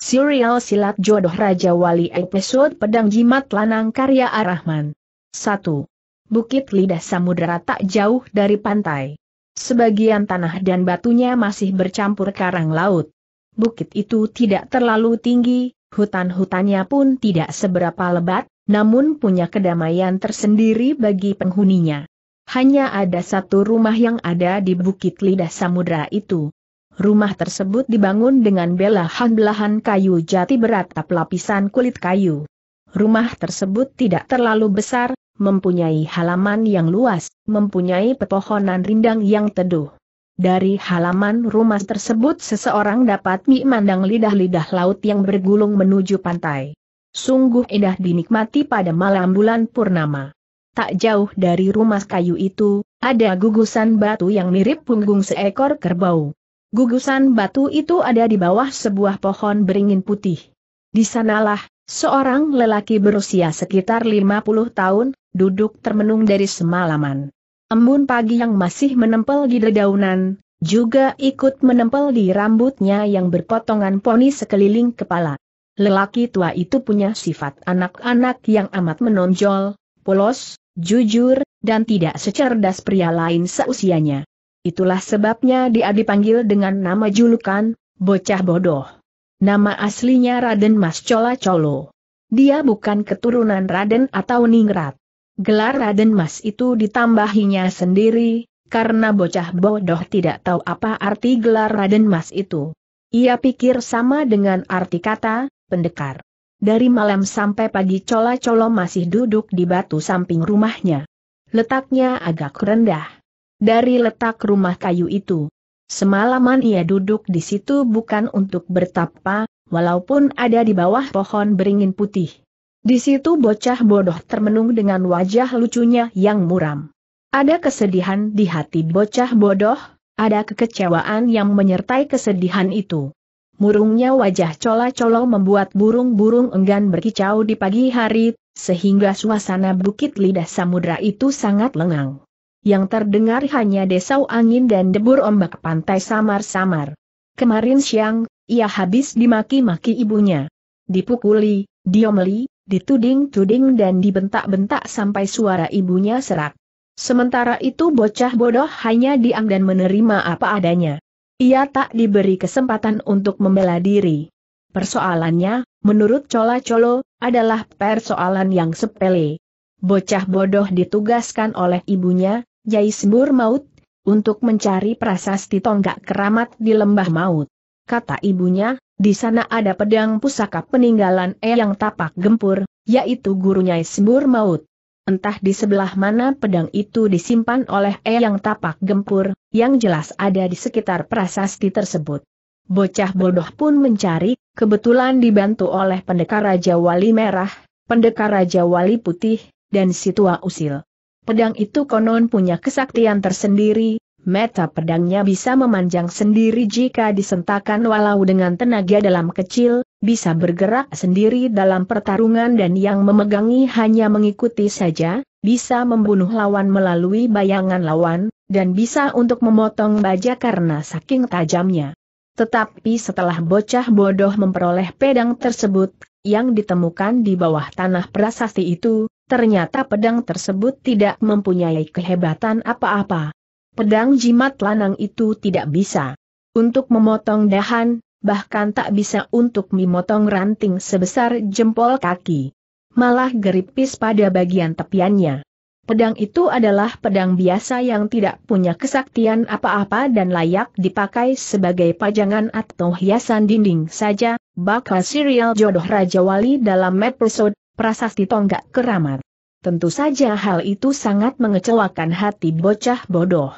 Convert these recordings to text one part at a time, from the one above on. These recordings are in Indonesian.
Serial Silat Jodoh Raja Wali Episode Pedang Jimat Lanang Karya Arahman 1. Bukit Lidah Samudera tak jauh dari pantai. Sebagian tanah dan batunya masih bercampur karang laut. Bukit itu tidak terlalu tinggi, hutan-hutannya pun tidak seberapa lebat, namun punya kedamaian tersendiri bagi penghuninya. Hanya ada satu rumah yang ada di Bukit Lidah Samudera itu. Rumah tersebut dibangun dengan belahan-belahan kayu jati beratap lapisan kulit kayu. Rumah tersebut tidak terlalu besar, mempunyai halaman yang luas, mempunyai pepohonan rindang yang teduh. Dari halaman rumah tersebut seseorang dapat memandang lidah-lidah laut yang bergulung menuju pantai. Sungguh indah dinikmati pada malam bulan purnama. Tak jauh dari rumah kayu itu, ada gugusan batu yang mirip punggung seekor kerbau. Gugusan batu itu ada di bawah sebuah pohon beringin putih. Di sanalah, seorang lelaki berusia sekitar 50 tahun, duduk termenung dari semalaman. Embun pagi yang masih menempel di dedaunan, juga ikut menempel di rambutnya yang berpotongan poni sekeliling kepala. Lelaki tua itu punya sifat anak-anak yang amat menonjol, polos, jujur, dan tidak secerdas pria lain seusianya. Itulah sebabnya dia dipanggil dengan nama julukan, bocah bodoh. Nama aslinya Raden Mas Cola Colo. Dia bukan keturunan Raden atau Ningrat. Gelar Raden Mas itu ditambahinya sendiri, karena bocah bodoh tidak tahu apa arti gelar Raden Mas itu. Ia pikir sama dengan arti kata, pendekar. Dari malam sampai pagi Cola Colo masih duduk di batu samping rumahnya. Letaknya agak rendah dari letak rumah kayu itu. Semalaman ia duduk di situ bukan untuk bertapa, walaupun ada di bawah pohon beringin putih. Di situ bocah bodoh termenung dengan wajah lucunya yang muram. Ada kesedihan di hati bocah bodoh, ada kekecewaan yang menyertai kesedihan itu. Murungnya wajah cola-colo membuat burung-burung enggan berkicau di pagi hari, sehingga suasana bukit lidah samudra itu sangat lengang yang terdengar hanya desau angin dan debur ombak pantai samar-samar. Kemarin siang, ia habis dimaki-maki ibunya. Dipukuli, diomeli, dituding-tuding dan dibentak-bentak sampai suara ibunya serak. Sementara itu bocah bodoh hanya diam dan menerima apa adanya. Ia tak diberi kesempatan untuk membela diri. Persoalannya, menurut Cola Colo, adalah persoalan yang sepele. Bocah bodoh ditugaskan oleh ibunya, Jaismur Maut, untuk mencari prasasti tonggak keramat di lembah maut. Kata ibunya, di sana ada pedang pusaka peninggalan Eyang Tapak Gempur, yaitu gurunya Ismur Maut. Entah di sebelah mana pedang itu disimpan oleh Eyang Tapak Gempur, yang jelas ada di sekitar prasasti tersebut. Bocah bodoh pun mencari, kebetulan dibantu oleh pendekar Raja Wali Merah, pendekar Raja Wali Putih, dan Situa Usil. Pedang itu konon punya kesaktian tersendiri, meta pedangnya bisa memanjang sendiri jika disentakan walau dengan tenaga dalam kecil, bisa bergerak sendiri dalam pertarungan dan yang memegangi hanya mengikuti saja, bisa membunuh lawan melalui bayangan lawan, dan bisa untuk memotong baja karena saking tajamnya. Tetapi setelah bocah bodoh memperoleh pedang tersebut, yang ditemukan di bawah tanah prasasti itu, ternyata pedang tersebut tidak mempunyai kehebatan apa-apa. Pedang jimat lanang itu tidak bisa untuk memotong dahan, bahkan tak bisa untuk memotong ranting sebesar jempol kaki. Malah geripis pada bagian tepiannya. Pedang itu adalah pedang biasa yang tidak punya kesaktian apa-apa dan layak dipakai sebagai pajangan atau hiasan dinding saja, bakal serial jodoh Raja Wali dalam episode Prasasti Tonggak Keramat. Tentu saja hal itu sangat mengecewakan hati bocah bodoh.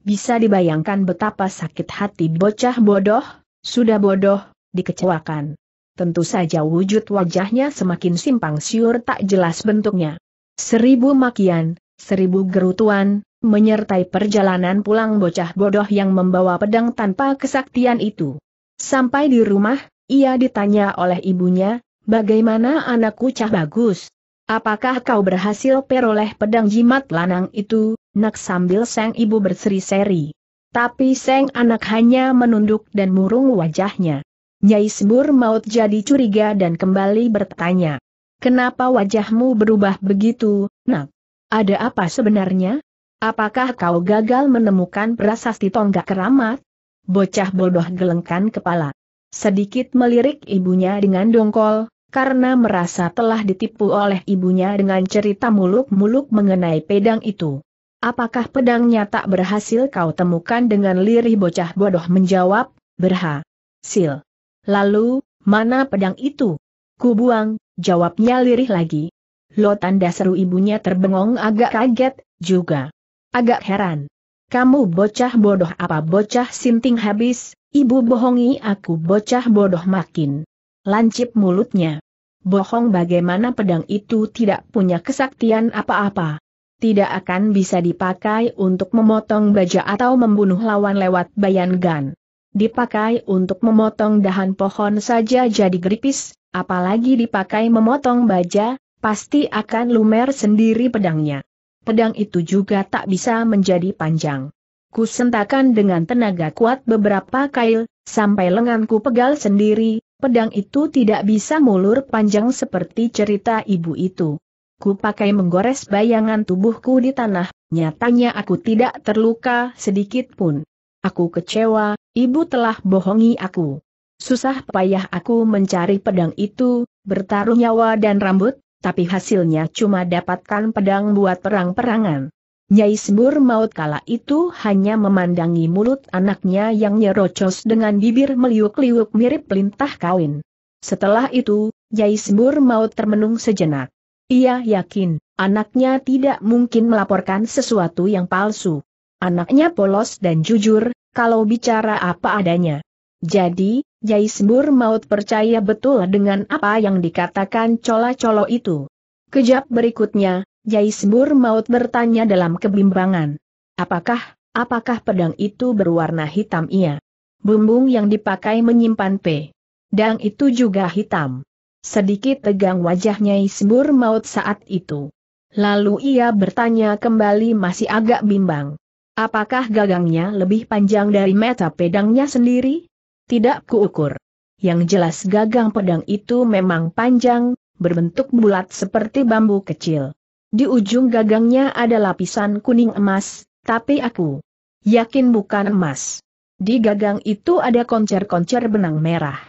Bisa dibayangkan betapa sakit hati bocah bodoh, sudah bodoh, dikecewakan. Tentu saja wujud wajahnya semakin simpang siur tak jelas bentuknya. Seribu makian, seribu gerutuan, menyertai perjalanan pulang bocah bodoh yang membawa pedang tanpa kesaktian itu. Sampai di rumah, ia ditanya oleh ibunya, bagaimana anakku cah bagus? Apakah kau berhasil peroleh pedang jimat lanang itu, nak sambil sang ibu berseri-seri. Tapi sang anak hanya menunduk dan murung wajahnya. Nyai Sembur Maut jadi curiga dan kembali bertanya. Kenapa wajahmu berubah begitu, nak? Ada apa sebenarnya? Apakah kau gagal menemukan prasasti tonggak keramat? Bocah bodoh gelengkan kepala. Sedikit melirik ibunya dengan dongkol, karena merasa telah ditipu oleh ibunya dengan cerita muluk-muluk mengenai pedang itu. Apakah pedangnya tak berhasil kau temukan dengan lirih bocah bodoh menjawab, berhasil. Lalu, mana pedang itu? Kubuang, jawabnya lirih lagi. Lo tanda seru ibunya terbengong agak kaget, juga. Agak heran. Kamu bocah bodoh apa bocah sinting habis, ibu bohongi aku bocah bodoh makin lancip mulutnya. Bohong bagaimana pedang itu tidak punya kesaktian apa-apa. Tidak akan bisa dipakai untuk memotong baja atau membunuh lawan lewat bayangan. Dipakai untuk memotong dahan pohon saja jadi geripis, apalagi dipakai memotong baja, pasti akan lumer sendiri pedangnya. Pedang itu juga tak bisa menjadi panjang. Kusentakan dengan tenaga kuat beberapa kail, sampai lenganku pegal sendiri, Pedang itu tidak bisa mulur panjang seperti cerita ibu itu. Ku pakai menggores bayangan tubuhku di tanah, nyatanya aku tidak terluka sedikit pun. Aku kecewa, ibu telah bohongi aku. Susah payah aku mencari pedang itu, bertaruh nyawa dan rambut, tapi hasilnya cuma dapatkan pedang buat perang-perangan. Nyai Sembur maut kala itu hanya memandangi mulut anaknya yang nyerocos dengan bibir meliuk-liuk mirip lintah kawin. Setelah itu, Nyai Sembur maut termenung sejenak. Ia yakin, anaknya tidak mungkin melaporkan sesuatu yang palsu. Anaknya polos dan jujur, kalau bicara apa adanya. Jadi, Nyai Sembur maut percaya betul dengan apa yang dikatakan cola-colo itu. Kejap berikutnya, Jaisbur Maut bertanya dalam kebimbangan. Apakah, apakah pedang itu berwarna hitam Ia, Bumbung yang dipakai menyimpan P. Dang itu juga hitam. Sedikit tegang wajahnya Ismur Maut saat itu. Lalu ia bertanya kembali masih agak bimbang. Apakah gagangnya lebih panjang dari meta pedangnya sendiri? Tidak kuukur. Yang jelas gagang pedang itu memang panjang, berbentuk bulat seperti bambu kecil. Di ujung gagangnya ada lapisan kuning emas, tapi aku yakin bukan emas. Di gagang itu ada koncer-koncer benang merah.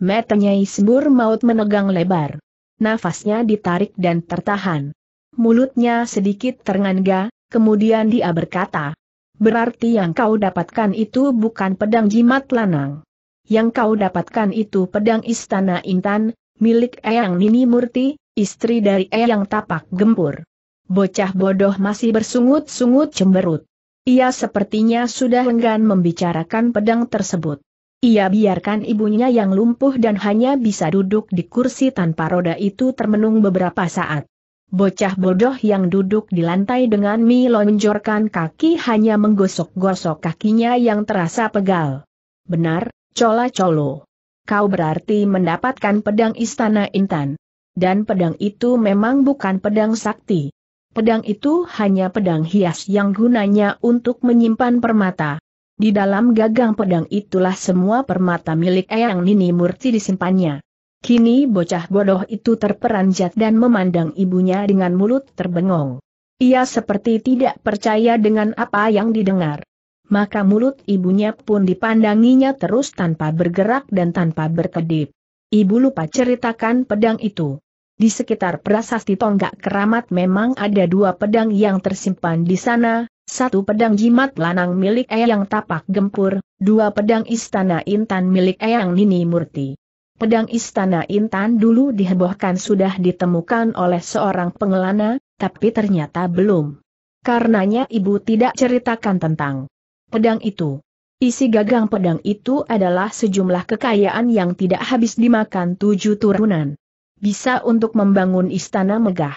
Metanya sembur maut menegang lebar. Nafasnya ditarik dan tertahan. Mulutnya sedikit terengga, kemudian dia berkata, Berarti yang kau dapatkan itu bukan pedang jimat lanang. Yang kau dapatkan itu pedang istana intan, milik Eyang Nini Murti, istri dari E yang Tapak Gempur. Bocah bodoh masih bersungut-sungut cemberut. Ia sepertinya sudah enggan membicarakan pedang tersebut. Ia biarkan ibunya yang lumpuh dan hanya bisa duduk di kursi tanpa roda itu termenung beberapa saat. Bocah bodoh yang duduk di lantai dengan mi lonjorkan kaki hanya menggosok-gosok kakinya yang terasa pegal. Benar, Cola Colo. Kau berarti mendapatkan pedang istana Intan. Dan pedang itu memang bukan pedang sakti. Pedang itu hanya pedang hias yang gunanya untuk menyimpan permata. Di dalam gagang pedang itulah semua permata milik Eyang Nini Murti disimpannya. Kini bocah bodoh itu terperanjat dan memandang ibunya dengan mulut terbengong. Ia seperti tidak percaya dengan apa yang didengar. Maka mulut ibunya pun dipandanginya terus tanpa bergerak dan tanpa berkedip. Ibu lupa ceritakan pedang itu. Di sekitar prasasti tonggak keramat memang ada dua pedang yang tersimpan di sana, satu pedang jimat lanang milik Eyang Tapak Gempur, dua pedang istana intan milik Eyang Nini Murti. Pedang istana intan dulu dihebohkan sudah ditemukan oleh seorang pengelana, tapi ternyata belum. Karenanya ibu tidak ceritakan tentang pedang itu. Isi gagang pedang itu adalah sejumlah kekayaan yang tidak habis dimakan tujuh turunan bisa untuk membangun istana megah.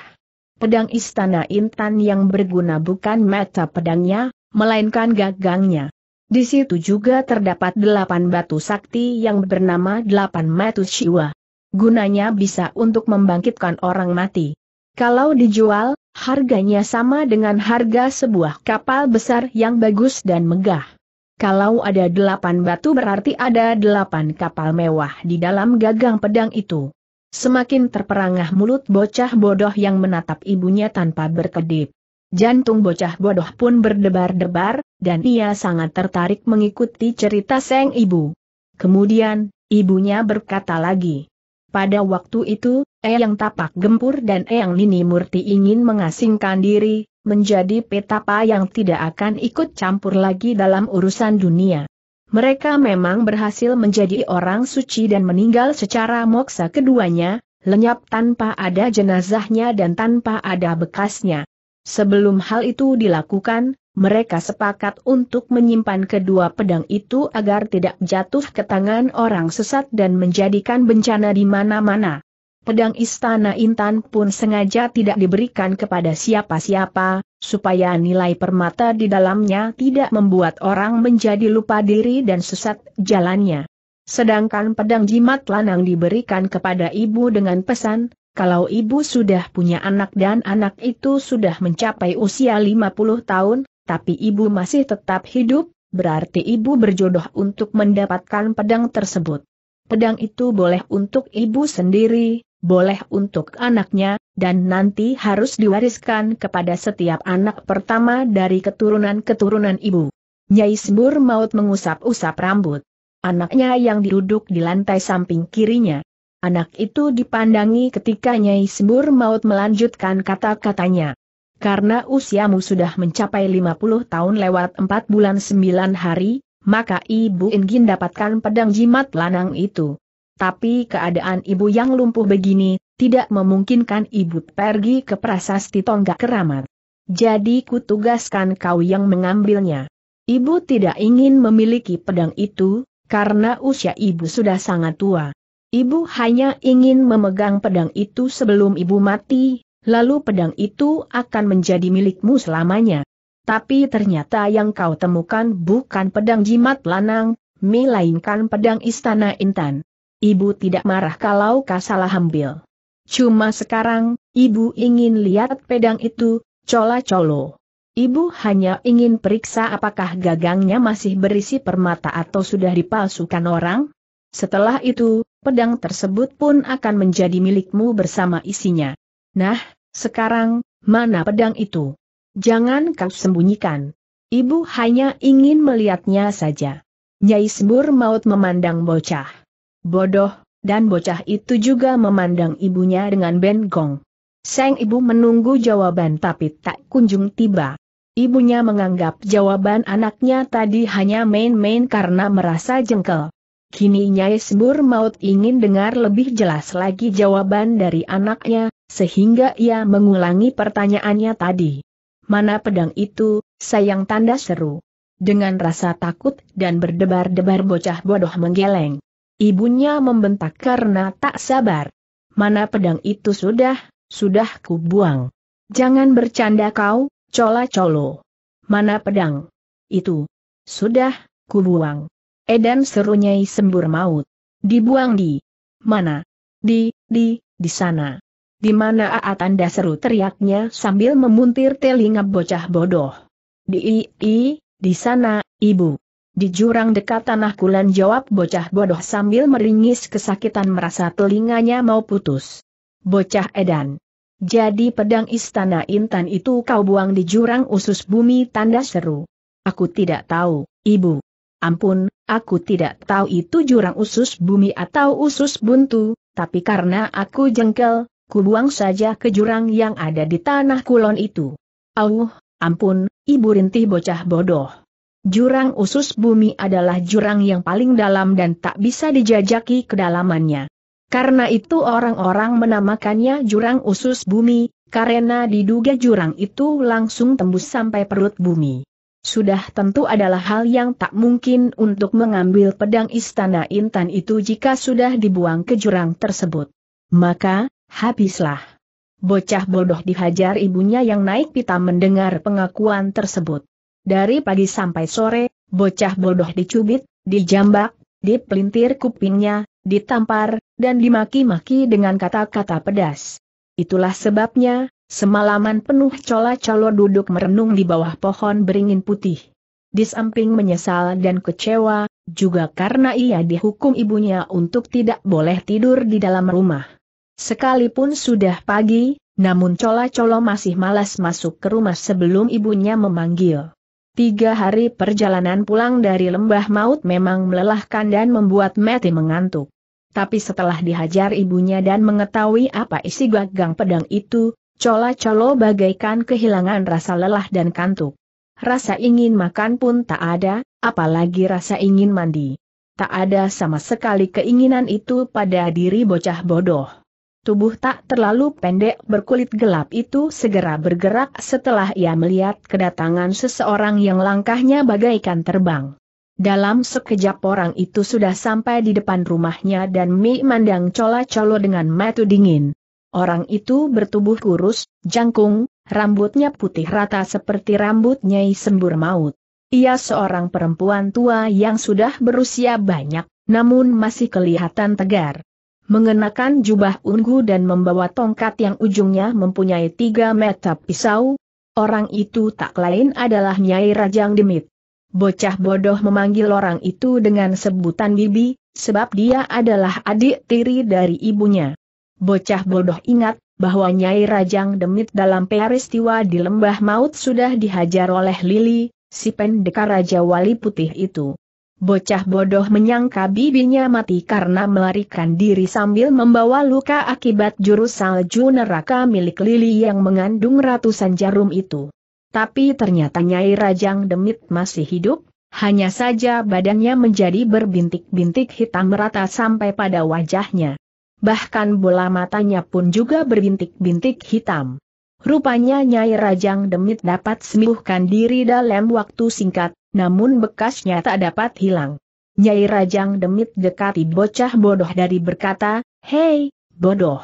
Pedang istana Intan yang berguna bukan mata pedangnya, melainkan gagangnya. Di situ juga terdapat delapan batu sakti yang bernama delapan matu siwa. Gunanya bisa untuk membangkitkan orang mati. Kalau dijual, harganya sama dengan harga sebuah kapal besar yang bagus dan megah. Kalau ada delapan batu berarti ada delapan kapal mewah di dalam gagang pedang itu. Semakin terperangah mulut bocah bodoh yang menatap ibunya tanpa berkedip. Jantung bocah bodoh pun berdebar-debar, dan ia sangat tertarik mengikuti cerita sang ibu. Kemudian, ibunya berkata lagi. Pada waktu itu, Eyang Tapak Gempur dan Eyang Nini Murti ingin mengasingkan diri, menjadi petapa yang tidak akan ikut campur lagi dalam urusan dunia. Mereka memang berhasil menjadi orang suci dan meninggal secara moksa keduanya, lenyap tanpa ada jenazahnya dan tanpa ada bekasnya. Sebelum hal itu dilakukan, mereka sepakat untuk menyimpan kedua pedang itu agar tidak jatuh ke tangan orang sesat dan menjadikan bencana di mana-mana pedang istana Intan pun sengaja tidak diberikan kepada siapa-siapa, supaya nilai permata di dalamnya tidak membuat orang menjadi lupa diri dan sesat jalannya. Sedangkan pedang jimat lanang diberikan kepada ibu dengan pesan, kalau ibu sudah punya anak dan anak itu sudah mencapai usia 50 tahun, tapi ibu masih tetap hidup, berarti ibu berjodoh untuk mendapatkan pedang tersebut. Pedang itu boleh untuk ibu sendiri, boleh untuk anaknya, dan nanti harus diwariskan kepada setiap anak pertama dari keturunan-keturunan ibu. Nyai Sembur Maut mengusap-usap rambut. Anaknya yang duduk di lantai samping kirinya. Anak itu dipandangi ketika Nyai Sembur Maut melanjutkan kata-katanya. Karena usiamu sudah mencapai 50 tahun lewat 4 bulan 9 hari, maka Ibu Ingin dapatkan pedang jimat lanang itu tapi keadaan ibu yang lumpuh begini, tidak memungkinkan ibu pergi ke prasasti tonggak keramat. Jadi kutugaskan kau yang mengambilnya. Ibu tidak ingin memiliki pedang itu, karena usia ibu sudah sangat tua. Ibu hanya ingin memegang pedang itu sebelum ibu mati, lalu pedang itu akan menjadi milikmu selamanya. Tapi ternyata yang kau temukan bukan pedang jimat lanang, melainkan pedang istana intan ibu tidak marah kalau kau salah ambil. Cuma sekarang, ibu ingin lihat pedang itu, cola colo. Ibu hanya ingin periksa apakah gagangnya masih berisi permata atau sudah dipalsukan orang. Setelah itu, pedang tersebut pun akan menjadi milikmu bersama isinya. Nah, sekarang, mana pedang itu? Jangan kau sembunyikan. Ibu hanya ingin melihatnya saja. Nyai Sembur maut memandang bocah bodoh, dan bocah itu juga memandang ibunya dengan bengong. Sang ibu menunggu jawaban tapi tak kunjung tiba. Ibunya menganggap jawaban anaknya tadi hanya main-main karena merasa jengkel. Kini Nyai Sembur Maut ingin dengar lebih jelas lagi jawaban dari anaknya, sehingga ia mengulangi pertanyaannya tadi. Mana pedang itu, sayang tanda seru. Dengan rasa takut dan berdebar-debar bocah bodoh menggeleng. Ibunya membentak karena tak sabar. Mana pedang itu sudah, sudah ku Jangan bercanda kau, cola colo. Mana pedang? Itu. Sudah, kubuang. buang. Edan serunya sembur maut. Dibuang di. Mana? Di, di, di sana. Di mana Aa tanda seru teriaknya sambil memuntir telinga bocah bodoh. Di, i, i, di sana, ibu. Di jurang dekat tanah kulan jawab bocah bodoh sambil meringis kesakitan merasa telinganya mau putus. Bocah edan. Jadi pedang istana intan itu kau buang di jurang usus bumi tanda seru. Aku tidak tahu, ibu. Ampun, aku tidak tahu itu jurang usus bumi atau usus buntu, tapi karena aku jengkel, ku buang saja ke jurang yang ada di tanah kulon itu. Auh, ampun, ibu rintih bocah bodoh. Jurang usus bumi adalah jurang yang paling dalam dan tak bisa dijajaki kedalamannya. Karena itu orang-orang menamakannya jurang usus bumi, karena diduga jurang itu langsung tembus sampai perut bumi. Sudah tentu adalah hal yang tak mungkin untuk mengambil pedang istana intan itu jika sudah dibuang ke jurang tersebut. Maka, habislah. Bocah bodoh dihajar ibunya yang naik pita mendengar pengakuan tersebut. Dari pagi sampai sore, bocah bodoh dicubit, dijambak, dipelintir kupingnya, ditampar, dan dimaki-maki dengan kata-kata pedas. Itulah sebabnya, semalaman penuh cola-colo duduk merenung di bawah pohon beringin putih. Di samping menyesal dan kecewa, juga karena ia dihukum ibunya untuk tidak boleh tidur di dalam rumah. Sekalipun sudah pagi, namun Cola Colo masih malas masuk ke rumah sebelum ibunya memanggil. Tiga hari perjalanan pulang dari lembah maut memang melelahkan dan membuat Mati mengantuk. Tapi setelah dihajar ibunya dan mengetahui apa isi gagang pedang itu, Cola Colo bagaikan kehilangan rasa lelah dan kantuk. Rasa ingin makan pun tak ada, apalagi rasa ingin mandi. Tak ada sama sekali keinginan itu pada diri bocah bodoh. Tubuh tak terlalu pendek berkulit gelap itu segera bergerak setelah ia melihat kedatangan seseorang yang langkahnya bagaikan terbang. Dalam sekejap orang itu sudah sampai di depan rumahnya dan Mi mandang cola-colo dengan mata dingin. Orang itu bertubuh kurus, jangkung, rambutnya putih rata seperti rambut Nyai Sembur Maut. Ia seorang perempuan tua yang sudah berusia banyak, namun masih kelihatan tegar mengenakan jubah ungu dan membawa tongkat yang ujungnya mempunyai tiga mata pisau. Orang itu tak lain adalah Nyai Rajang Demit. Bocah bodoh memanggil orang itu dengan sebutan Bibi, sebab dia adalah adik tiri dari ibunya. Bocah bodoh ingat bahwa Nyai Rajang Demit dalam peristiwa di Lembah Maut sudah dihajar oleh Lili, si pendekar Raja Wali Putih itu. Bocah bodoh menyangka bibinya mati karena melarikan diri sambil membawa luka akibat jurus salju neraka milik Lili yang mengandung ratusan jarum itu. Tapi ternyata Nyai Rajang Demit masih hidup, hanya saja badannya menjadi berbintik-bintik hitam merata sampai pada wajahnya. Bahkan bola matanya pun juga berbintik-bintik hitam. Rupanya Nyai Rajang Demit dapat sembuhkan diri dalam waktu singkat, namun bekasnya tak dapat hilang. Nyai Rajang Demit dekati bocah bodoh dari berkata, Hei, bodoh!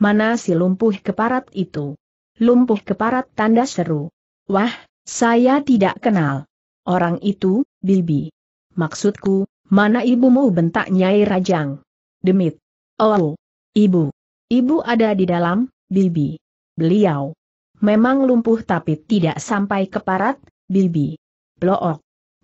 Mana si lumpuh keparat itu? Lumpuh keparat tanda seru. Wah, saya tidak kenal. Orang itu, Bibi. Maksudku, mana ibumu bentak Nyai Rajang? Demit. Oh, ibu. Ibu ada di dalam, Bibi. Beliau. Memang lumpuh tapi tidak sampai keparat, Bibi. Blook.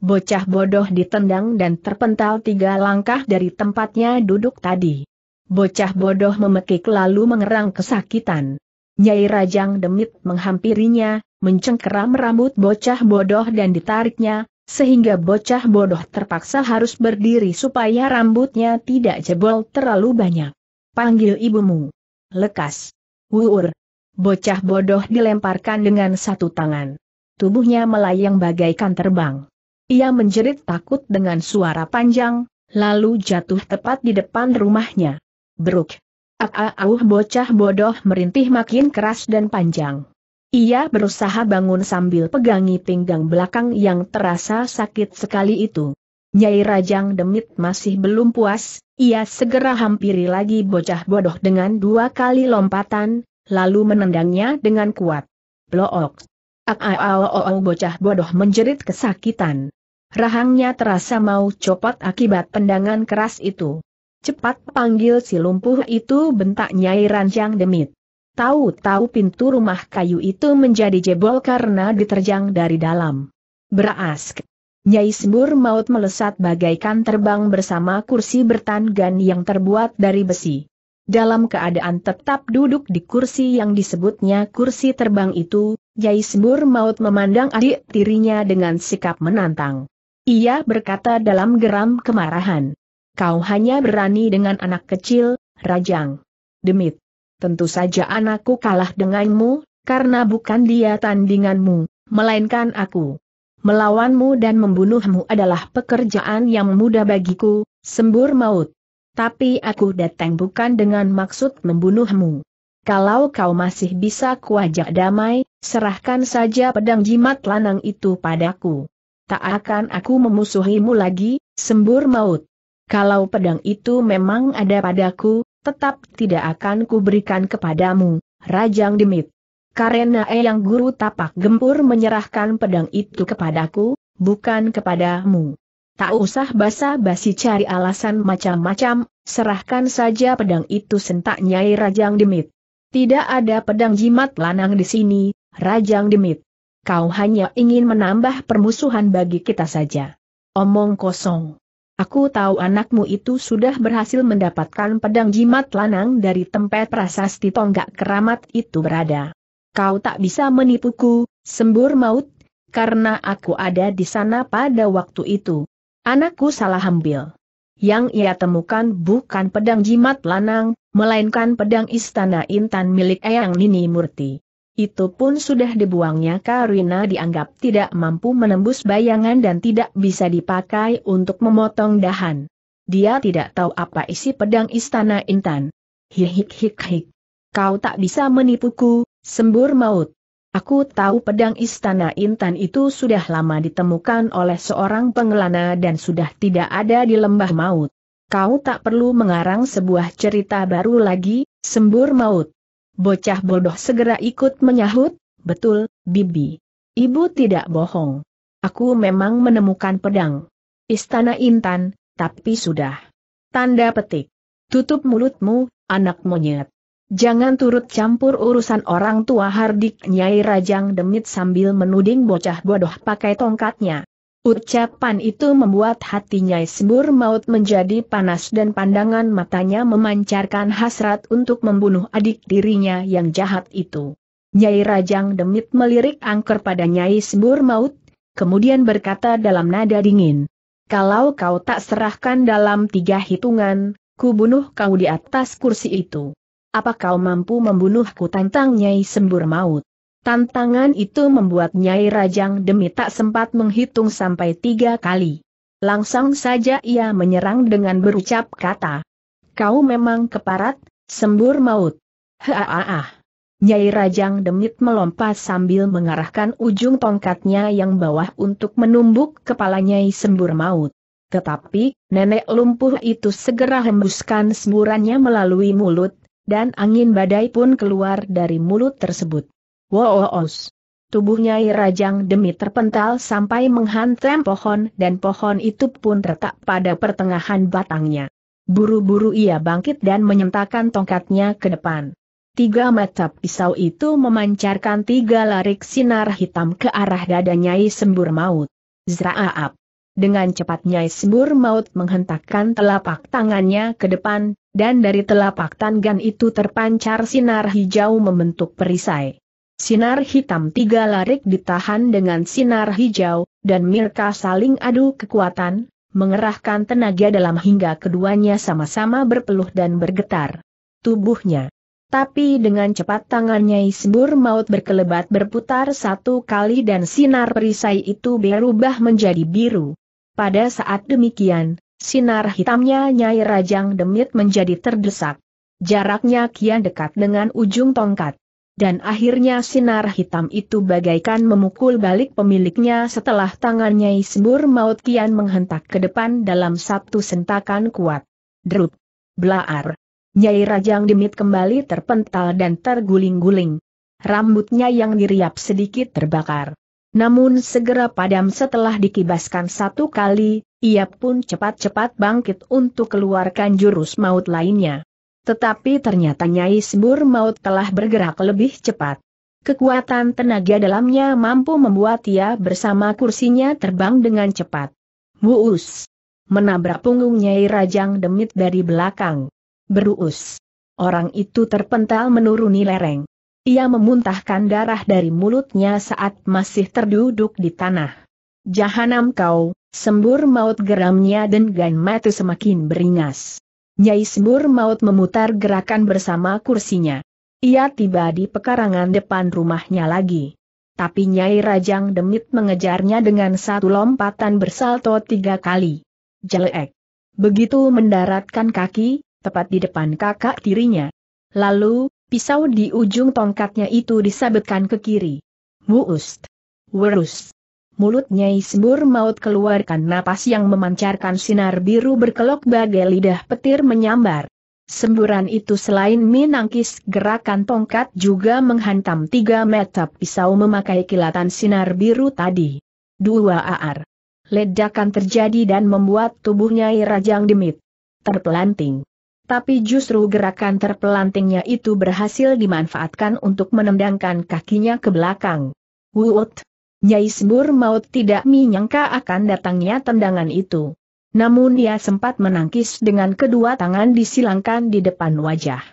Bocah bodoh ditendang dan terpental tiga langkah dari tempatnya duduk tadi. Bocah bodoh memekik lalu mengerang kesakitan. Nyai Rajang Demit menghampirinya, mencengkeram rambut bocah bodoh dan ditariknya, sehingga bocah bodoh terpaksa harus berdiri supaya rambutnya tidak jebol terlalu banyak. Panggil ibumu. Lekas. Wuur. Bocah bodoh dilemparkan dengan satu tangan tubuhnya melayang bagaikan terbang. Ia menjerit takut dengan suara panjang, lalu jatuh tepat di depan rumahnya. Bruk. Aauh bocah bodoh merintih makin keras dan panjang. Ia berusaha bangun sambil pegangi pinggang belakang yang terasa sakit sekali itu. Nyai Rajang Demit masih belum puas, ia segera hampiri lagi bocah bodoh dengan dua kali lompatan, lalu menendangnya dengan kuat. Blok. Aoong bocah bodoh menjerit kesakitan. Rahangnya terasa mau copot akibat pendangan keras itu. Cepat panggil si lumpuh itu bentak Nyai Ranjang Demit. Tahu-tahu pintu rumah kayu itu menjadi jebol karena diterjang dari dalam. Beras. Nyai Sembur maut melesat bagaikan terbang bersama kursi bertanggan yang terbuat dari besi dalam keadaan tetap duduk di kursi yang disebutnya kursi terbang itu, Yai Maut memandang adik tirinya dengan sikap menantang. Ia berkata dalam geram kemarahan. Kau hanya berani dengan anak kecil, Rajang. Demit. Tentu saja anakku kalah denganmu, karena bukan dia tandinganmu, melainkan aku. Melawanmu dan membunuhmu adalah pekerjaan yang mudah bagiku, sembur maut tapi aku datang bukan dengan maksud membunuhmu. Kalau kau masih bisa kuajak damai, serahkan saja pedang jimat lanang itu padaku. Tak akan aku memusuhimu lagi, sembur maut. Kalau pedang itu memang ada padaku, tetap tidak akan kuberikan kepadamu, Rajang Demit. Karena Eyang Guru Tapak Gempur menyerahkan pedang itu kepadaku, bukan kepadamu. Tak usah basa-basi cari alasan macam-macam, serahkan saja pedang itu sentak Nyai Rajang Demit. Tidak ada pedang jimat lanang di sini, Rajang Demit. Kau hanya ingin menambah permusuhan bagi kita saja. Omong kosong. Aku tahu anakmu itu sudah berhasil mendapatkan pedang jimat lanang dari tempat prasasti tonggak keramat itu berada. Kau tak bisa menipuku, sembur maut, karena aku ada di sana pada waktu itu. Anakku salah ambil. Yang ia temukan bukan pedang jimat lanang, melainkan pedang istana intan milik Eyang Nini Murti. Itu pun sudah dibuangnya Karina dianggap tidak mampu menembus bayangan dan tidak bisa dipakai untuk memotong dahan. Dia tidak tahu apa isi pedang istana intan. Hihik hik hik hik. Kau tak bisa menipuku, sembur maut. Aku tahu pedang istana Intan itu sudah lama ditemukan oleh seorang pengelana dan sudah tidak ada di lembah maut. Kau tak perlu mengarang sebuah cerita baru lagi, sembur maut. Bocah bodoh segera ikut menyahut, betul, Bibi. Ibu tidak bohong. Aku memang menemukan pedang. Istana Intan, tapi sudah. Tanda petik. Tutup mulutmu, anak monyet. Jangan turut campur urusan orang tua Hardik Nyai Rajang Demit sambil menuding bocah bodoh pakai tongkatnya. Ucapan itu membuat hati Nyai Sembur Maut menjadi panas dan pandangan matanya memancarkan hasrat untuk membunuh adik dirinya yang jahat itu. Nyai Rajang Demit melirik angker pada Nyai Sembur Maut, kemudian berkata dalam nada dingin. Kalau kau tak serahkan dalam tiga hitungan, ku bunuh kau di atas kursi itu apa kau mampu membunuhku tantang Nyai Sembur Maut? Tantangan itu membuat Nyai Rajang demi tak sempat menghitung sampai tiga kali. Langsung saja ia menyerang dengan berucap kata. Kau memang keparat, sembur maut. Haaah. Nyai Rajang demit melompat sambil mengarahkan ujung tongkatnya yang bawah untuk menumbuk kepala Nyai Sembur Maut. Tetapi, nenek lumpuh itu segera hembuskan semburannya melalui mulut dan angin badai pun keluar dari mulut tersebut. Woos! Tubuhnya Irajang demi terpental sampai menghantam pohon dan pohon itu pun retak pada pertengahan batangnya. Buru-buru ia bangkit dan menyentakan tongkatnya ke depan. Tiga mata pisau itu memancarkan tiga larik sinar hitam ke arah dadanya Nyai Sembur Maut. Zraaap! Dengan cepat Nyai Sembur Maut menghentakkan telapak tangannya ke depan, dan dari telapak tangan itu terpancar sinar hijau membentuk perisai. Sinar hitam tiga larik ditahan dengan sinar hijau, dan Mirka saling adu kekuatan, mengerahkan tenaga dalam hingga keduanya sama-sama berpeluh dan bergetar. Tubuhnya tapi dengan cepat tangannya Isbur Maut berkelebat berputar satu kali dan sinar perisai itu berubah menjadi biru. Pada saat demikian, sinar hitamnya Nyai Rajang Demit menjadi terdesak. Jaraknya kian dekat dengan ujung tongkat. Dan akhirnya sinar hitam itu bagaikan memukul balik pemiliknya setelah tangannya isbur Maut kian menghentak ke depan dalam satu sentakan kuat. Drup. Blaar. Nyai Rajang Demit kembali terpental dan terguling-guling. Rambutnya yang diriap sedikit terbakar. Namun segera padam setelah dikibaskan satu kali, ia pun cepat-cepat bangkit untuk keluarkan jurus maut lainnya. Tetapi ternyata Nyai sembur Maut telah bergerak lebih cepat. Kekuatan tenaga dalamnya mampu membuat ia bersama kursinya terbang dengan cepat. Buus! Menabrak punggung Nyai Rajang Demit dari belakang. Beruus! Orang itu terpental menuruni lereng. Ia memuntahkan darah dari mulutnya saat masih terduduk di tanah. Jahanam kau, sembur maut geramnya dan Gan mati semakin beringas. Nyai sembur maut memutar gerakan bersama kursinya. Ia tiba di pekarangan depan rumahnya lagi. Tapi Nyai Rajang Demit mengejarnya dengan satu lompatan bersalto tiga kali. Jelek. Begitu mendaratkan kaki, tepat di depan kakak tirinya. Lalu, Pisau di ujung tongkatnya itu disabetkan ke kiri. Wust. wurus. Mulut Nyai Sembur Maut keluarkan napas yang memancarkan sinar biru berkelok bagai lidah petir menyambar. Semburan itu selain menangkis gerakan tongkat juga menghantam tiga metap pisau memakai kilatan sinar biru tadi. Dua ar. Ledakan terjadi dan membuat tubuhnya irajang demit. Terpelanting tapi justru gerakan terpelantingnya itu berhasil dimanfaatkan untuk menendangkan kakinya ke belakang. Wut! Nyai Sembur Maut tidak menyangka akan datangnya tendangan itu. Namun dia sempat menangkis dengan kedua tangan disilangkan di depan wajah.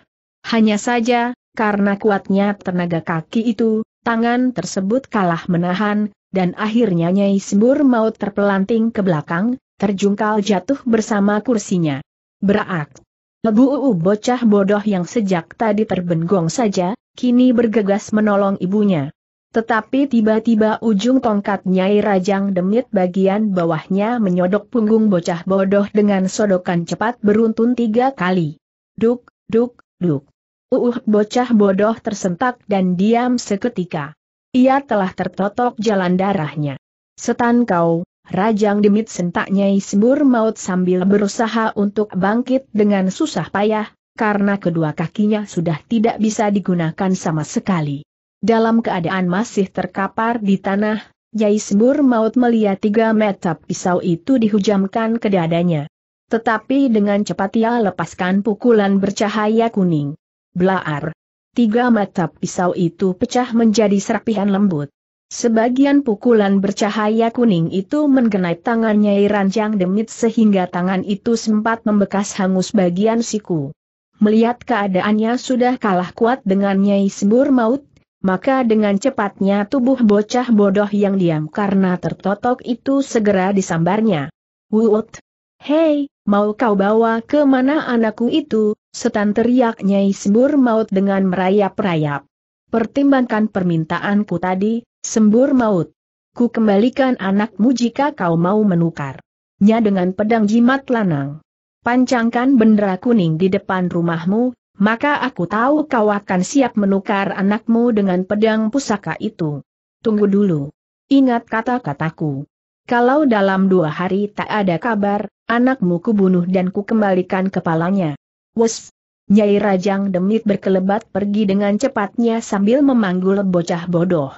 Hanya saja, karena kuatnya tenaga kaki itu, tangan tersebut kalah menahan, dan akhirnya Nyai Sembur Maut terpelanting ke belakang, terjungkal jatuh bersama kursinya. Berakt. Lebu Uu bocah bodoh yang sejak tadi terbenggong saja, kini bergegas menolong ibunya. Tetapi tiba-tiba ujung tongkat Nyai Rajang Demit bagian bawahnya menyodok punggung bocah bodoh dengan sodokan cepat beruntun tiga kali. Duk, duk, duk. Uuh bocah bodoh tersentak dan diam seketika. Ia telah tertotok jalan darahnya. Setan kau, Rajang Demit sentaknya Nyai Sembur Maut sambil berusaha untuk bangkit dengan susah payah, karena kedua kakinya sudah tidak bisa digunakan sama sekali. Dalam keadaan masih terkapar di tanah, Yai Sembur Maut melihat tiga mata pisau itu dihujamkan ke dadanya. Tetapi dengan cepat ia lepaskan pukulan bercahaya kuning. Blaar! Tiga mata pisau itu pecah menjadi serpihan lembut. Sebagian pukulan bercahaya kuning itu mengenai tangannya Ranjang Demit sehingga tangan itu sempat membekas hangus bagian siku. Melihat keadaannya sudah kalah kuat dengan Nyai Sembur Maut, maka dengan cepatnya tubuh bocah bodoh yang diam karena tertotok itu segera disambarnya. Wut! Hei, mau kau bawa ke mana anakku itu? Setan teriak Nyai Sembur Maut dengan merayap-rayap. Pertimbangkan permintaanku tadi, Sembur maut. Ku kembalikan anakmu jika kau mau menukar. Nya dengan pedang jimat lanang. Pancangkan bendera kuning di depan rumahmu, maka aku tahu kau akan siap menukar anakmu dengan pedang pusaka itu. Tunggu dulu. Ingat kata-kataku. Kalau dalam dua hari tak ada kabar, anakmu kubunuh dan ku kembalikan kepalanya. Wes. Nyai Rajang Demit berkelebat pergi dengan cepatnya sambil memanggul bocah bodoh.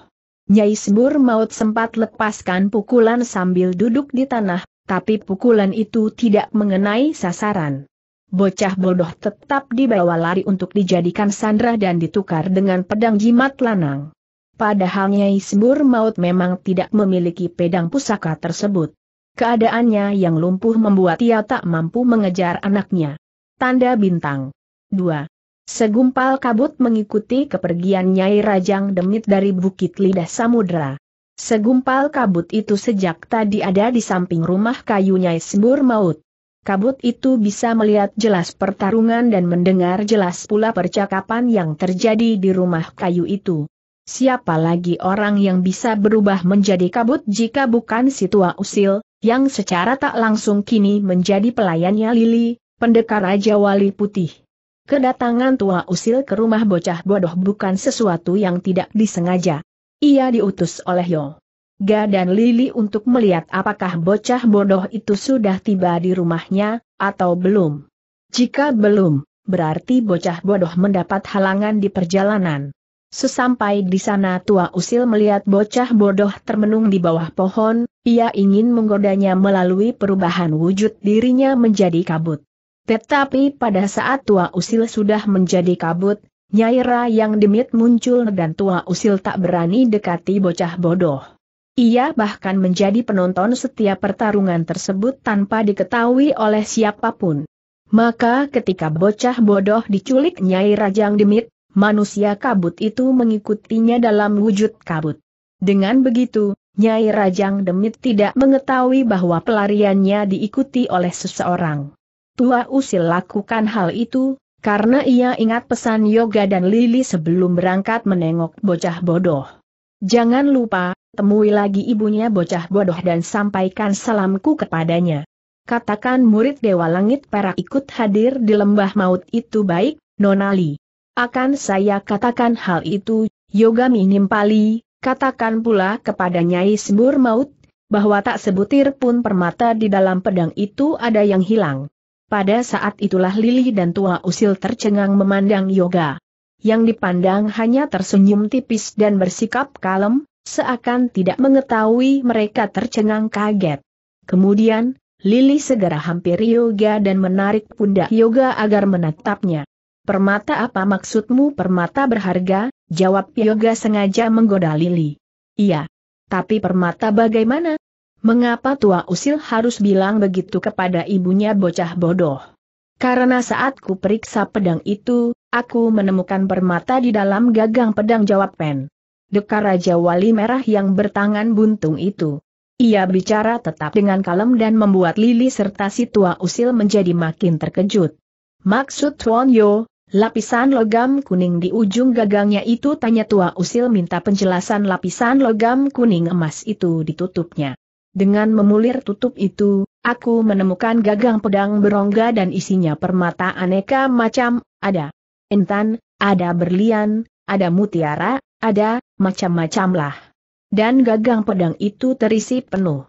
Nyai Sembur Maut sempat lepaskan pukulan sambil duduk di tanah, tapi pukulan itu tidak mengenai sasaran. Bocah bodoh tetap dibawa lari untuk dijadikan sandera dan ditukar dengan pedang jimat lanang. Padahal Nyai Sembur Maut memang tidak memiliki pedang pusaka tersebut. Keadaannya yang lumpuh membuat ia tak mampu mengejar anaknya. Tanda bintang 2. Segumpal kabut mengikuti kepergian Nyai Rajang Demit dari Bukit Lidah Samudra. Segumpal kabut itu sejak tadi ada di samping rumah kayu Nyai Sembur Maut. Kabut itu bisa melihat jelas pertarungan dan mendengar jelas pula percakapan yang terjadi di rumah kayu itu. Siapa lagi orang yang bisa berubah menjadi kabut jika bukan si tua usil, yang secara tak langsung kini menjadi pelayannya Lili, pendekar Raja Wali Putih. Kedatangan tua usil ke rumah bocah bodoh bukan sesuatu yang tidak disengaja. Ia diutus oleh Yo, Ga dan Lili untuk melihat apakah bocah bodoh itu sudah tiba di rumahnya, atau belum. Jika belum, berarti bocah bodoh mendapat halangan di perjalanan. Sesampai di sana tua usil melihat bocah bodoh termenung di bawah pohon, ia ingin menggodanya melalui perubahan wujud dirinya menjadi kabut. Tetapi pada saat tua usil sudah menjadi kabut, Nyaira yang demit muncul dan tua usil tak berani dekati bocah bodoh. Ia bahkan menjadi penonton setiap pertarungan tersebut tanpa diketahui oleh siapapun. Maka ketika bocah bodoh diculik Nyai Rajang Demit, manusia kabut itu mengikutinya dalam wujud kabut. Dengan begitu, Nyai Rajang Demit tidak mengetahui bahwa pelariannya diikuti oleh seseorang. Tua Usil lakukan hal itu, karena ia ingat pesan Yoga dan Lili sebelum berangkat menengok bocah bodoh. Jangan lupa, temui lagi ibunya bocah bodoh dan sampaikan salamku kepadanya. Katakan murid Dewa Langit Perak ikut hadir di lembah maut itu baik, Nonali. Akan saya katakan hal itu, Yoga Minimpali, katakan pula kepada Nyai Sembur Maut, bahwa tak sebutir pun permata di dalam pedang itu ada yang hilang. Pada saat itulah Lili dan Tua Usil tercengang memandang Yoga. Yang dipandang hanya tersenyum tipis dan bersikap kalem, seakan tidak mengetahui mereka tercengang kaget. Kemudian, Lili segera hampir Yoga dan menarik pundak Yoga agar menatapnya. Permata apa maksudmu permata berharga, jawab Yoga sengaja menggoda Lili. Iya. Tapi permata bagaimana? Mengapa tua usil harus bilang begitu kepada ibunya bocah bodoh? Karena saat ku periksa pedang itu, aku menemukan permata di dalam gagang pedang jawab Pen. Dekar Raja Wali Merah yang bertangan buntung itu. Ia bicara tetap dengan kalem dan membuat Lili serta si tua usil menjadi makin terkejut. Maksud Tuan Yo, Lapisan logam kuning di ujung gagangnya itu tanya tua usil minta penjelasan lapisan logam kuning emas itu ditutupnya. Dengan memulir tutup itu, aku menemukan gagang pedang berongga dan isinya permata aneka macam, ada entan, ada berlian, ada mutiara, ada macam-macam lah. Dan gagang pedang itu terisi penuh.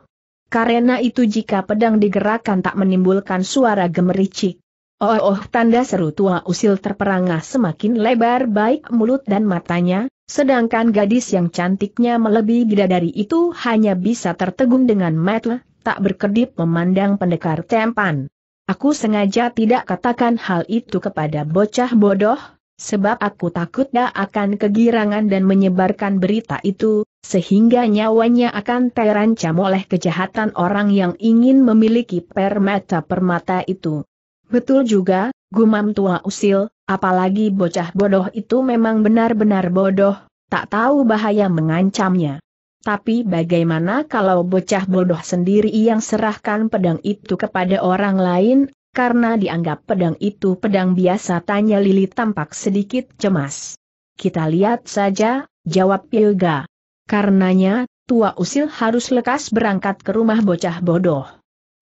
Karena itu jika pedang digerakkan tak menimbulkan suara gemericik. Oh, oh, tanda seru tua usil terperangah semakin lebar baik mulut dan matanya, Sedangkan gadis yang cantiknya melebihi bidadari itu hanya bisa tertegun dengan mata, tak berkedip memandang pendekar tempan. Aku sengaja tidak katakan hal itu kepada bocah bodoh, sebab aku takut dia akan kegirangan dan menyebarkan berita itu, sehingga nyawanya akan terancam oleh kejahatan orang yang ingin memiliki permata-permata itu. Betul juga, Gumam tua usil, apalagi bocah bodoh itu memang benar-benar bodoh, tak tahu bahaya mengancamnya. Tapi bagaimana kalau bocah bodoh sendiri yang serahkan pedang itu kepada orang lain, karena dianggap pedang itu pedang biasa tanya Lili tampak sedikit cemas. Kita lihat saja, jawab Yoga. Karenanya, tua usil harus lekas berangkat ke rumah bocah bodoh.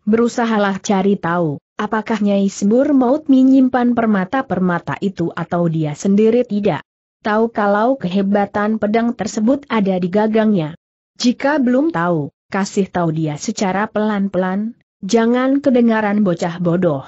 Berusahalah cari tahu. Apakah Nyai Sembur Maut menyimpan permata-permata itu atau dia sendiri tidak? Tahu kalau kehebatan pedang tersebut ada di gagangnya. Jika belum tahu, kasih tahu dia secara pelan-pelan, jangan kedengaran bocah bodoh.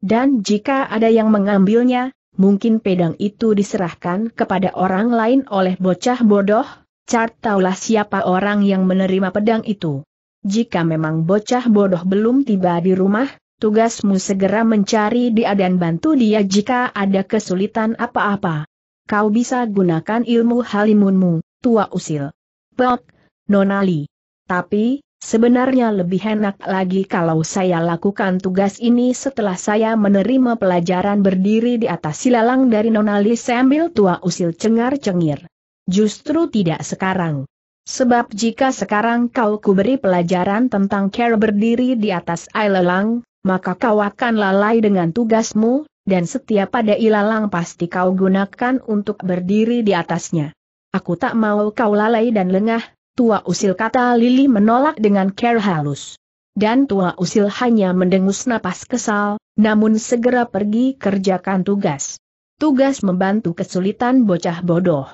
Dan jika ada yang mengambilnya, mungkin pedang itu diserahkan kepada orang lain oleh bocah bodoh, cat taulah siapa orang yang menerima pedang itu. Jika memang bocah bodoh belum tiba di rumah, tugasmu segera mencari dia dan bantu dia jika ada kesulitan apa-apa. Kau bisa gunakan ilmu halimunmu, tua usil. Bok, nonali. Tapi, sebenarnya lebih enak lagi kalau saya lakukan tugas ini setelah saya menerima pelajaran berdiri di atas silalang dari nonali sambil tua usil cengar-cengir. Justru tidak sekarang. Sebab jika sekarang kau kuberi pelajaran tentang cara berdiri di atas ailelang, maka kau akan lalai dengan tugasmu, dan setiap pada ilalang pasti kau gunakan untuk berdiri di atasnya. Aku tak mau kau lalai dan lengah, tua usil kata Lili menolak dengan care halus. Dan tua usil hanya mendengus napas kesal, namun segera pergi kerjakan tugas. Tugas membantu kesulitan bocah bodoh.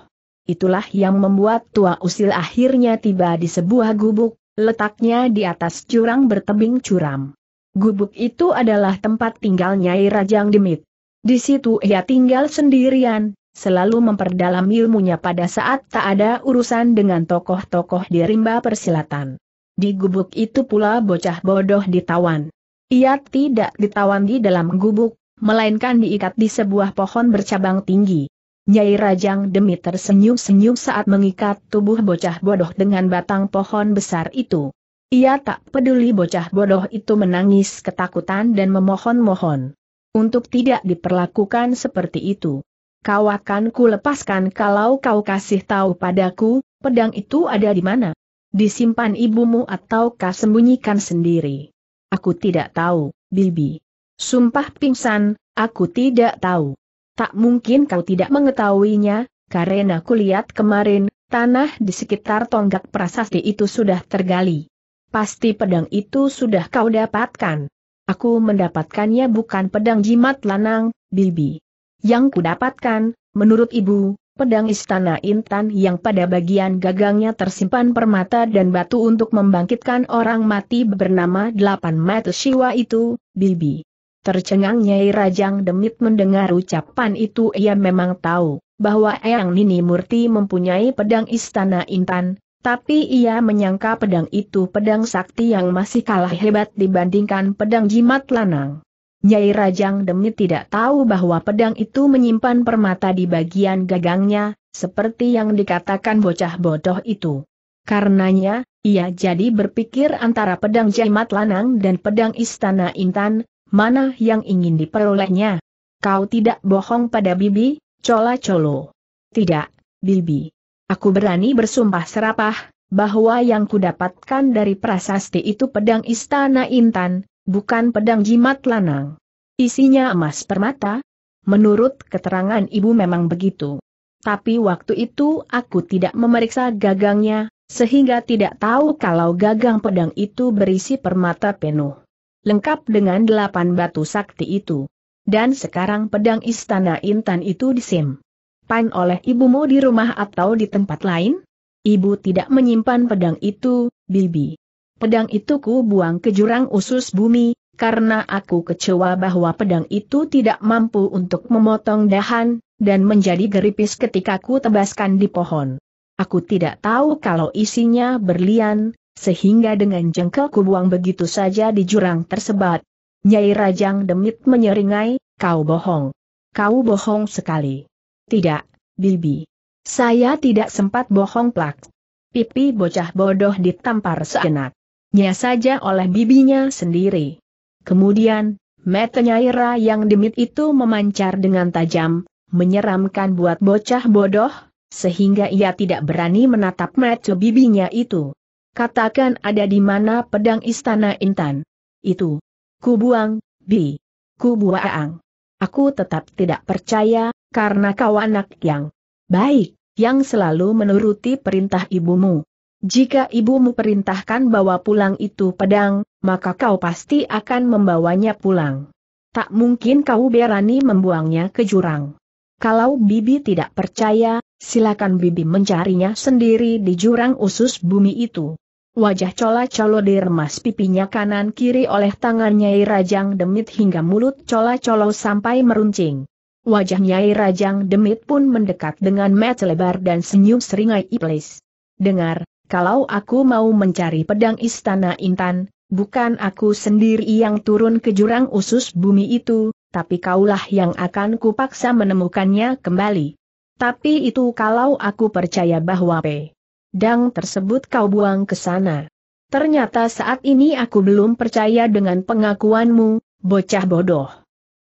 Itulah yang membuat tua usil akhirnya tiba di sebuah gubuk, letaknya di atas jurang bertebing curam. Gubuk itu adalah tempat tinggal Nyai Rajang Demit. Di situ ia tinggal sendirian, selalu memperdalam ilmunya pada saat tak ada urusan dengan tokoh-tokoh di rimba persilatan. Di gubuk itu pula bocah bodoh ditawan. Ia tidak ditawan di dalam gubuk, melainkan diikat di sebuah pohon bercabang tinggi. Nyai Rajang Demit tersenyum-senyum saat mengikat tubuh bocah bodoh dengan batang pohon besar itu. Ia tak peduli bocah bodoh itu menangis ketakutan dan memohon-mohon. Untuk tidak diperlakukan seperti itu. Kau akan ku lepaskan kalau kau kasih tahu padaku, pedang itu ada di mana. Disimpan ibumu atau kau sembunyikan sendiri. Aku tidak tahu, Bibi. Sumpah pingsan, aku tidak tahu. Tak mungkin kau tidak mengetahuinya, karena kulihat kemarin, tanah di sekitar tonggak prasasti itu sudah tergali. Pasti pedang itu sudah kau dapatkan. Aku mendapatkannya bukan pedang jimat lanang, Bibi. Yang kudapatkan, menurut ibu, pedang istana intan yang pada bagian gagangnya tersimpan permata dan batu untuk membangkitkan orang mati bernama Delapan Mata Siwa itu, Bibi. Tercengang Nyai Rajang Demit mendengar ucapan itu ia memang tahu, bahwa Eyang Nini Murti mempunyai pedang istana intan, tapi ia menyangka pedang itu pedang sakti yang masih kalah hebat dibandingkan pedang jimat lanang. Nyai Rajang Demi tidak tahu bahwa pedang itu menyimpan permata di bagian gagangnya, seperti yang dikatakan bocah bodoh itu. Karenanya, ia jadi berpikir antara pedang jimat lanang dan pedang istana intan, mana yang ingin diperolehnya. Kau tidak bohong pada bibi, cola colo. Tidak, bibi. Aku berani bersumpah serapah, bahwa yang kudapatkan dari prasasti itu pedang istana Intan, bukan pedang jimat lanang. Isinya emas permata? Menurut keterangan ibu memang begitu. Tapi waktu itu aku tidak memeriksa gagangnya, sehingga tidak tahu kalau gagang pedang itu berisi permata penuh. Lengkap dengan delapan batu sakti itu. Dan sekarang pedang istana Intan itu disim disimpan oleh ibumu di rumah atau di tempat lain? Ibu tidak menyimpan pedang itu, Bibi. Pedang itu ku buang ke jurang usus bumi, karena aku kecewa bahwa pedang itu tidak mampu untuk memotong dahan, dan menjadi geripis ketika ku tebaskan di pohon. Aku tidak tahu kalau isinya berlian, sehingga dengan jengkel ku buang begitu saja di jurang tersebut. Nyai Rajang Demit menyeringai, kau bohong. Kau bohong sekali. Tidak, Bibi. Saya tidak sempat bohong plak. Pipi bocah bodoh ditampar sejenak, Nya saja oleh bibinya sendiri. Kemudian, mata nyaira yang demit itu memancar dengan tajam, menyeramkan buat bocah bodoh, sehingga ia tidak berani menatap mata bibinya itu. Katakan ada di mana pedang istana Intan. Itu. Kubuang, bi. Kubuang. Aku tetap tidak percaya, karena kau anak yang baik, yang selalu menuruti perintah ibumu. Jika ibumu perintahkan bawa pulang itu pedang, maka kau pasti akan membawanya pulang. Tak mungkin kau berani membuangnya ke jurang. Kalau Bibi tidak percaya, silakan Bibi mencarinya sendiri di jurang usus bumi itu. Wajah Cola Colo diremas pipinya kanan-kiri oleh tangannya Rajang Demit hingga mulut Cola Colo sampai meruncing. Wajah Nyai Rajang Demit pun mendekat dengan mata lebar dan senyum seringai iblis. Dengar, kalau aku mau mencari pedang istana Intan, bukan aku sendiri yang turun ke jurang usus bumi itu, tapi kaulah yang akan kupaksa menemukannya kembali. Tapi itu kalau aku percaya bahwa P. Dang tersebut kau buang ke sana. Ternyata saat ini aku belum percaya dengan pengakuanmu, bocah bodoh.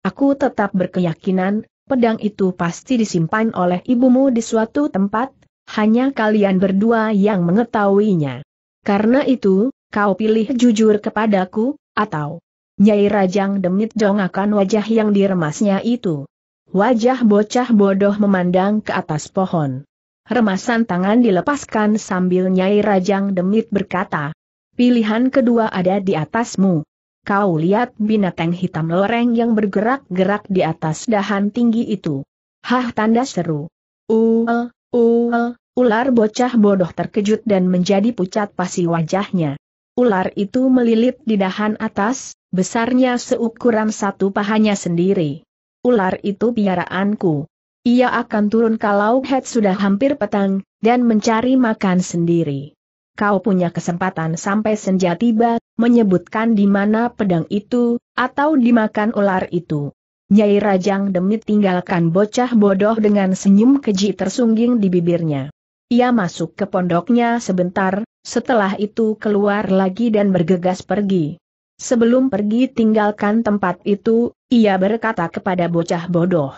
Aku tetap berkeyakinan, pedang itu pasti disimpan oleh ibumu di suatu tempat, hanya kalian berdua yang mengetahuinya. Karena itu, kau pilih jujur kepadaku, atau Nyai Rajang Demit Jong akan wajah yang diremasnya itu. Wajah bocah bodoh memandang ke atas pohon. Remasan tangan dilepaskan sambil Nyai Rajang Demit berkata, Pilihan kedua ada di atasmu kau lihat binatang hitam loreng yang bergerak-gerak di atas dahan tinggi itu. Hah tanda seru. Uel, uel, ular bocah bodoh terkejut dan menjadi pucat pasi wajahnya. Ular itu melilit di dahan atas, besarnya seukuran satu pahanya sendiri. Ular itu piaraanku. Ia akan turun kalau head sudah hampir petang, dan mencari makan sendiri kau punya kesempatan sampai senja tiba, menyebutkan di mana pedang itu, atau dimakan ular itu. Nyai Rajang demi tinggalkan bocah bodoh dengan senyum keji tersungging di bibirnya. Ia masuk ke pondoknya sebentar, setelah itu keluar lagi dan bergegas pergi. Sebelum pergi tinggalkan tempat itu, ia berkata kepada bocah bodoh.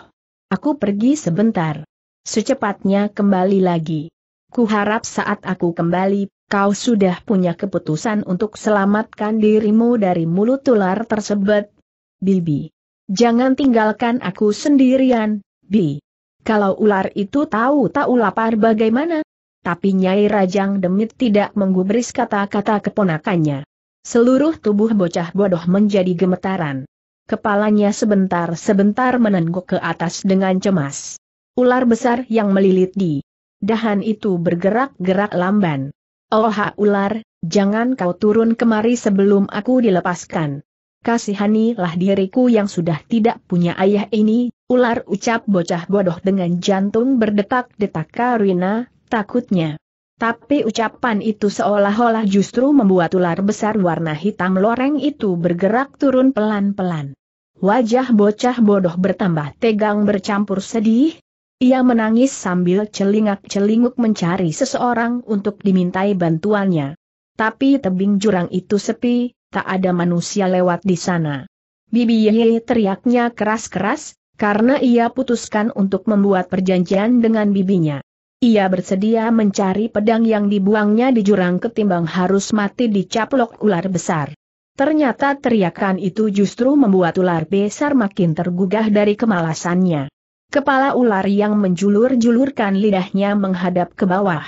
Aku pergi sebentar. Secepatnya kembali lagi. Kuharap saat aku kembali, kau sudah punya keputusan untuk selamatkan dirimu dari mulut ular tersebut. Bibi. Jangan tinggalkan aku sendirian, Bi. Kalau ular itu tahu tak lapar bagaimana? Tapi Nyai Rajang Demit tidak menggubris kata-kata keponakannya. Seluruh tubuh bocah bodoh menjadi gemetaran. Kepalanya sebentar-sebentar menengok ke atas dengan cemas. Ular besar yang melilit di dahan itu bergerak-gerak lamban. Oh ular, jangan kau turun kemari sebelum aku dilepaskan. Kasihanilah diriku yang sudah tidak punya ayah ini, ular ucap bocah bodoh dengan jantung berdetak-detak Karina, takutnya. Tapi ucapan itu seolah-olah justru membuat ular besar warna hitam loreng itu bergerak turun pelan-pelan. Wajah bocah bodoh bertambah tegang bercampur sedih, ia menangis sambil celingak-celinguk mencari seseorang untuk dimintai bantuannya. Tapi tebing jurang itu sepi, tak ada manusia lewat di sana. Bibi Ye teriaknya keras-keras, karena ia putuskan untuk membuat perjanjian dengan bibinya. Ia bersedia mencari pedang yang dibuangnya di jurang ketimbang harus mati di caplok ular besar. Ternyata teriakan itu justru membuat ular besar makin tergugah dari kemalasannya. Kepala ular yang menjulur-julurkan lidahnya menghadap ke bawah.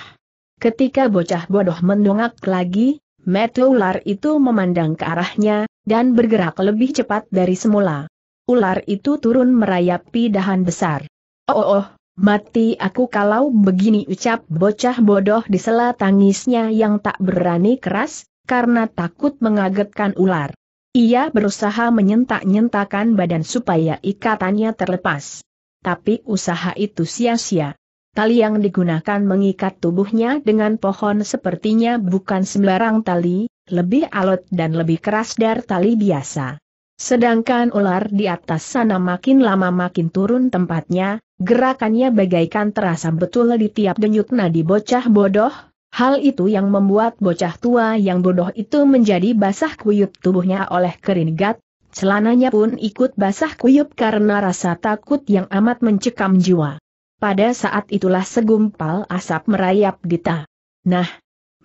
Ketika bocah bodoh mendongak lagi, mata ular itu memandang ke arahnya, dan bergerak lebih cepat dari semula. Ular itu turun merayapi dahan besar. Oh, oh, oh mati aku kalau begini ucap bocah bodoh di sela tangisnya yang tak berani keras, karena takut mengagetkan ular. Ia berusaha menyentak-nyentakan badan supaya ikatannya terlepas tapi usaha itu sia-sia. Tali yang digunakan mengikat tubuhnya dengan pohon sepertinya bukan sembarang tali, lebih alot dan lebih keras dari tali biasa. Sedangkan ular di atas sana makin lama makin turun tempatnya, gerakannya bagaikan terasa betul di tiap denyut nadi bocah bodoh, hal itu yang membuat bocah tua yang bodoh itu menjadi basah kuyup tubuhnya oleh keringat, celananya pun ikut basah kuyup karena rasa takut yang amat mencekam jiwa. Pada saat itulah segumpal asap merayap di ta. Nah,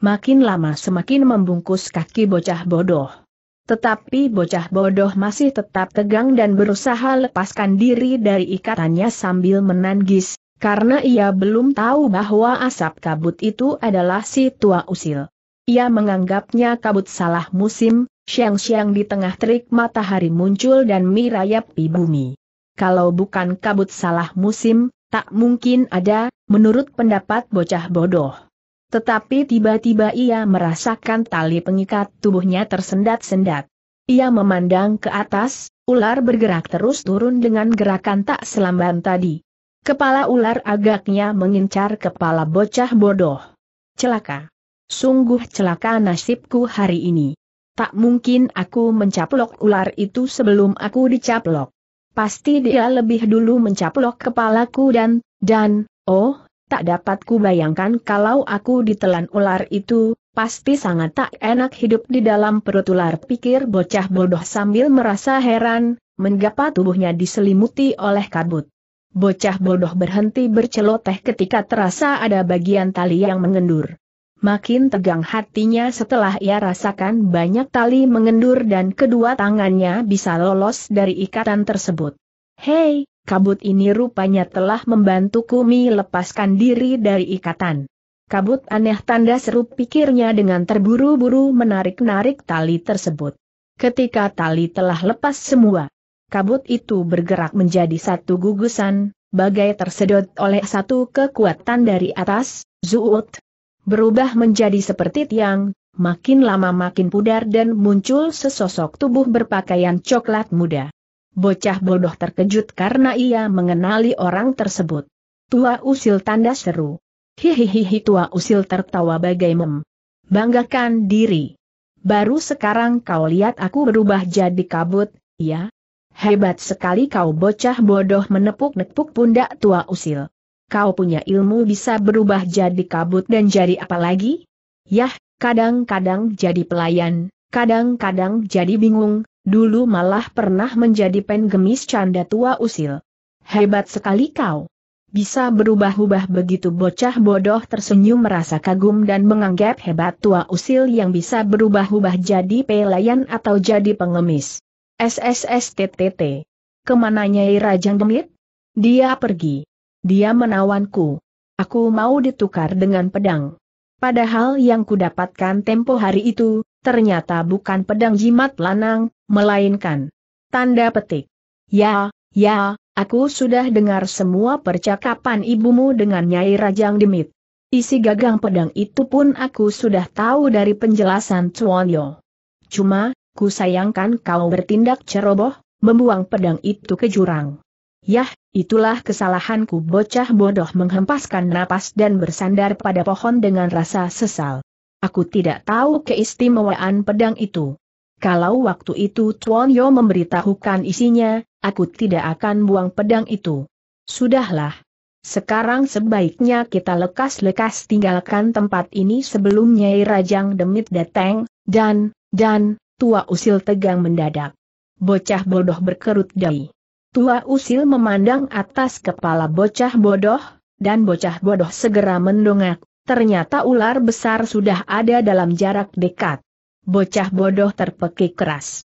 makin lama semakin membungkus kaki bocah bodoh. Tetapi bocah bodoh masih tetap tegang dan berusaha lepaskan diri dari ikatannya sambil menangis, karena ia belum tahu bahwa asap kabut itu adalah si tua usil. Ia menganggapnya kabut salah musim, Siang-siang di tengah terik matahari muncul dan mirayapi bumi. Kalau bukan kabut salah musim, tak mungkin ada, menurut pendapat bocah bodoh. Tetapi tiba-tiba ia merasakan tali pengikat tubuhnya tersendat-sendat. Ia memandang ke atas, ular bergerak terus turun dengan gerakan tak selamban tadi. Kepala ular agaknya mengincar kepala bocah bodoh. Celaka. Sungguh celaka nasibku hari ini. Tak mungkin aku mencaplok ular itu sebelum aku dicaplok. Pasti dia lebih dulu mencaplok kepalaku dan, dan, oh, tak dapat ku bayangkan kalau aku ditelan ular itu, pasti sangat tak enak hidup di dalam perut ular pikir bocah bodoh sambil merasa heran, menggapa tubuhnya diselimuti oleh kabut. Bocah bodoh berhenti berceloteh ketika terasa ada bagian tali yang mengendur. Makin tegang hatinya setelah ia rasakan banyak tali mengendur dan kedua tangannya bisa lolos dari ikatan tersebut. Hei, kabut ini rupanya telah membantu Kumi lepaskan diri dari ikatan. Kabut aneh tanda seru pikirnya dengan terburu-buru menarik-narik tali tersebut. Ketika tali telah lepas semua, kabut itu bergerak menjadi satu gugusan, bagai tersedot oleh satu kekuatan dari atas, Zuut, berubah menjadi seperti tiang, makin lama makin pudar dan muncul sesosok tubuh berpakaian coklat muda. Bocah bodoh terkejut karena ia mengenali orang tersebut. Tua usil tanda seru. Hihihihi tua usil tertawa bagai mem. Banggakan diri. Baru sekarang kau lihat aku berubah jadi kabut, ya? Hebat sekali kau bocah bodoh menepuk-nepuk pundak tua usil kau punya ilmu bisa berubah jadi kabut dan jadi apa lagi? Yah, kadang-kadang jadi pelayan, kadang-kadang jadi bingung, dulu malah pernah menjadi penggemis canda tua usil. Hebat sekali kau. Bisa berubah-ubah begitu bocah bodoh tersenyum merasa kagum dan menganggap hebat tua usil yang bisa berubah-ubah jadi pelayan atau jadi pengemis. SSSTTT. Kemana Nyai Rajang Demit? Dia pergi. Dia menawanku. Aku mau ditukar dengan pedang. Padahal yang kudapatkan tempo hari itu, ternyata bukan pedang jimat lanang, melainkan tanda petik. Ya, ya, aku sudah dengar semua percakapan ibumu dengan Nyai Rajang Demit. Isi gagang pedang itu pun aku sudah tahu dari penjelasan Cuolyo. Cuma, ku sayangkan kau bertindak ceroboh, membuang pedang itu ke jurang. Yah, Itulah kesalahanku bocah bodoh menghempaskan napas dan bersandar pada pohon dengan rasa sesal. Aku tidak tahu keistimewaan pedang itu. Kalau waktu itu Tuan Yo memberitahukan isinya, aku tidak akan buang pedang itu. Sudahlah. Sekarang sebaiknya kita lekas-lekas tinggalkan tempat ini sebelum Nyai Rajang Demit datang, dan, dan, tua usil tegang mendadak. Bocah bodoh berkerut dahi. Tua usil memandang atas kepala bocah bodoh, dan bocah bodoh segera mendongak, ternyata ular besar sudah ada dalam jarak dekat. Bocah bodoh terpekik keras.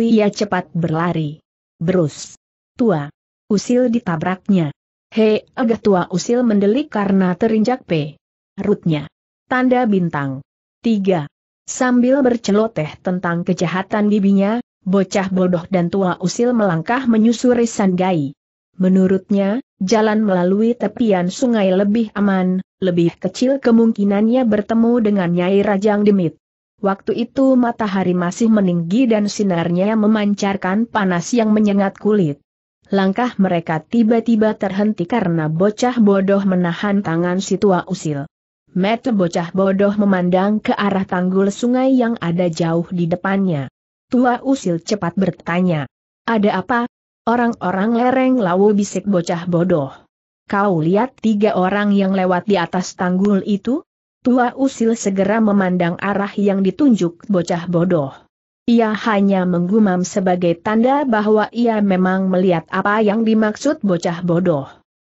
ia cepat berlari. Berus. Tua. Usil ditabraknya. Hei, agak tua usil mendelik karena terinjak P. Rutnya. Tanda bintang. 3. Sambil berceloteh tentang kejahatan bibinya, bocah bodoh dan tua usil melangkah menyusuri sanggai. Menurutnya, jalan melalui tepian sungai lebih aman, lebih kecil kemungkinannya bertemu dengan Nyai Rajang Demit. Waktu itu matahari masih meninggi dan sinarnya memancarkan panas yang menyengat kulit. Langkah mereka tiba-tiba terhenti karena bocah bodoh menahan tangan si tua usil. Mata bocah bodoh memandang ke arah tanggul sungai yang ada jauh di depannya. Tua usil cepat bertanya. Ada apa? Orang-orang lereng lawu bisik bocah bodoh. Kau lihat tiga orang yang lewat di atas tanggul itu? Tua usil segera memandang arah yang ditunjuk bocah bodoh. Ia hanya menggumam sebagai tanda bahwa ia memang melihat apa yang dimaksud bocah bodoh.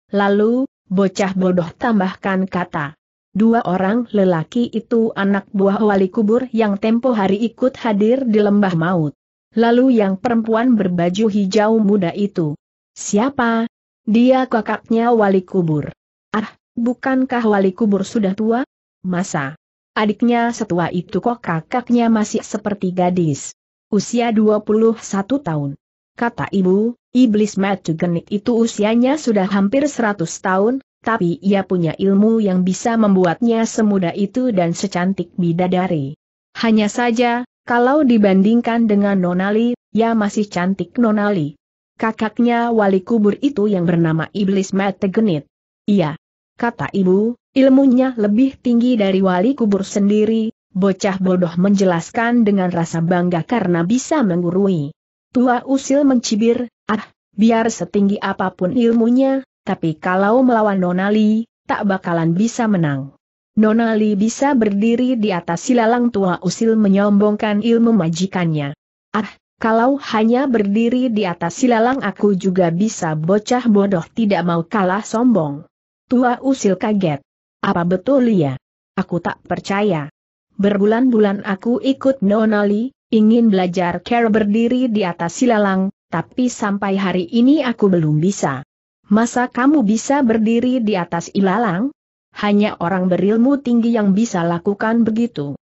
Lalu, bocah bodoh tambahkan kata, Dua orang lelaki itu anak buah wali kubur yang tempo hari ikut hadir di lembah maut. Lalu yang perempuan berbaju hijau muda itu. Siapa? Dia kakaknya wali kubur. Ah, bukankah wali kubur sudah tua? Masa? Adiknya setua itu kok kakaknya masih seperti gadis. Usia 21 tahun. Kata ibu, iblis matu genik itu usianya sudah hampir 100 tahun, tapi ia punya ilmu yang bisa membuatnya semudah itu dan secantik bidadari. Hanya saja, kalau dibandingkan dengan Nonali, ia masih cantik Nonali. Kakaknya wali kubur itu yang bernama Iblis Mata Genit. Iya. Kata ibu, ilmunya lebih tinggi dari wali kubur sendiri, bocah bodoh menjelaskan dengan rasa bangga karena bisa menggurui. Tua usil mencibir, ah, biar setinggi apapun ilmunya, tapi kalau melawan Nonali, tak bakalan bisa menang. Nonali bisa berdiri di atas silalang tua usil menyombongkan ilmu majikannya. Ah, kalau hanya berdiri di atas silalang aku juga bisa bocah bodoh tidak mau kalah sombong. Tua usil kaget. Apa betul ya? Aku tak percaya. Berbulan-bulan aku ikut Nonali, ingin belajar care berdiri di atas silalang, tapi sampai hari ini aku belum bisa. Masa kamu bisa berdiri di atas ilalang? Hanya orang berilmu tinggi yang bisa lakukan begitu.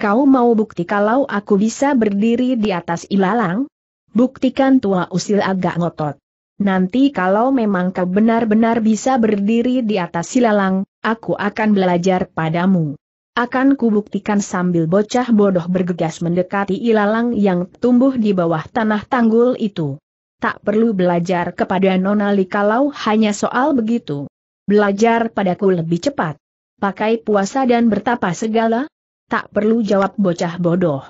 Kau mau bukti kalau aku bisa berdiri di atas ilalang? Buktikan tua usil agak ngotot. Nanti kalau memang kau benar-benar bisa berdiri di atas ilalang, aku akan belajar padamu. Akan kubuktikan sambil bocah bodoh bergegas mendekati ilalang yang tumbuh di bawah tanah tanggul itu tak perlu belajar kepada Nonali kalau hanya soal begitu. Belajar padaku lebih cepat. Pakai puasa dan bertapa segala? Tak perlu jawab bocah bodoh.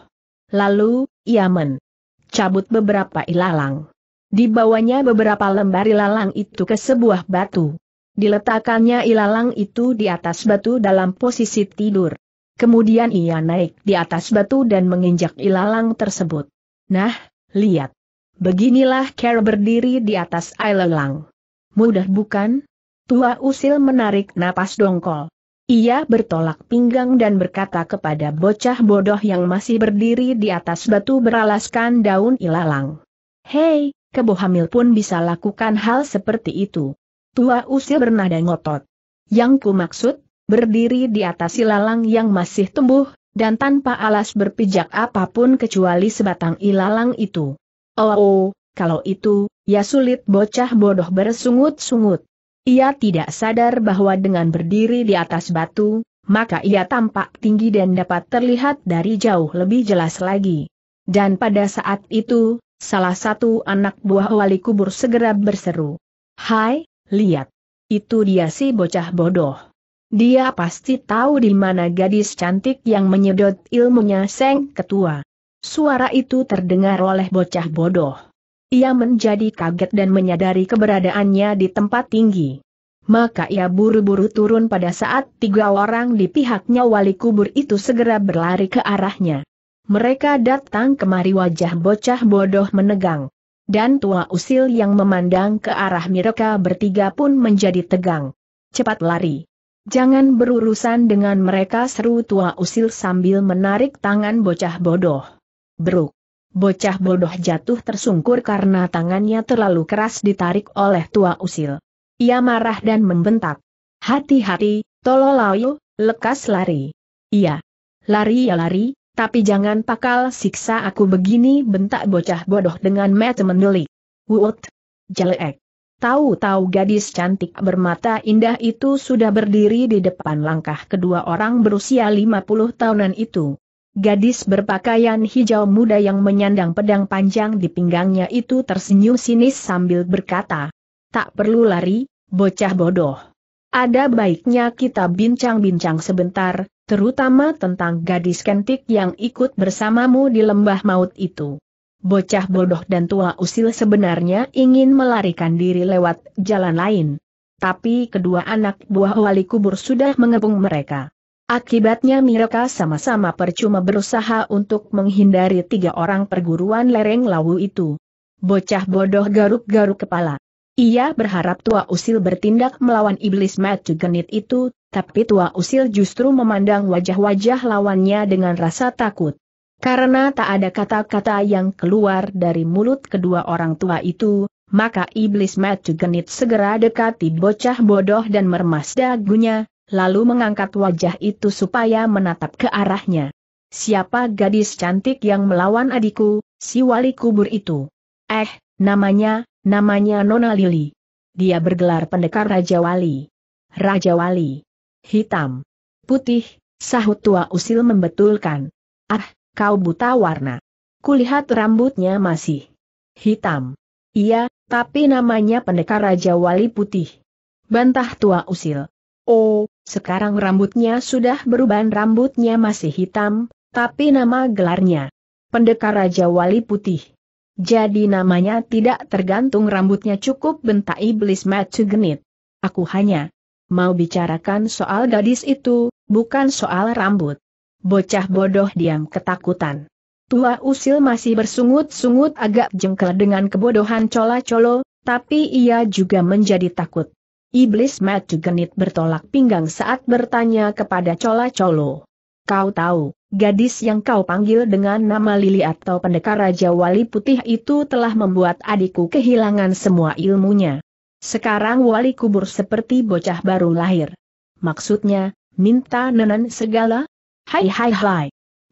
Lalu, ia men. Cabut beberapa ilalang. Dibawanya beberapa lembar ilalang itu ke sebuah batu. Diletakkannya ilalang itu di atas batu dalam posisi tidur. Kemudian ia naik di atas batu dan menginjak ilalang tersebut. Nah, lihat. Beginilah Kera berdiri di atas Ailelang. Mudah bukan? Tua usil menarik napas dongkol. Ia bertolak pinggang dan berkata kepada bocah bodoh yang masih berdiri di atas batu beralaskan daun ilalang. Hei, kebo hamil pun bisa lakukan hal seperti itu. Tua usil bernada ngotot. Yang ku maksud, berdiri di atas ilalang yang masih tumbuh, dan tanpa alas berpijak apapun kecuali sebatang ilalang itu. Oh, oh kalau itu, ya sulit bocah bodoh bersungut-sungut. Ia tidak sadar bahwa dengan berdiri di atas batu, maka ia tampak tinggi dan dapat terlihat dari jauh lebih jelas lagi. Dan pada saat itu, salah satu anak buah wali kubur segera berseru. Hai, lihat. Itu dia si bocah bodoh. Dia pasti tahu di mana gadis cantik yang menyedot ilmunya Seng Ketua. Suara itu terdengar oleh bocah bodoh. Ia menjadi kaget dan menyadari keberadaannya di tempat tinggi. Maka ia buru-buru turun pada saat tiga orang di pihaknya wali kubur itu segera berlari ke arahnya. Mereka datang kemari wajah bocah bodoh menegang. Dan tua usil yang memandang ke arah mereka bertiga pun menjadi tegang. Cepat lari. Jangan berurusan dengan mereka seru tua usil sambil menarik tangan bocah bodoh. Beruk. Bocah bodoh jatuh tersungkur karena tangannya terlalu keras ditarik oleh tua usil. Ia marah dan membentak. Hati-hati, tololayo, lekas lari. Iya. Lari ya lari, tapi jangan pakal siksa aku begini bentak bocah bodoh dengan mata mendelik. Wut. Jelek. Tahu-tahu gadis cantik bermata indah itu sudah berdiri di depan langkah kedua orang berusia 50 tahunan itu. Gadis berpakaian hijau muda yang menyandang pedang panjang di pinggangnya itu tersenyum sinis sambil berkata, Tak perlu lari, bocah bodoh. Ada baiknya kita bincang-bincang sebentar, terutama tentang gadis kentik yang ikut bersamamu di lembah maut itu. Bocah bodoh dan tua usil sebenarnya ingin melarikan diri lewat jalan lain. Tapi kedua anak buah wali kubur sudah mengepung mereka. Akibatnya mereka sama-sama percuma berusaha untuk menghindari tiga orang perguruan lereng lawu itu. Bocah bodoh garuk-garuk kepala. Ia berharap tua usil bertindak melawan iblis matu genit itu, tapi tua usil justru memandang wajah-wajah lawannya dengan rasa takut. Karena tak ada kata-kata yang keluar dari mulut kedua orang tua itu, maka iblis matu genit segera dekati bocah bodoh dan mermas dagunya, lalu mengangkat wajah itu supaya menatap ke arahnya. Siapa gadis cantik yang melawan adikku, si wali kubur itu? Eh, namanya, namanya Nona Lili. Dia bergelar pendekar Raja Wali. Raja Wali. Hitam. Putih, sahut tua usil membetulkan. Ah, kau buta warna. Kulihat rambutnya masih hitam. Iya, tapi namanya pendekar Raja Wali Putih. Bantah tua usil. Oh, sekarang rambutnya sudah berubah rambutnya masih hitam, tapi nama gelarnya Pendekar Raja Wali Putih. Jadi namanya tidak tergantung rambutnya cukup bentak iblis matu genit. Aku hanya mau bicarakan soal gadis itu, bukan soal rambut. Bocah bodoh diam ketakutan. Tua usil masih bersungut-sungut agak jengkel dengan kebodohan cola-colo, tapi ia juga menjadi takut. Iblis Matu Genit bertolak pinggang saat bertanya kepada Cola Colo. Kau tahu, gadis yang kau panggil dengan nama Lili atau pendekar Raja Wali Putih itu telah membuat adikku kehilangan semua ilmunya. Sekarang Wali kubur seperti bocah baru lahir. Maksudnya, minta nenan segala? Hai hai hai.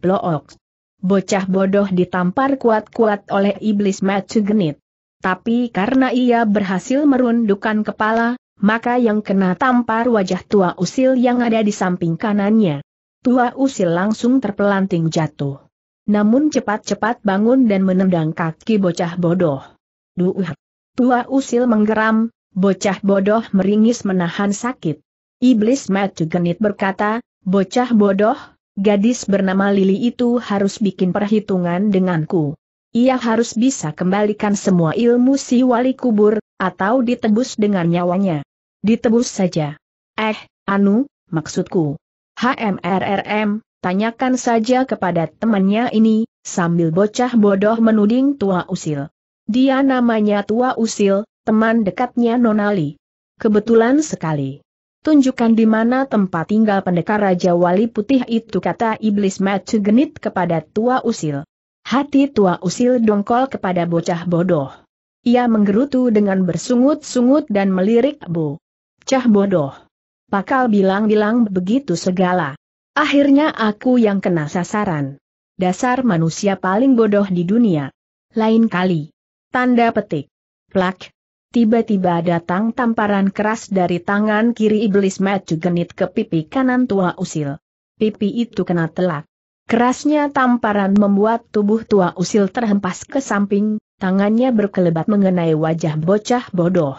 Blook. Bocah bodoh ditampar kuat-kuat oleh iblis matu genit. Tapi karena ia berhasil merundukkan kepala, maka yang kena tampar wajah tua usil yang ada di samping kanannya. Tua usil langsung terpelanting jatuh. Namun cepat-cepat bangun dan menendang kaki bocah bodoh. Duh! Tua usil menggeram, bocah bodoh meringis menahan sakit. Iblis Matthew genit berkata, bocah bodoh, gadis bernama Lili itu harus bikin perhitungan denganku. Ia harus bisa kembalikan semua ilmu si wali kubur, atau ditebus dengan nyawanya? Ditebus saja. Eh, Anu, maksudku. HMRRM, tanyakan saja kepada temannya ini, sambil bocah bodoh menuding tua usil. Dia namanya tua usil, teman dekatnya Nonali. Kebetulan sekali. Tunjukkan di mana tempat tinggal pendekar Raja Wali Putih itu kata iblis matu genit kepada tua usil. Hati tua usil dongkol kepada bocah bodoh. Ia menggerutu dengan bersungut-sungut dan melirik Bo. Cah bodoh. Pakal bilang-bilang begitu segala. Akhirnya aku yang kena sasaran. Dasar manusia paling bodoh di dunia. Lain kali. Tanda petik. Plak. Tiba-tiba datang tamparan keras dari tangan kiri iblis maju genit ke pipi kanan tua usil. Pipi itu kena telak. Kerasnya tamparan membuat tubuh tua usil terhempas ke samping, Tangannya berkelebat mengenai wajah bocah bodoh.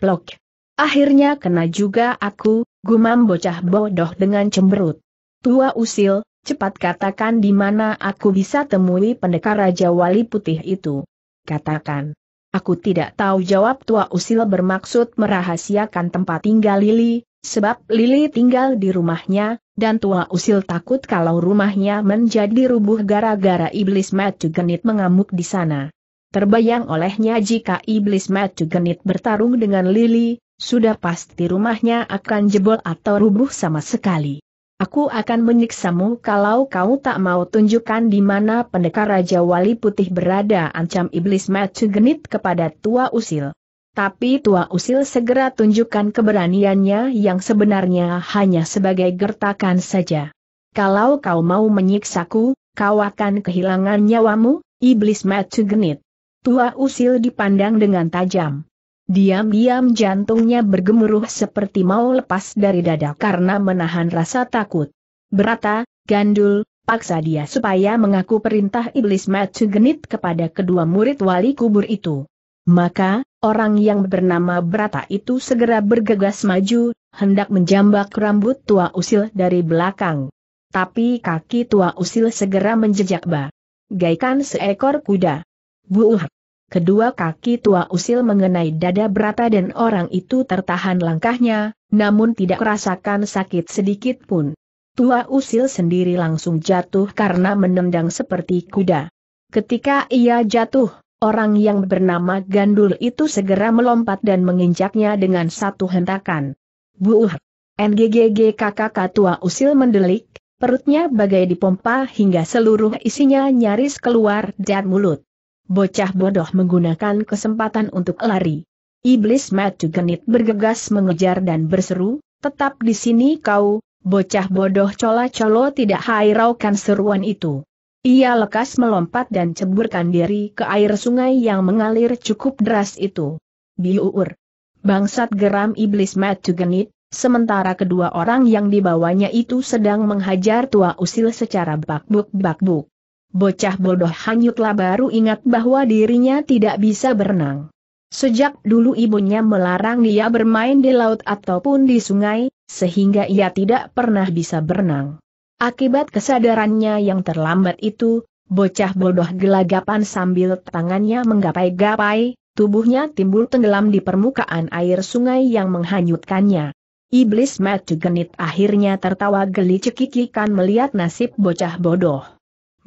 Plok. Akhirnya kena juga aku, gumam bocah bodoh dengan cemberut. Tua usil, cepat katakan di mana aku bisa temui pendekar Raja Wali Putih itu. Katakan. Aku tidak tahu jawab tua usil bermaksud merahasiakan tempat tinggal Lili, sebab Lili tinggal di rumahnya, dan tua usil takut kalau rumahnya menjadi rubuh gara-gara iblis matu genit mengamuk di sana. Terbayang olehnya jika iblis matu genit bertarung dengan Lily, sudah pasti rumahnya akan jebol atau rubuh sama sekali. Aku akan menyiksamu kalau kau tak mau tunjukkan di mana pendekar Raja Wali Putih berada ancam iblis matu genit kepada Tua Usil. Tapi Tua Usil segera tunjukkan keberaniannya yang sebenarnya hanya sebagai gertakan saja. Kalau kau mau menyiksaku, kau akan kehilangan nyawamu, iblis matu genit. Tua usil dipandang dengan tajam. Diam-diam jantungnya bergemuruh seperti mau lepas dari dada karena menahan rasa takut. Berata, gandul, paksa dia supaya mengaku perintah iblis Matsu genit kepada kedua murid wali kubur itu. Maka, orang yang bernama Berata itu segera bergegas maju, hendak menjambak rambut tua usil dari belakang. Tapi kaki tua usil segera menjejak ba. Gaikan seekor kuda. Buuh! kedua kaki tua usil mengenai dada berata dan orang itu tertahan langkahnya, namun tidak merasakan sakit sedikit pun. Tua usil sendiri langsung jatuh karena menendang seperti kuda. Ketika ia jatuh, orang yang bernama Gandul itu segera melompat dan menginjaknya dengan satu hentakan. Buuh! NGGG kakak tua usil mendelik, perutnya bagai dipompa hingga seluruh isinya nyaris keluar dan mulut bocah bodoh menggunakan kesempatan untuk lari. Iblis matu genit bergegas mengejar dan berseru, tetap di sini kau, bocah bodoh cola-colo tidak hairaukan seruan itu. Ia lekas melompat dan ceburkan diri ke air sungai yang mengalir cukup deras itu. Biuur. Bangsat geram iblis matu genit, sementara kedua orang yang dibawanya itu sedang menghajar tua usil secara bakbuk-bakbuk. Bocah bodoh hanyutlah baru ingat bahwa dirinya tidak bisa berenang. Sejak dulu ibunya melarang dia bermain di laut ataupun di sungai, sehingga ia tidak pernah bisa berenang. Akibat kesadarannya yang terlambat itu, bocah bodoh gelagapan sambil tangannya menggapai-gapai, tubuhnya timbul tenggelam di permukaan air sungai yang menghanyutkannya. Iblis Matu genit akhirnya tertawa geli cekikikan melihat nasib bocah bodoh.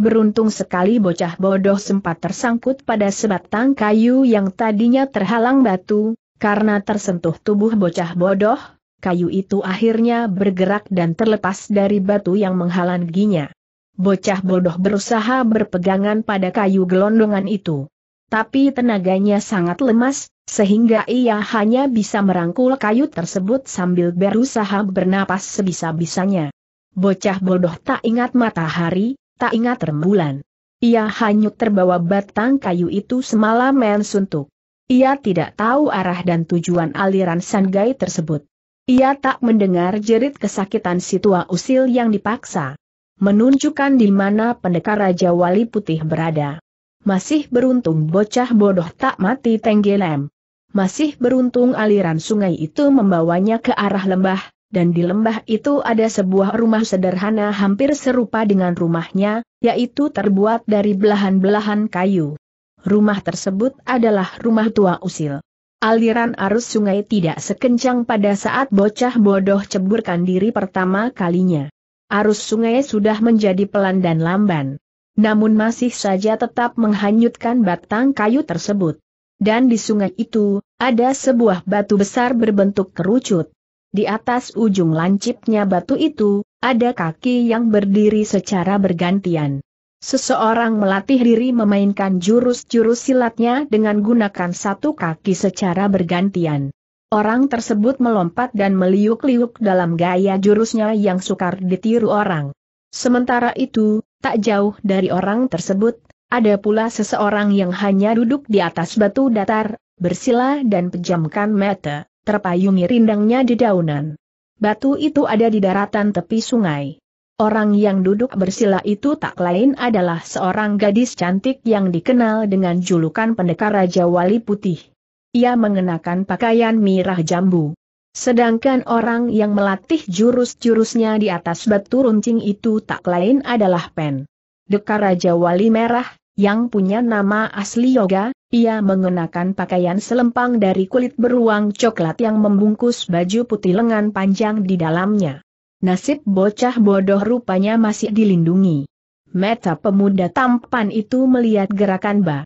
Beruntung sekali bocah bodoh sempat tersangkut pada sebatang kayu yang tadinya terhalang batu, karena tersentuh tubuh bocah bodoh, kayu itu akhirnya bergerak dan terlepas dari batu yang menghalanginya. Bocah bodoh berusaha berpegangan pada kayu gelondongan itu. Tapi tenaganya sangat lemas, sehingga ia hanya bisa merangkul kayu tersebut sambil berusaha bernapas sebisa-bisanya. Bocah bodoh tak ingat matahari, tak ingat rembulan. Ia hanyut terbawa batang kayu itu semalam suntuk. Ia tidak tahu arah dan tujuan aliran sanggai tersebut. Ia tak mendengar jerit kesakitan si tua usil yang dipaksa. Menunjukkan di mana pendekar Raja Wali Putih berada. Masih beruntung bocah bodoh tak mati tenggelam. Masih beruntung aliran sungai itu membawanya ke arah lembah, dan di lembah itu ada sebuah rumah sederhana hampir serupa dengan rumahnya, yaitu terbuat dari belahan-belahan kayu. Rumah tersebut adalah rumah tua usil. Aliran arus sungai tidak sekencang pada saat bocah bodoh ceburkan diri pertama kalinya. Arus sungai sudah menjadi pelan dan lamban. Namun masih saja tetap menghanyutkan batang kayu tersebut. Dan di sungai itu, ada sebuah batu besar berbentuk kerucut. Di atas ujung lancipnya batu itu, ada kaki yang berdiri secara bergantian. Seseorang melatih diri memainkan jurus-jurus silatnya dengan gunakan satu kaki secara bergantian. Orang tersebut melompat dan meliuk-liuk dalam gaya jurusnya yang sukar ditiru orang. Sementara itu, tak jauh dari orang tersebut, ada pula seseorang yang hanya duduk di atas batu datar, bersila dan pejamkan mata terpayungi rindangnya di daunan. Batu itu ada di daratan tepi sungai. Orang yang duduk bersila itu tak lain adalah seorang gadis cantik yang dikenal dengan julukan pendekar Raja Wali Putih. Ia mengenakan pakaian mirah jambu. Sedangkan orang yang melatih jurus-jurusnya di atas batu runcing itu tak lain adalah Pen. Dekar Raja Wali Merah, yang punya nama asli Yoga, ia mengenakan pakaian selempang dari kulit beruang coklat yang membungkus baju putih lengan panjang di dalamnya. Nasib bocah bodoh rupanya masih dilindungi. Meta pemuda tampan itu melihat gerakan ba.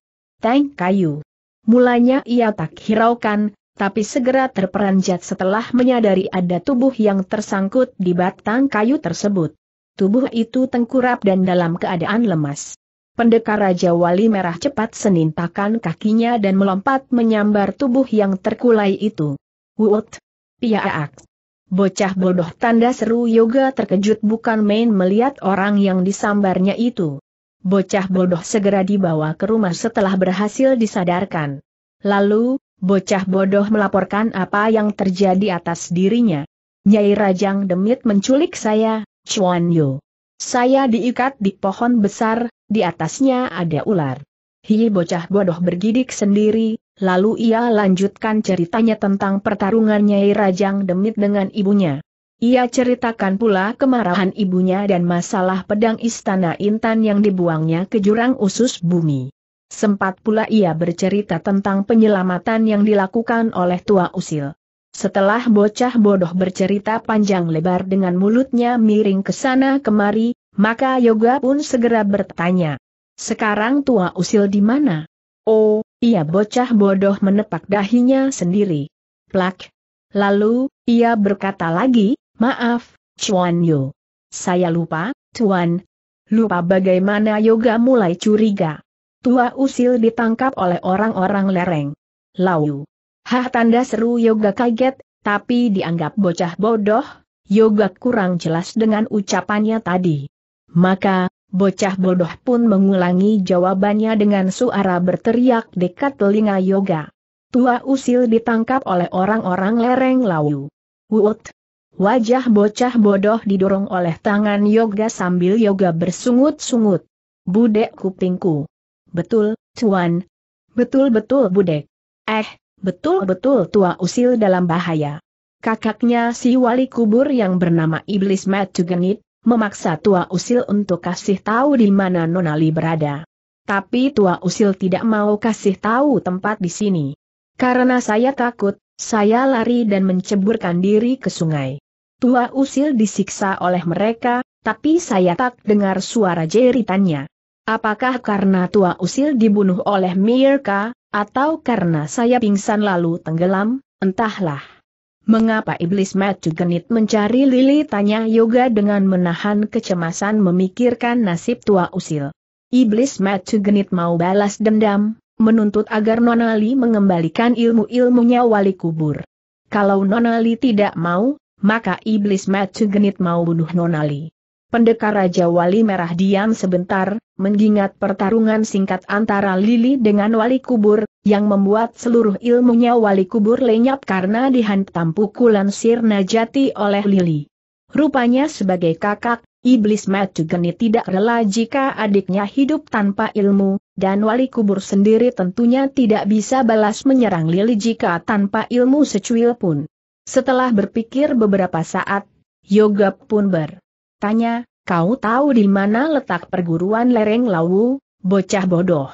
Tank kayu. Mulanya ia tak hiraukan, tapi segera terperanjat setelah menyadari ada tubuh yang tersangkut di batang kayu tersebut. Tubuh itu tengkurap dan dalam keadaan lemas. Pendekar Raja Wali Merah cepat senintakan kakinya dan melompat menyambar tubuh yang terkulai itu. Wuot! Piaak! Bocah bodoh tanda seru yoga terkejut bukan main melihat orang yang disambarnya itu. Bocah bodoh segera dibawa ke rumah setelah berhasil disadarkan. Lalu, bocah bodoh melaporkan apa yang terjadi atas dirinya. Nyai Rajang Demit menculik saya, Chuan Yu. Saya diikat di pohon besar, di atasnya ada ular. Hi bocah bodoh bergidik sendiri, lalu ia lanjutkan ceritanya tentang pertarungan Nyai Rajang Demit dengan ibunya. Ia ceritakan pula kemarahan ibunya dan masalah pedang istana Intan yang dibuangnya ke jurang usus bumi. Sempat pula ia bercerita tentang penyelamatan yang dilakukan oleh tua usil. Setelah bocah bodoh bercerita panjang lebar dengan mulutnya miring ke sana kemari, maka Yoga pun segera bertanya. Sekarang tua usil di mana? Oh, ia bocah bodoh menepak dahinya sendiri. Plak. Lalu, ia berkata lagi, maaf, Chuan Yu. Saya lupa, Tuan. Lupa bagaimana Yoga mulai curiga. Tua usil ditangkap oleh orang-orang lereng. Lau. Hah tanda seru Yoga kaget, tapi dianggap bocah bodoh, Yoga kurang jelas dengan ucapannya tadi. Maka, bocah bodoh pun mengulangi jawabannya dengan suara berteriak dekat telinga Yoga. Tua usil ditangkap oleh orang-orang lereng lawu. Wut! Wajah bocah bodoh didorong oleh tangan Yoga sambil Yoga bersungut-sungut. Budek kupingku. Betul, Tuan. Betul-betul budek. Eh, betul-betul tua usil dalam bahaya. Kakaknya si wali kubur yang bernama Iblis Matugenit, memaksa Tua Usil untuk kasih tahu di mana Nonali berada. Tapi Tua Usil tidak mau kasih tahu tempat di sini. Karena saya takut, saya lari dan menceburkan diri ke sungai. Tua Usil disiksa oleh mereka, tapi saya tak dengar suara jeritannya. Apakah karena Tua Usil dibunuh oleh Mirka, atau karena saya pingsan lalu tenggelam, entahlah. Mengapa iblis matu genit mencari lili tanya Yoga dengan menahan kecemasan memikirkan nasib tua usil. Iblis matu genit mau balas dendam, menuntut agar Nonali mengembalikan ilmu-ilmunya wali kubur. Kalau Nonali tidak mau, maka iblis matu genit mau bunuh Nonali. Pendekar Raja Wali Merah diam sebentar, mengingat pertarungan singkat antara Lili dengan wali kubur, yang membuat seluruh ilmunya wali kubur lenyap karena dihantam pukulan sirna jati oleh Lili. Rupanya sebagai kakak, iblis Geni tidak rela jika adiknya hidup tanpa ilmu, dan wali kubur sendiri tentunya tidak bisa balas menyerang Lili jika tanpa ilmu secuil pun. Setelah berpikir beberapa saat, Yoga pun bertanya, Kau tahu di mana letak perguruan lereng Lawu, bocah bodoh.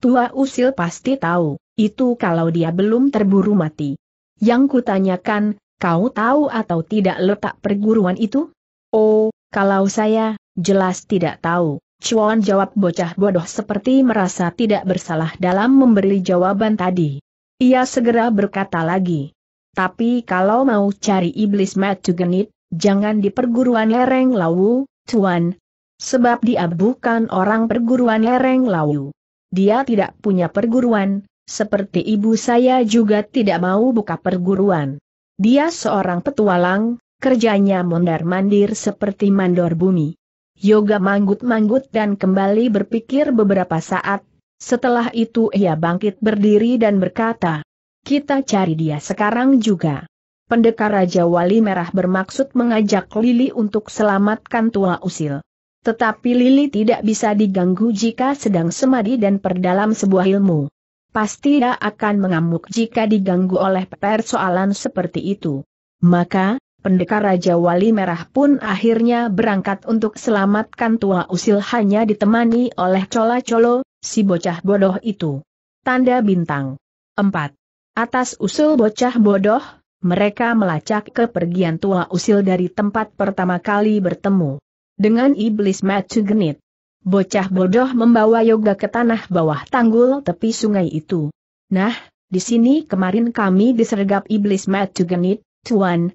Tua usil pasti tahu, itu kalau dia belum terburu mati. Yang kutanyakan, kau tahu atau tidak letak perguruan itu? Oh, kalau saya, jelas tidak tahu. Cuan jawab bocah bodoh seperti merasa tidak bersalah dalam memberi jawaban tadi. Ia segera berkata lagi. Tapi kalau mau cari iblis matu genit, jangan di perguruan lereng lawu, Tuan. Sebab dia bukan orang perguruan lereng lau. Dia tidak punya perguruan, seperti ibu saya juga tidak mau buka perguruan. Dia seorang petualang, kerjanya mondar-mandir seperti mandor bumi. Yoga manggut-manggut dan kembali berpikir beberapa saat, setelah itu ia bangkit berdiri dan berkata, kita cari dia sekarang juga pendekar Raja Wali Merah bermaksud mengajak Lili untuk selamatkan tua usil. Tetapi Lili tidak bisa diganggu jika sedang semadi dan perdalam sebuah ilmu. Pasti dia akan mengamuk jika diganggu oleh persoalan seperti itu. Maka, pendekar Raja Wali Merah pun akhirnya berangkat untuk selamatkan tua usil hanya ditemani oleh Cola Colo, si bocah bodoh itu. Tanda bintang 4. Atas usul bocah bodoh, mereka melacak kepergian tua usil dari tempat pertama kali bertemu. Dengan iblis matu genit. Bocah bodoh membawa yoga ke tanah bawah tanggul tepi sungai itu. Nah, di sini kemarin kami disergap iblis matu genit, tuan.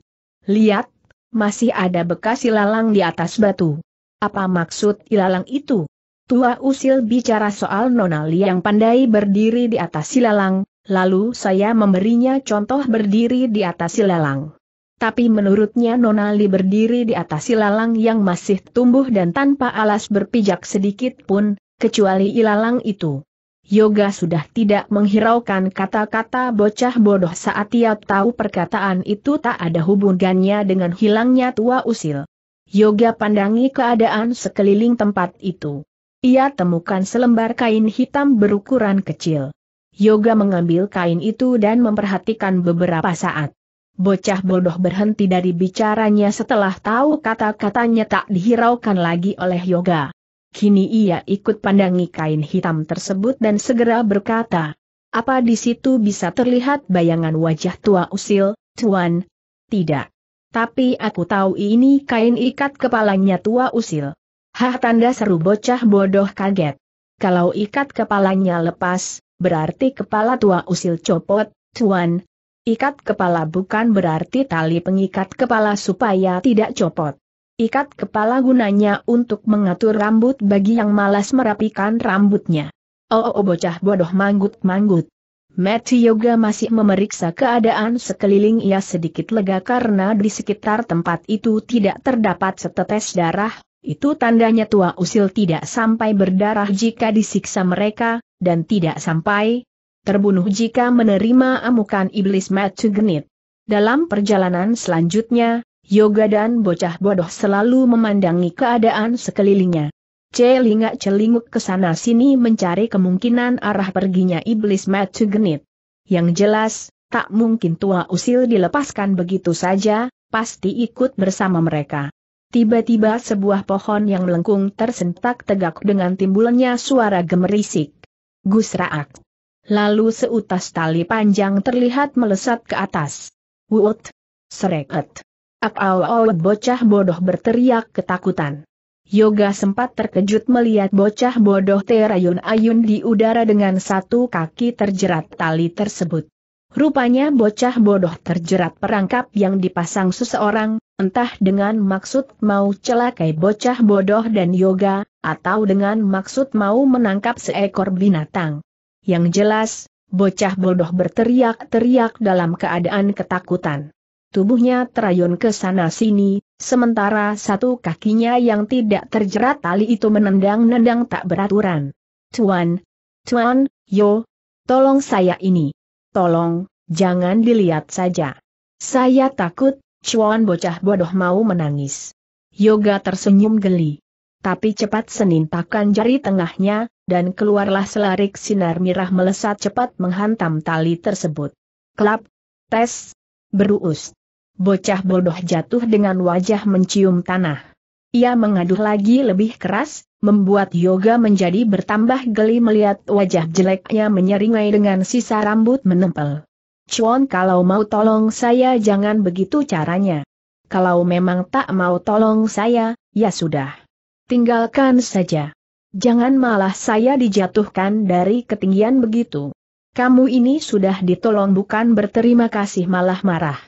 Lihat, masih ada bekas ilalang di atas batu. Apa maksud ilalang itu? Tua usil bicara soal Li yang pandai berdiri di atas silalang. Lalu saya memberinya contoh berdiri di atas ilalang. Tapi menurutnya Nonali berdiri di atas ilalang yang masih tumbuh dan tanpa alas berpijak sedikit pun, kecuali ilalang itu. Yoga sudah tidak menghiraukan kata-kata bocah bodoh saat ia tahu perkataan itu tak ada hubungannya dengan hilangnya tua usil. Yoga pandangi keadaan sekeliling tempat itu. Ia temukan selembar kain hitam berukuran kecil. Yoga mengambil kain itu dan memperhatikan beberapa saat. Bocah bodoh berhenti dari bicaranya setelah tahu kata-katanya tak dihiraukan lagi oleh Yoga. Kini ia ikut pandangi kain hitam tersebut dan segera berkata, apa di situ bisa terlihat bayangan wajah tua usil, tuan? Tidak. Tapi aku tahu ini kain ikat kepalanya tua usil. Hah tanda seru bocah bodoh kaget. Kalau ikat kepalanya lepas, berarti kepala tua usil copot, tuan. Ikat kepala bukan berarti tali pengikat kepala supaya tidak copot. Ikat kepala gunanya untuk mengatur rambut bagi yang malas merapikan rambutnya. Oh, oh, oh bocah bodoh manggut-manggut. Matty Yoga masih memeriksa keadaan sekeliling ia sedikit lega karena di sekitar tempat itu tidak terdapat setetes darah, itu tandanya tua usil tidak sampai berdarah jika disiksa mereka, dan tidak sampai terbunuh jika menerima amukan iblis Matsu Genit. Dalam perjalanan selanjutnya, Yoga dan bocah bodoh selalu memandangi keadaan sekelilingnya. Celinga celinguk ke sana sini mencari kemungkinan arah perginya iblis Matsu Genit. Yang jelas, tak mungkin tua usil dilepaskan begitu saja, pasti ikut bersama mereka. Tiba-tiba sebuah pohon yang melengkung tersentak tegak dengan timbulnya suara gemerisik gusraak. Lalu seutas tali panjang terlihat melesat ke atas. Wut! Sereket! Ak-au-au bocah bodoh berteriak ketakutan. Yoga sempat terkejut melihat bocah bodoh terayun-ayun di udara dengan satu kaki terjerat tali tersebut. Rupanya bocah bodoh terjerat perangkap yang dipasang seseorang, entah dengan maksud mau celakai bocah bodoh dan yoga, atau dengan maksud mau menangkap seekor binatang. Yang jelas, bocah bodoh berteriak-teriak dalam keadaan ketakutan. Tubuhnya terayun ke sana-sini, sementara satu kakinya yang tidak terjerat tali itu menendang-nendang tak beraturan. Tuan, Tuan, yo, tolong saya ini. Tolong, jangan dilihat saja. Saya takut, Chuan bocah bodoh mau menangis. Yoga tersenyum geli. Tapi cepat senintakan jari tengahnya, dan keluarlah selarik sinar mirah melesat cepat menghantam tali tersebut. Klap, tes, beruus. Bocah bodoh jatuh dengan wajah mencium tanah. Ia mengaduh lagi lebih keras, membuat Yoga menjadi bertambah geli melihat wajah jeleknya menyeringai dengan sisa rambut menempel. Cuan kalau mau tolong saya jangan begitu caranya. Kalau memang tak mau tolong saya, ya sudah. Tinggalkan saja. Jangan malah saya dijatuhkan dari ketinggian begitu. Kamu ini sudah ditolong bukan berterima kasih malah marah.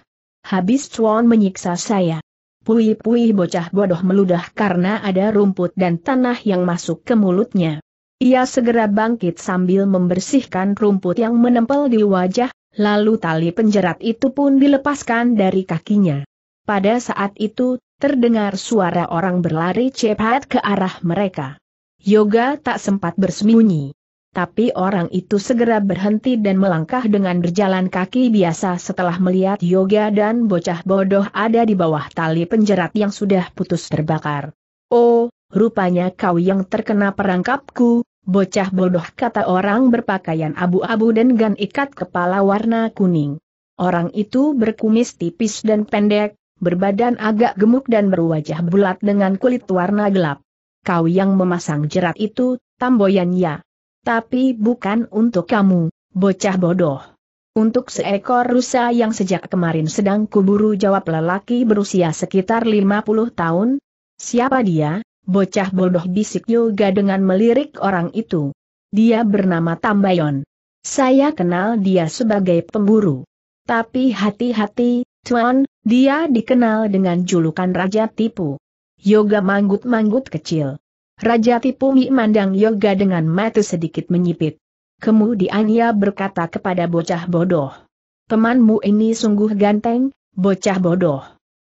Habis Chuan menyiksa saya. Pui-pui bocah bodoh meludah karena ada rumput dan tanah yang masuk ke mulutnya. Ia segera bangkit sambil membersihkan rumput yang menempel di wajah, lalu tali penjerat itu pun dilepaskan dari kakinya. Pada saat itu, Terdengar suara orang berlari cepat ke arah mereka. Yoga tak sempat bersembunyi. Tapi orang itu segera berhenti dan melangkah dengan berjalan kaki biasa setelah melihat Yoga dan bocah bodoh ada di bawah tali penjerat yang sudah putus terbakar. Oh, rupanya kau yang terkena perangkapku, bocah bodoh kata orang berpakaian abu-abu dan gan ikat kepala warna kuning. Orang itu berkumis tipis dan pendek, berbadan agak gemuk dan berwajah bulat dengan kulit warna gelap. Kau yang memasang jerat itu, Tamboyan ya. Tapi bukan untuk kamu, bocah bodoh. Untuk seekor rusa yang sejak kemarin sedang kuburu jawab lelaki berusia sekitar 50 tahun. Siapa dia? Bocah bodoh bisik Yoga dengan melirik orang itu. Dia bernama Tambayon. Saya kenal dia sebagai pemburu. Tapi hati-hati, Tuan, dia dikenal dengan julukan Raja Tipu. Yoga manggut-manggut kecil. Raja Tipu memandang Yoga dengan mata sedikit menyipit. Kemudian ia berkata kepada bocah bodoh. Temanmu ini sungguh ganteng, bocah bodoh.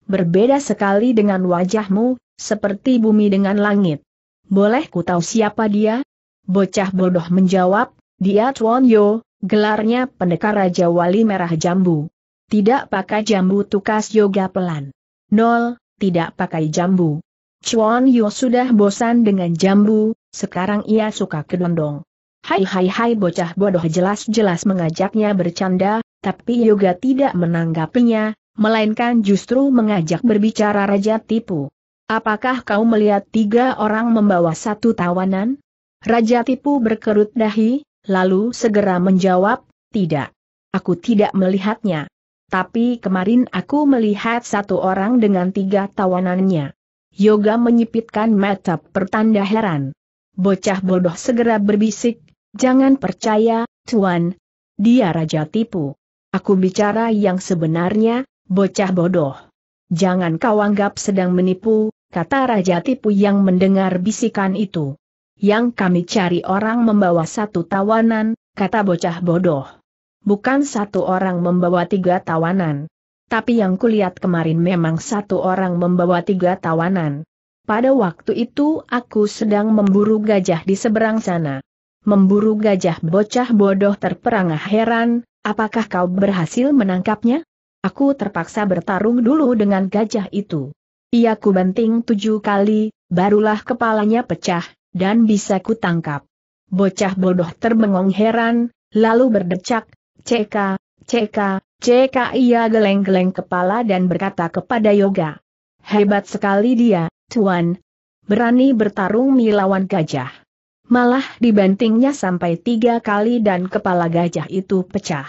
Berbeda sekali dengan wajahmu, seperti bumi dengan langit. Boleh ku tahu siapa dia? Bocah bodoh menjawab, dia Tuan Yo, gelarnya pendekar Raja Wali Merah Jambu. Tidak pakai jambu tukas yoga pelan. Nol, tidak pakai jambu. Chuan Yu sudah bosan dengan jambu, sekarang ia suka kedondong. Hai hai hai bocah bodoh jelas-jelas mengajaknya bercanda, tapi Yoga tidak menanggapinya, melainkan justru mengajak berbicara Raja Tipu. Apakah kau melihat tiga orang membawa satu tawanan? Raja Tipu berkerut dahi, lalu segera menjawab, tidak. Aku tidak melihatnya tapi kemarin aku melihat satu orang dengan tiga tawanannya. Yoga menyipitkan mata pertanda heran. Bocah bodoh segera berbisik, jangan percaya, tuan. Dia raja tipu. Aku bicara yang sebenarnya, bocah bodoh. Jangan kau anggap sedang menipu, kata raja tipu yang mendengar bisikan itu. Yang kami cari orang membawa satu tawanan, kata bocah bodoh bukan satu orang membawa tiga tawanan. Tapi yang kulihat kemarin memang satu orang membawa tiga tawanan. Pada waktu itu aku sedang memburu gajah di seberang sana. Memburu gajah bocah bodoh terperangah heran, apakah kau berhasil menangkapnya? Aku terpaksa bertarung dulu dengan gajah itu. Ia ku banting tujuh kali, barulah kepalanya pecah, dan bisa ku tangkap. Bocah bodoh terbengong heran, lalu berdecak, CK, CK, CK ia geleng-geleng kepala dan berkata kepada Yoga. Hebat sekali dia, Tuan. Berani bertarung melawan gajah. Malah dibantingnya sampai tiga kali dan kepala gajah itu pecah.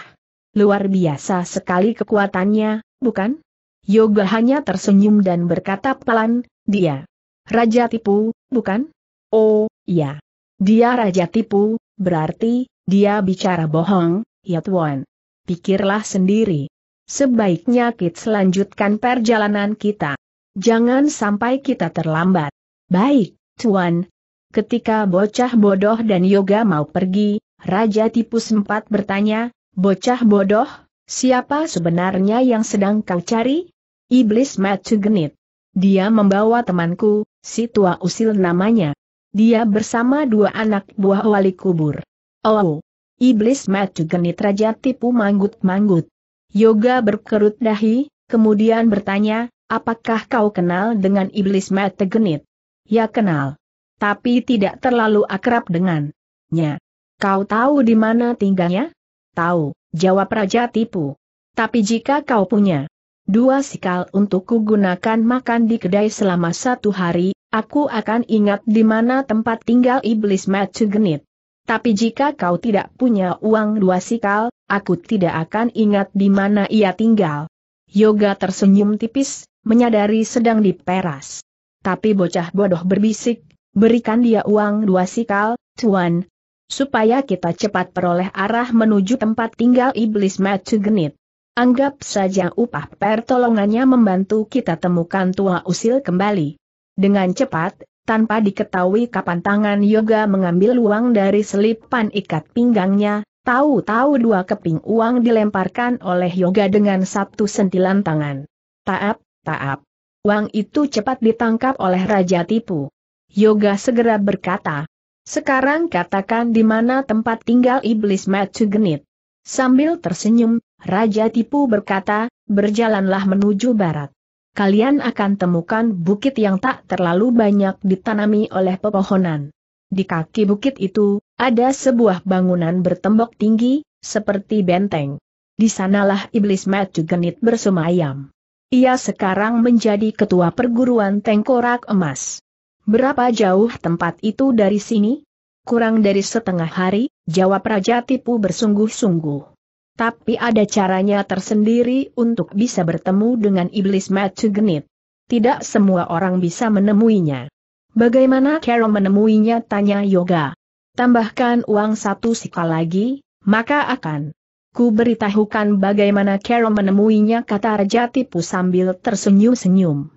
Luar biasa sekali kekuatannya, bukan? Yoga hanya tersenyum dan berkata pelan, dia. Raja tipu, bukan? Oh, iya. Dia raja tipu, berarti, dia bicara bohong, Tuan. Pikirlah sendiri. Sebaiknya kita selanjutkan perjalanan kita. Jangan sampai kita terlambat. Baik, Tuan. Ketika bocah bodoh dan yoga mau pergi, Raja Tipu sempat bertanya, Bocah bodoh, siapa sebenarnya yang sedang kau cari? Iblis matu genit. Dia membawa temanku, si tua usil namanya. Dia bersama dua anak buah wali kubur. Oh, Iblis matu genit raja tipu manggut-manggut. Yoga berkerut dahi, kemudian bertanya, apakah kau kenal dengan iblis matu genit? Ya kenal. Tapi tidak terlalu akrab dengannya. Kau tahu di mana tinggalnya? Tahu, jawab raja tipu. Tapi jika kau punya dua sikal untuk kugunakan makan di kedai selama satu hari, aku akan ingat di mana tempat tinggal iblis Matu genit. Tapi jika kau tidak punya uang dua sikal, aku tidak akan ingat di mana ia tinggal. Yoga tersenyum tipis, menyadari sedang diperas. Tapi bocah bodoh berbisik, berikan dia uang dua sikal, tuan. Supaya kita cepat peroleh arah menuju tempat tinggal iblis matu genit. Anggap saja upah pertolongannya membantu kita temukan tua usil kembali. Dengan cepat, tanpa diketahui kapan tangan Yoga mengambil uang dari selipan ikat pinggangnya, tahu-tahu dua keping uang dilemparkan oleh Yoga dengan satu sentilan tangan. Taap, taap. Uang itu cepat ditangkap oleh Raja Tipu. Yoga segera berkata, sekarang katakan di mana tempat tinggal iblis Matsu Genit. Sambil tersenyum, Raja Tipu berkata, berjalanlah menuju barat kalian akan temukan bukit yang tak terlalu banyak ditanami oleh pepohonan. Di kaki bukit itu, ada sebuah bangunan bertembok tinggi, seperti benteng. Di sanalah iblis Matthew Genit bersemayam. Ia sekarang menjadi ketua perguruan Tengkorak Emas. Berapa jauh tempat itu dari sini? Kurang dari setengah hari, jawab Raja Tipu bersungguh-sungguh. Tapi ada caranya tersendiri untuk bisa bertemu dengan iblis matu genit. Tidak semua orang bisa menemuinya. Bagaimana Carol menemuinya tanya Yoga. Tambahkan uang satu sikal lagi, maka akan. Ku beritahukan bagaimana Carol menemuinya kata Raja Tipu sambil tersenyum-senyum.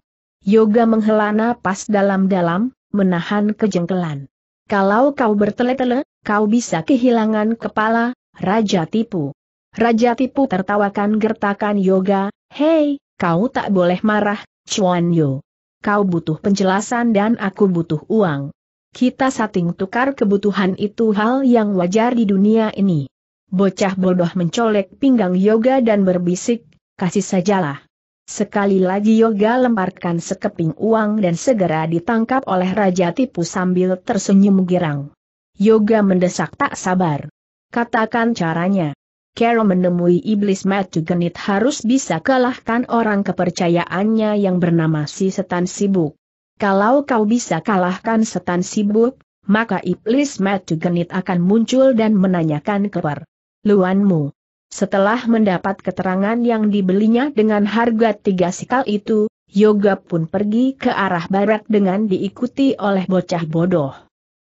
Yoga menghela napas dalam-dalam, menahan kejengkelan. Kalau kau bertele-tele, kau bisa kehilangan kepala, Raja Tipu. Raja Tipu tertawakan gertakan Yoga, Hei, kau tak boleh marah, Chuan Yu. Kau butuh penjelasan dan aku butuh uang. Kita sating tukar kebutuhan itu hal yang wajar di dunia ini. Bocah bodoh mencolek pinggang Yoga dan berbisik, kasih sajalah. Sekali lagi Yoga lemparkan sekeping uang dan segera ditangkap oleh Raja Tipu sambil tersenyum girang. Yoga mendesak tak sabar. Katakan caranya. Carol menemui iblis Matthew Genit harus bisa kalahkan orang kepercayaannya yang bernama si setan sibuk. Kalau kau bisa kalahkan setan sibuk, maka iblis Matthew Genit akan muncul dan menanyakan keper. Luanmu. Setelah mendapat keterangan yang dibelinya dengan harga tiga sikal itu, Yoga pun pergi ke arah barat dengan diikuti oleh bocah bodoh.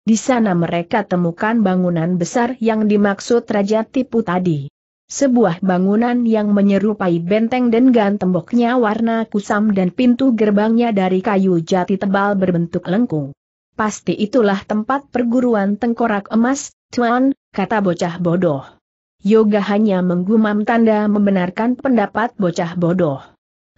Di sana mereka temukan bangunan besar yang dimaksud Raja Tipu tadi. Sebuah bangunan yang menyerupai benteng dengan temboknya warna kusam dan pintu gerbangnya dari kayu jati tebal berbentuk lengkung. Pasti itulah tempat perguruan tengkorak emas, Tuan, kata bocah bodoh. Yoga hanya menggumam tanda membenarkan pendapat bocah bodoh.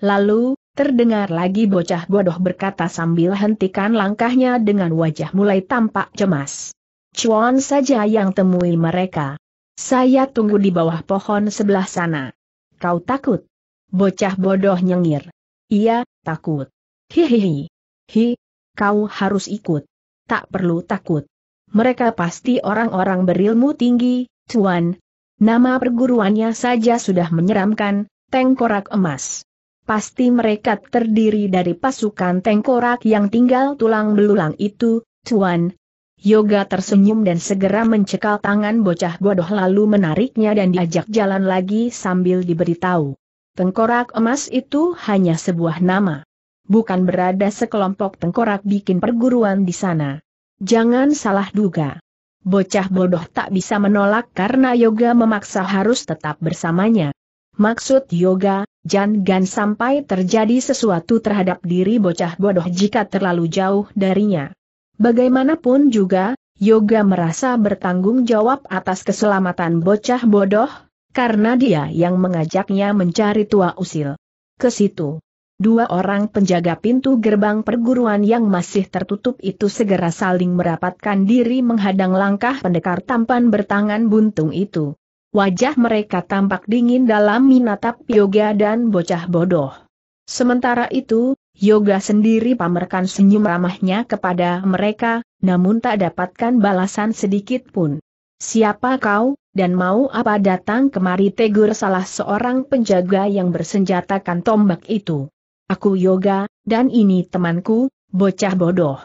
Lalu, terdengar lagi bocah bodoh berkata sambil hentikan langkahnya dengan wajah mulai tampak cemas. Cuan saja yang temui mereka. Saya tunggu di bawah pohon sebelah sana. Kau takut? Bocah bodoh nyengir. Iya, takut. Hihihi. Hi, kau harus ikut. Tak perlu takut. Mereka pasti orang-orang berilmu tinggi, Tuan. Nama perguruannya saja sudah menyeramkan, Tengkorak Emas. Pasti mereka terdiri dari pasukan tengkorak yang tinggal tulang belulang itu, Tuan, Yoga tersenyum dan segera mencekal tangan bocah bodoh lalu menariknya dan diajak jalan lagi sambil diberitahu. Tengkorak emas itu hanya sebuah nama. Bukan berada sekelompok tengkorak bikin perguruan di sana. Jangan salah duga. Bocah bodoh tak bisa menolak karena Yoga memaksa harus tetap bersamanya. Maksud Yoga, jangan sampai terjadi sesuatu terhadap diri bocah bodoh jika terlalu jauh darinya. Bagaimanapun juga, Yoga merasa bertanggung jawab atas keselamatan bocah bodoh, karena dia yang mengajaknya mencari tua usil. Ke situ. Dua orang penjaga pintu gerbang perguruan yang masih tertutup itu segera saling merapatkan diri menghadang langkah pendekar tampan bertangan buntung itu. Wajah mereka tampak dingin dalam minatap yoga dan bocah bodoh. Sementara itu, Yoga sendiri pamerkan senyum ramahnya kepada mereka, namun tak dapatkan balasan sedikit pun. Siapa kau, dan mau apa datang kemari tegur salah seorang penjaga yang bersenjatakan tombak itu. Aku Yoga, dan ini temanku, bocah bodoh.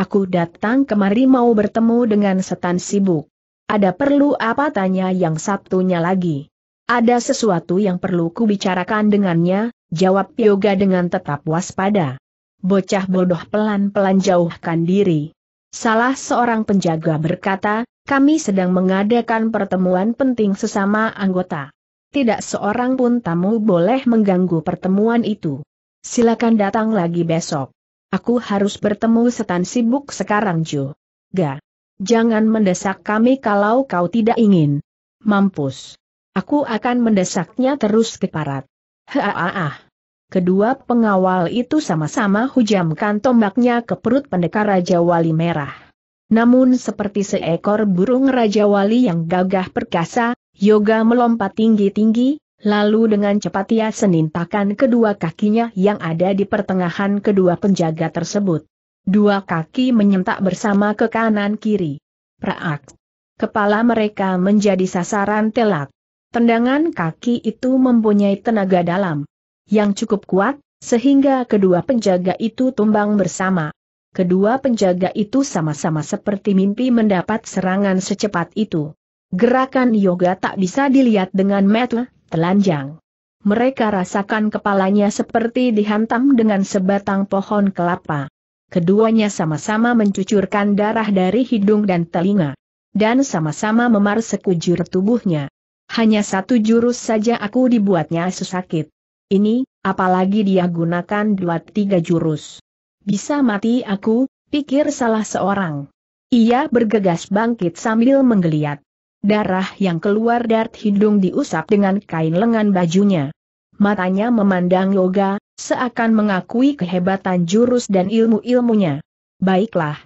Aku datang kemari mau bertemu dengan setan sibuk. Ada perlu apa tanya yang satunya lagi? Ada sesuatu yang perlu kubicarakan dengannya, jawab Yoga dengan tetap waspada. Bocah bodoh pelan-pelan jauhkan diri. Salah seorang penjaga berkata, kami sedang mengadakan pertemuan penting sesama anggota. Tidak seorang pun tamu boleh mengganggu pertemuan itu. Silakan datang lagi besok. Aku harus bertemu setan sibuk sekarang Jo. Ga. Jangan mendesak kami kalau kau tidak ingin. Mampus aku akan mendesaknya terus ke parat. ah. Kedua pengawal itu sama-sama hujamkan tombaknya ke perut pendekar Raja Wali Merah. Namun seperti seekor burung Raja Wali yang gagah perkasa, Yoga melompat tinggi-tinggi, lalu dengan cepat ia senintakan kedua kakinya yang ada di pertengahan kedua penjaga tersebut. Dua kaki menyentak bersama ke kanan-kiri. Praak. Kepala mereka menjadi sasaran telak. Tendangan kaki itu mempunyai tenaga dalam yang cukup kuat, sehingga kedua penjaga itu tumbang bersama. Kedua penjaga itu sama-sama seperti mimpi mendapat serangan secepat itu. Gerakan yoga tak bisa dilihat dengan mata telanjang. Mereka rasakan kepalanya seperti dihantam dengan sebatang pohon kelapa. Keduanya sama-sama mencucurkan darah dari hidung dan telinga. Dan sama-sama memar sekujur tubuhnya. Hanya satu jurus saja aku dibuatnya sesakit. Ini, apalagi dia gunakan dua tiga jurus. Bisa mati aku, pikir salah seorang. Ia bergegas bangkit sambil menggeliat. Darah yang keluar dari hidung diusap dengan kain lengan bajunya. Matanya memandang Yoga, seakan mengakui kehebatan jurus dan ilmu-ilmunya. Baiklah.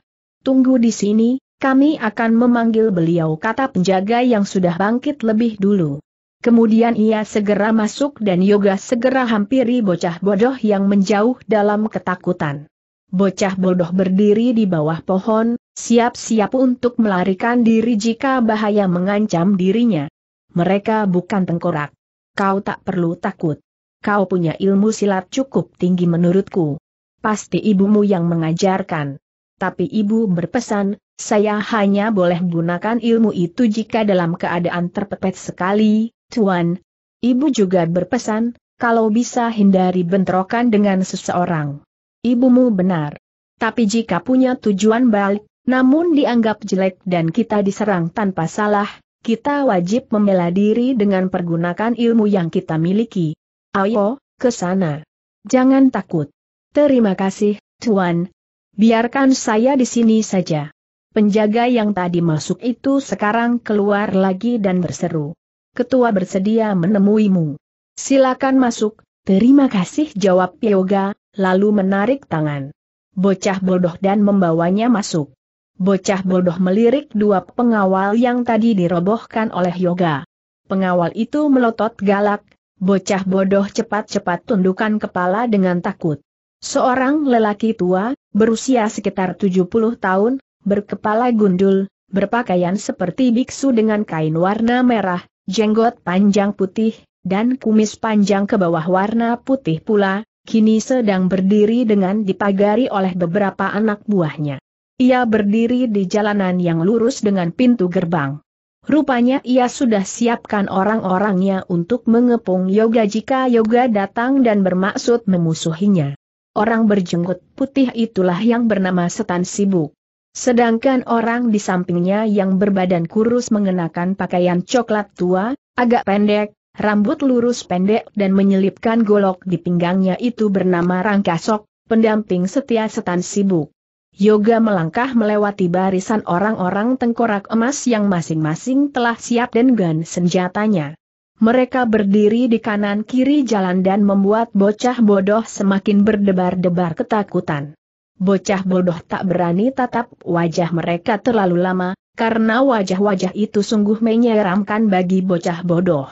Tunggu di sini, kami akan memanggil beliau kata penjaga yang sudah bangkit lebih dulu. Kemudian ia segera masuk dan Yoga segera hampiri bocah bodoh yang menjauh dalam ketakutan. Bocah bodoh berdiri di bawah pohon, siap-siap untuk melarikan diri jika bahaya mengancam dirinya. Mereka bukan tengkorak. Kau tak perlu takut. Kau punya ilmu silat cukup tinggi menurutku. Pasti ibumu yang mengajarkan. Tapi ibu berpesan, saya hanya boleh gunakan ilmu itu jika dalam keadaan terpepet sekali, Tuan. Ibu juga berpesan, kalau bisa hindari bentrokan dengan seseorang. Ibumu benar. Tapi jika punya tujuan balik, namun dianggap jelek dan kita diserang tanpa salah, kita wajib membela diri dengan pergunakan ilmu yang kita miliki. Ayo, ke sana. Jangan takut. Terima kasih, Tuan. Biarkan saya di sini saja. Penjaga yang tadi masuk itu sekarang keluar lagi dan berseru. Ketua bersedia menemuimu. Silakan masuk, terima kasih jawab Yoga, lalu menarik tangan. Bocah bodoh dan membawanya masuk. Bocah bodoh melirik dua pengawal yang tadi dirobohkan oleh Yoga. Pengawal itu melotot galak, bocah bodoh cepat-cepat tundukkan kepala dengan takut. Seorang lelaki tua, berusia sekitar 70 tahun, berkepala gundul, berpakaian seperti biksu dengan kain warna merah, jenggot panjang putih, dan kumis panjang ke bawah warna putih pula, kini sedang berdiri dengan dipagari oleh beberapa anak buahnya. Ia berdiri di jalanan yang lurus dengan pintu gerbang. Rupanya ia sudah siapkan orang-orangnya untuk mengepung Yoga jika Yoga datang dan bermaksud memusuhinya. Orang berjenggot putih itulah yang bernama Setan Sibuk. Sedangkan orang di sampingnya yang berbadan kurus mengenakan pakaian coklat tua, agak pendek, rambut lurus pendek dan menyelipkan golok di pinggangnya itu bernama Rangkasok, pendamping setia setan sibuk. Yoga melangkah melewati barisan orang-orang tengkorak emas yang masing-masing telah siap dengan senjatanya. Mereka berdiri di kanan kiri jalan dan membuat bocah bodoh semakin berdebar-debar ketakutan. Bocah bodoh tak berani tatap wajah mereka terlalu lama, karena wajah-wajah itu sungguh menyeramkan bagi bocah bodoh.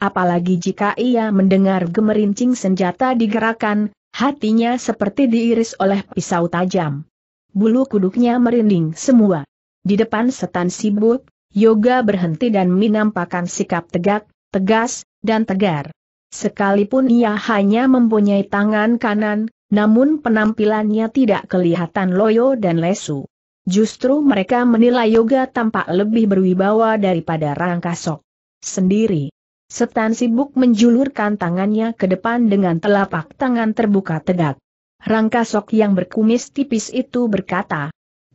Apalagi jika ia mendengar gemerincing senjata digerakkan, hatinya seperti diiris oleh pisau tajam. Bulu kuduknya merinding semua. Di depan setan sibuk, Yoga berhenti dan menampakkan sikap tegak, tegas, dan tegar. Sekalipun ia hanya mempunyai tangan kanan, namun penampilannya tidak kelihatan loyo dan lesu. Justru mereka menilai yoga tampak lebih berwibawa daripada rangkasok sendiri. Setan sibuk menjulurkan tangannya ke depan dengan telapak tangan terbuka tegak. Rangkasok yang berkumis tipis itu berkata,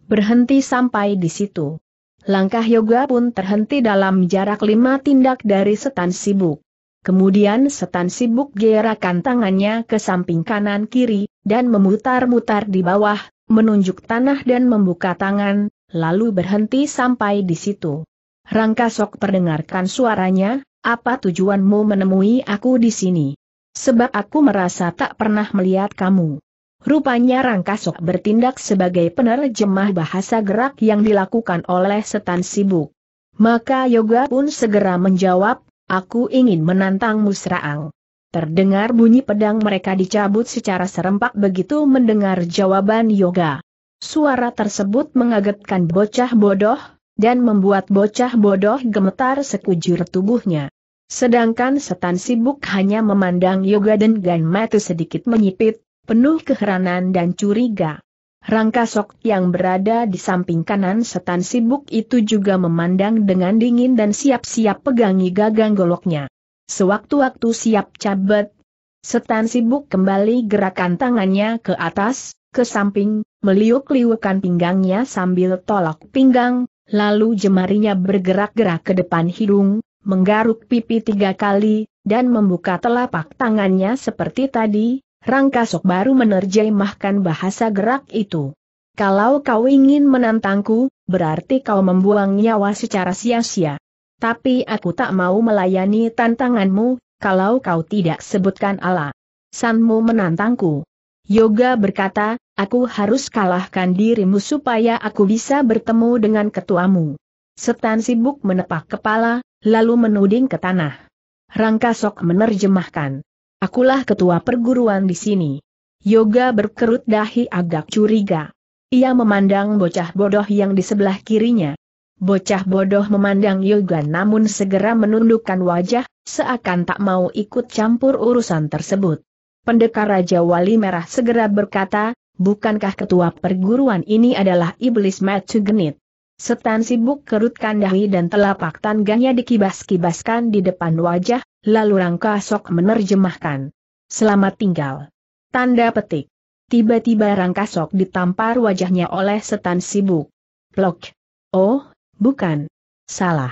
berhenti sampai di situ. Langkah yoga pun terhenti dalam jarak lima tindak dari setan sibuk. Kemudian setan sibuk gerakan tangannya ke samping kanan kiri, dan memutar-mutar di bawah, menunjuk tanah dan membuka tangan, lalu berhenti sampai di situ. Rangka Sok terdengarkan suaranya, apa tujuanmu menemui aku di sini? Sebab aku merasa tak pernah melihat kamu. Rupanya Rangkasok bertindak sebagai penerjemah bahasa gerak yang dilakukan oleh setan sibuk. Maka Yoga pun segera menjawab, Aku ingin menantang Musraang. Terdengar bunyi pedang mereka dicabut secara serempak begitu mendengar jawaban Yoga. Suara tersebut mengagetkan bocah bodoh, dan membuat bocah bodoh gemetar sekujur tubuhnya. Sedangkan setan sibuk hanya memandang Yoga dan mata sedikit menyipit, penuh keheranan dan curiga. Rangka Sok yang berada di samping kanan setan sibuk itu juga memandang dengan dingin dan siap-siap pegangi gagang goloknya. Sewaktu-waktu siap cabet, setan sibuk kembali gerakan tangannya ke atas, ke samping, meliuk-liukan pinggangnya sambil tolak pinggang, lalu jemarinya bergerak-gerak ke depan hidung, menggaruk pipi tiga kali, dan membuka telapak tangannya seperti tadi, Rangkasok baru menerjemahkan bahasa gerak itu. Kalau kau ingin menantangku, berarti kau membuang nyawa secara sia-sia. Tapi aku tak mau melayani tantanganmu, kalau kau tidak sebutkan ala. Sanmu menantangku. Yoga berkata, aku harus kalahkan dirimu supaya aku bisa bertemu dengan ketuamu. Setan sibuk menepak kepala, lalu menuding ke tanah. Rangkasok menerjemahkan. Akulah ketua perguruan di sini. Yoga berkerut dahi agak curiga. Ia memandang bocah bodoh yang di sebelah kirinya. Bocah bodoh memandang Yoga namun segera menundukkan wajah, seakan tak mau ikut campur urusan tersebut. Pendekar Raja Wali Merah segera berkata, bukankah ketua perguruan ini adalah iblis Matthew Genit? Setan sibuk kerutkan dahi dan telapak tangganya dikibas-kibaskan di depan wajah, lalu Rangka Sok menerjemahkan. Selamat tinggal. Tanda petik. Tiba-tiba Rangka Sok ditampar wajahnya oleh setan sibuk. Plok. Oh, bukan. Salah.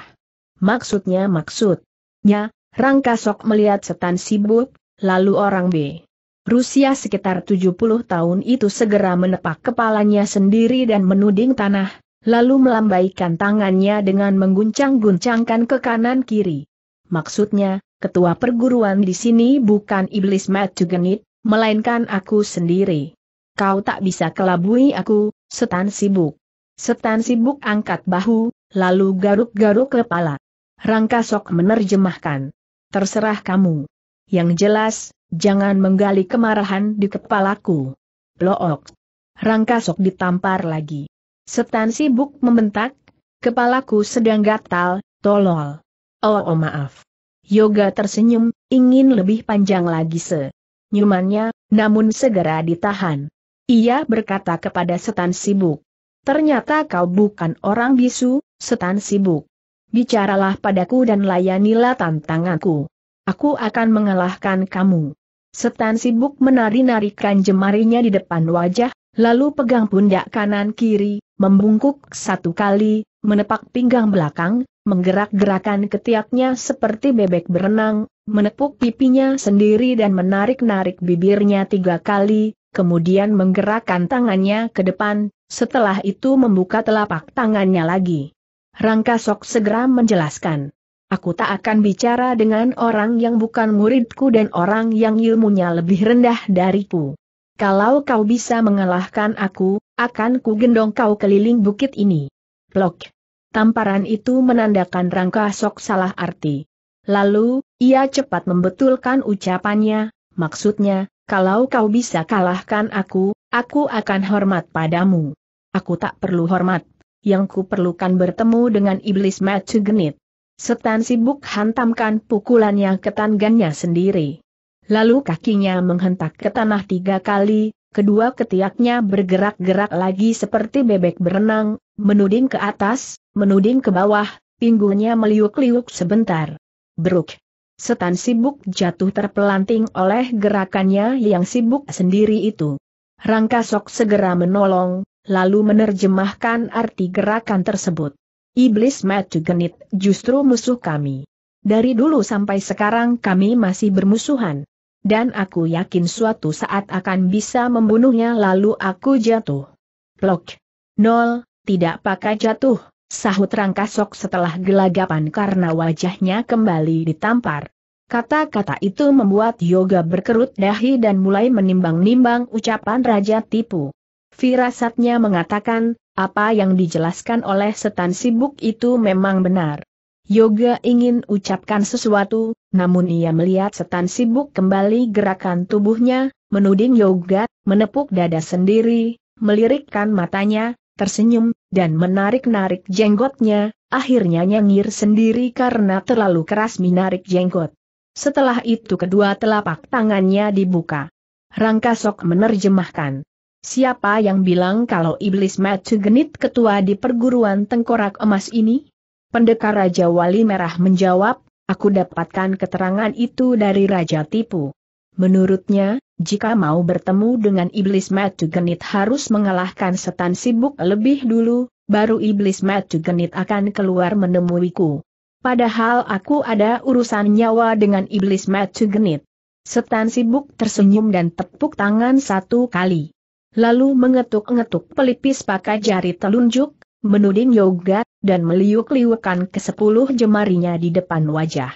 Maksudnya maksudnya, Rangka Sok melihat setan sibuk, lalu orang B. Rusia sekitar 70 tahun itu segera menepak kepalanya sendiri dan menuding tanah, lalu melambaikan tangannya dengan mengguncang-guncangkan ke kanan kiri. Maksudnya, ketua perguruan di sini bukan iblis matu genit, melainkan aku sendiri. Kau tak bisa kelabui aku, setan sibuk. Setan sibuk angkat bahu, lalu garuk-garuk kepala. Rangka sok menerjemahkan. Terserah kamu. Yang jelas, jangan menggali kemarahan di kepalaku. Blok. Rangka sok ditampar lagi. Setan sibuk membentak, kepalaku sedang gatal, tolol. Oh, oh maaf. Yoga tersenyum, ingin lebih panjang lagi se. Nyumannya, namun segera ditahan. Ia berkata kepada setan sibuk. Ternyata kau bukan orang bisu, setan sibuk. Bicaralah padaku dan layanilah tantanganku. Aku akan mengalahkan kamu. Setan sibuk menari-narikan jemarinya di depan wajah, lalu pegang pundak kanan kiri, membungkuk satu kali, menepak pinggang belakang, menggerak-gerakan ketiaknya seperti bebek berenang, menepuk pipinya sendiri dan menarik-narik bibirnya tiga kali, kemudian menggerakkan tangannya ke depan, setelah itu membuka telapak tangannya lagi. Rangka Sok segera menjelaskan. Aku tak akan bicara dengan orang yang bukan muridku dan orang yang ilmunya lebih rendah dariku. Kalau kau bisa mengalahkan aku, akan ku gendong kau keliling bukit ini. Blok. Tamparan itu menandakan rangka sok salah arti. Lalu, ia cepat membetulkan ucapannya, maksudnya, kalau kau bisa kalahkan aku, aku akan hormat padamu. Aku tak perlu hormat, yang ku perlukan bertemu dengan iblis macu genit. Setan sibuk hantamkan pukulannya ke tangannya sendiri. Lalu kakinya menghentak ke tanah tiga kali, kedua ketiaknya bergerak-gerak lagi seperti bebek berenang, menuding ke atas, menuding ke bawah, pinggulnya meliuk-liuk sebentar. Beruk. Setan sibuk jatuh terpelanting oleh gerakannya yang sibuk sendiri itu. Rangka Sok segera menolong, lalu menerjemahkan arti gerakan tersebut. Iblis matu genit justru musuh kami. Dari dulu sampai sekarang kami masih bermusuhan dan aku yakin suatu saat akan bisa membunuhnya lalu aku jatuh. Plok. Nol, tidak pakai jatuh, sahut Rangkasok setelah gelagapan karena wajahnya kembali ditampar. Kata-kata itu membuat Yoga berkerut dahi dan mulai menimbang-nimbang ucapan Raja Tipu. Firasatnya mengatakan, apa yang dijelaskan oleh setan sibuk itu memang benar. Yoga ingin ucapkan sesuatu, namun ia melihat setan sibuk kembali gerakan tubuhnya, menuding Yoga, menepuk dada sendiri, melirikkan matanya, tersenyum, dan menarik-narik jenggotnya, akhirnya nyengir sendiri karena terlalu keras menarik jenggot. Setelah itu kedua telapak tangannya dibuka. Rangka Sok menerjemahkan. Siapa yang bilang kalau iblis matu genit ketua di perguruan tengkorak emas ini? Pendekar Raja Wali Merah menjawab, aku dapatkan keterangan itu dari Raja Tipu. Menurutnya, jika mau bertemu dengan Iblis Matu Genit harus mengalahkan setan sibuk lebih dulu, baru Iblis Matu Genit akan keluar menemuiku. Padahal aku ada urusan nyawa dengan Iblis Matu Genit. Setan sibuk tersenyum dan tepuk tangan satu kali. Lalu mengetuk-ngetuk pelipis pakai jari telunjuk, menuding Yoga, dan meliuk-liukan ke sepuluh jemarinya di depan wajah.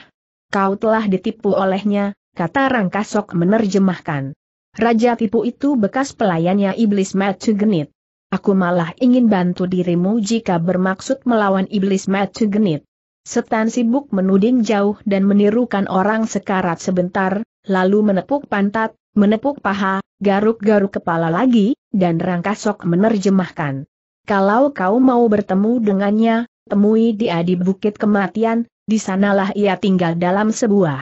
Kau telah ditipu olehnya, kata Rangkasok menerjemahkan. Raja tipu itu bekas pelayannya iblis Matu Genit. Aku malah ingin bantu dirimu jika bermaksud melawan iblis Matu Genit. Setan sibuk menuding jauh dan menirukan orang sekarat sebentar, lalu menepuk pantat, menepuk paha, garuk-garuk kepala lagi, dan Rangkasok menerjemahkan. Kalau kau mau bertemu dengannya, temui dia di Bukit Kematian, di sanalah ia tinggal dalam sebuah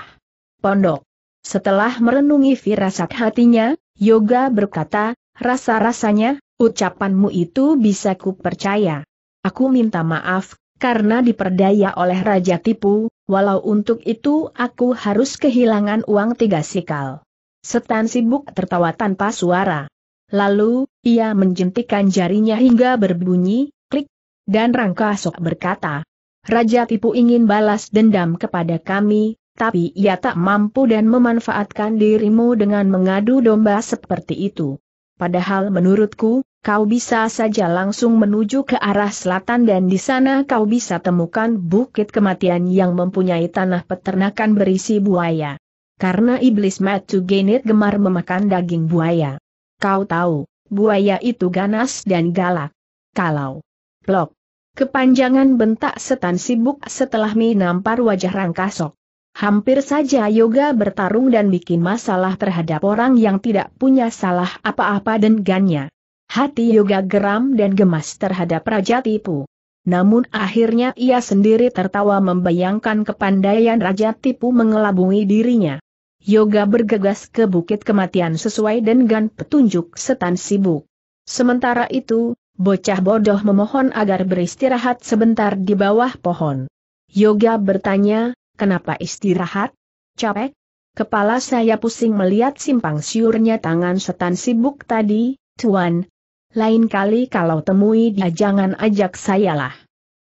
pondok. Setelah merenungi firasat hatinya, Yoga berkata, rasa-rasanya, ucapanmu itu bisa kupercaya. Aku minta maaf, karena diperdaya oleh Raja Tipu, walau untuk itu aku harus kehilangan uang tiga sikal. Setan sibuk tertawa tanpa suara. Lalu, ia menjentikan jarinya hingga berbunyi, klik, dan Rangka Sok berkata, Raja Tipu ingin balas dendam kepada kami, tapi ia tak mampu dan memanfaatkan dirimu dengan mengadu domba seperti itu. Padahal menurutku, kau bisa saja langsung menuju ke arah selatan dan di sana kau bisa temukan bukit kematian yang mempunyai tanah peternakan berisi buaya. Karena iblis Matu Genit gemar memakan daging buaya. Kau tahu, buaya itu ganas dan galak. Kalau plok, kepanjangan bentak setan sibuk setelah menampar wajah Rangkasok. Hampir saja Yoga bertarung dan bikin masalah terhadap orang yang tidak punya salah apa-apa dengannya. Hati Yoga geram dan gemas terhadap Raja Tipu. Namun akhirnya ia sendiri tertawa membayangkan kepandaian Raja Tipu mengelabui dirinya. Yoga bergegas ke Bukit Kematian sesuai dengan petunjuk setan sibuk. Sementara itu, bocah bodoh memohon agar beristirahat sebentar di bawah pohon. Yoga bertanya, kenapa istirahat? Capek? Kepala saya pusing melihat simpang siurnya tangan setan sibuk tadi, Tuan. Lain kali kalau temui dia jangan ajak lah."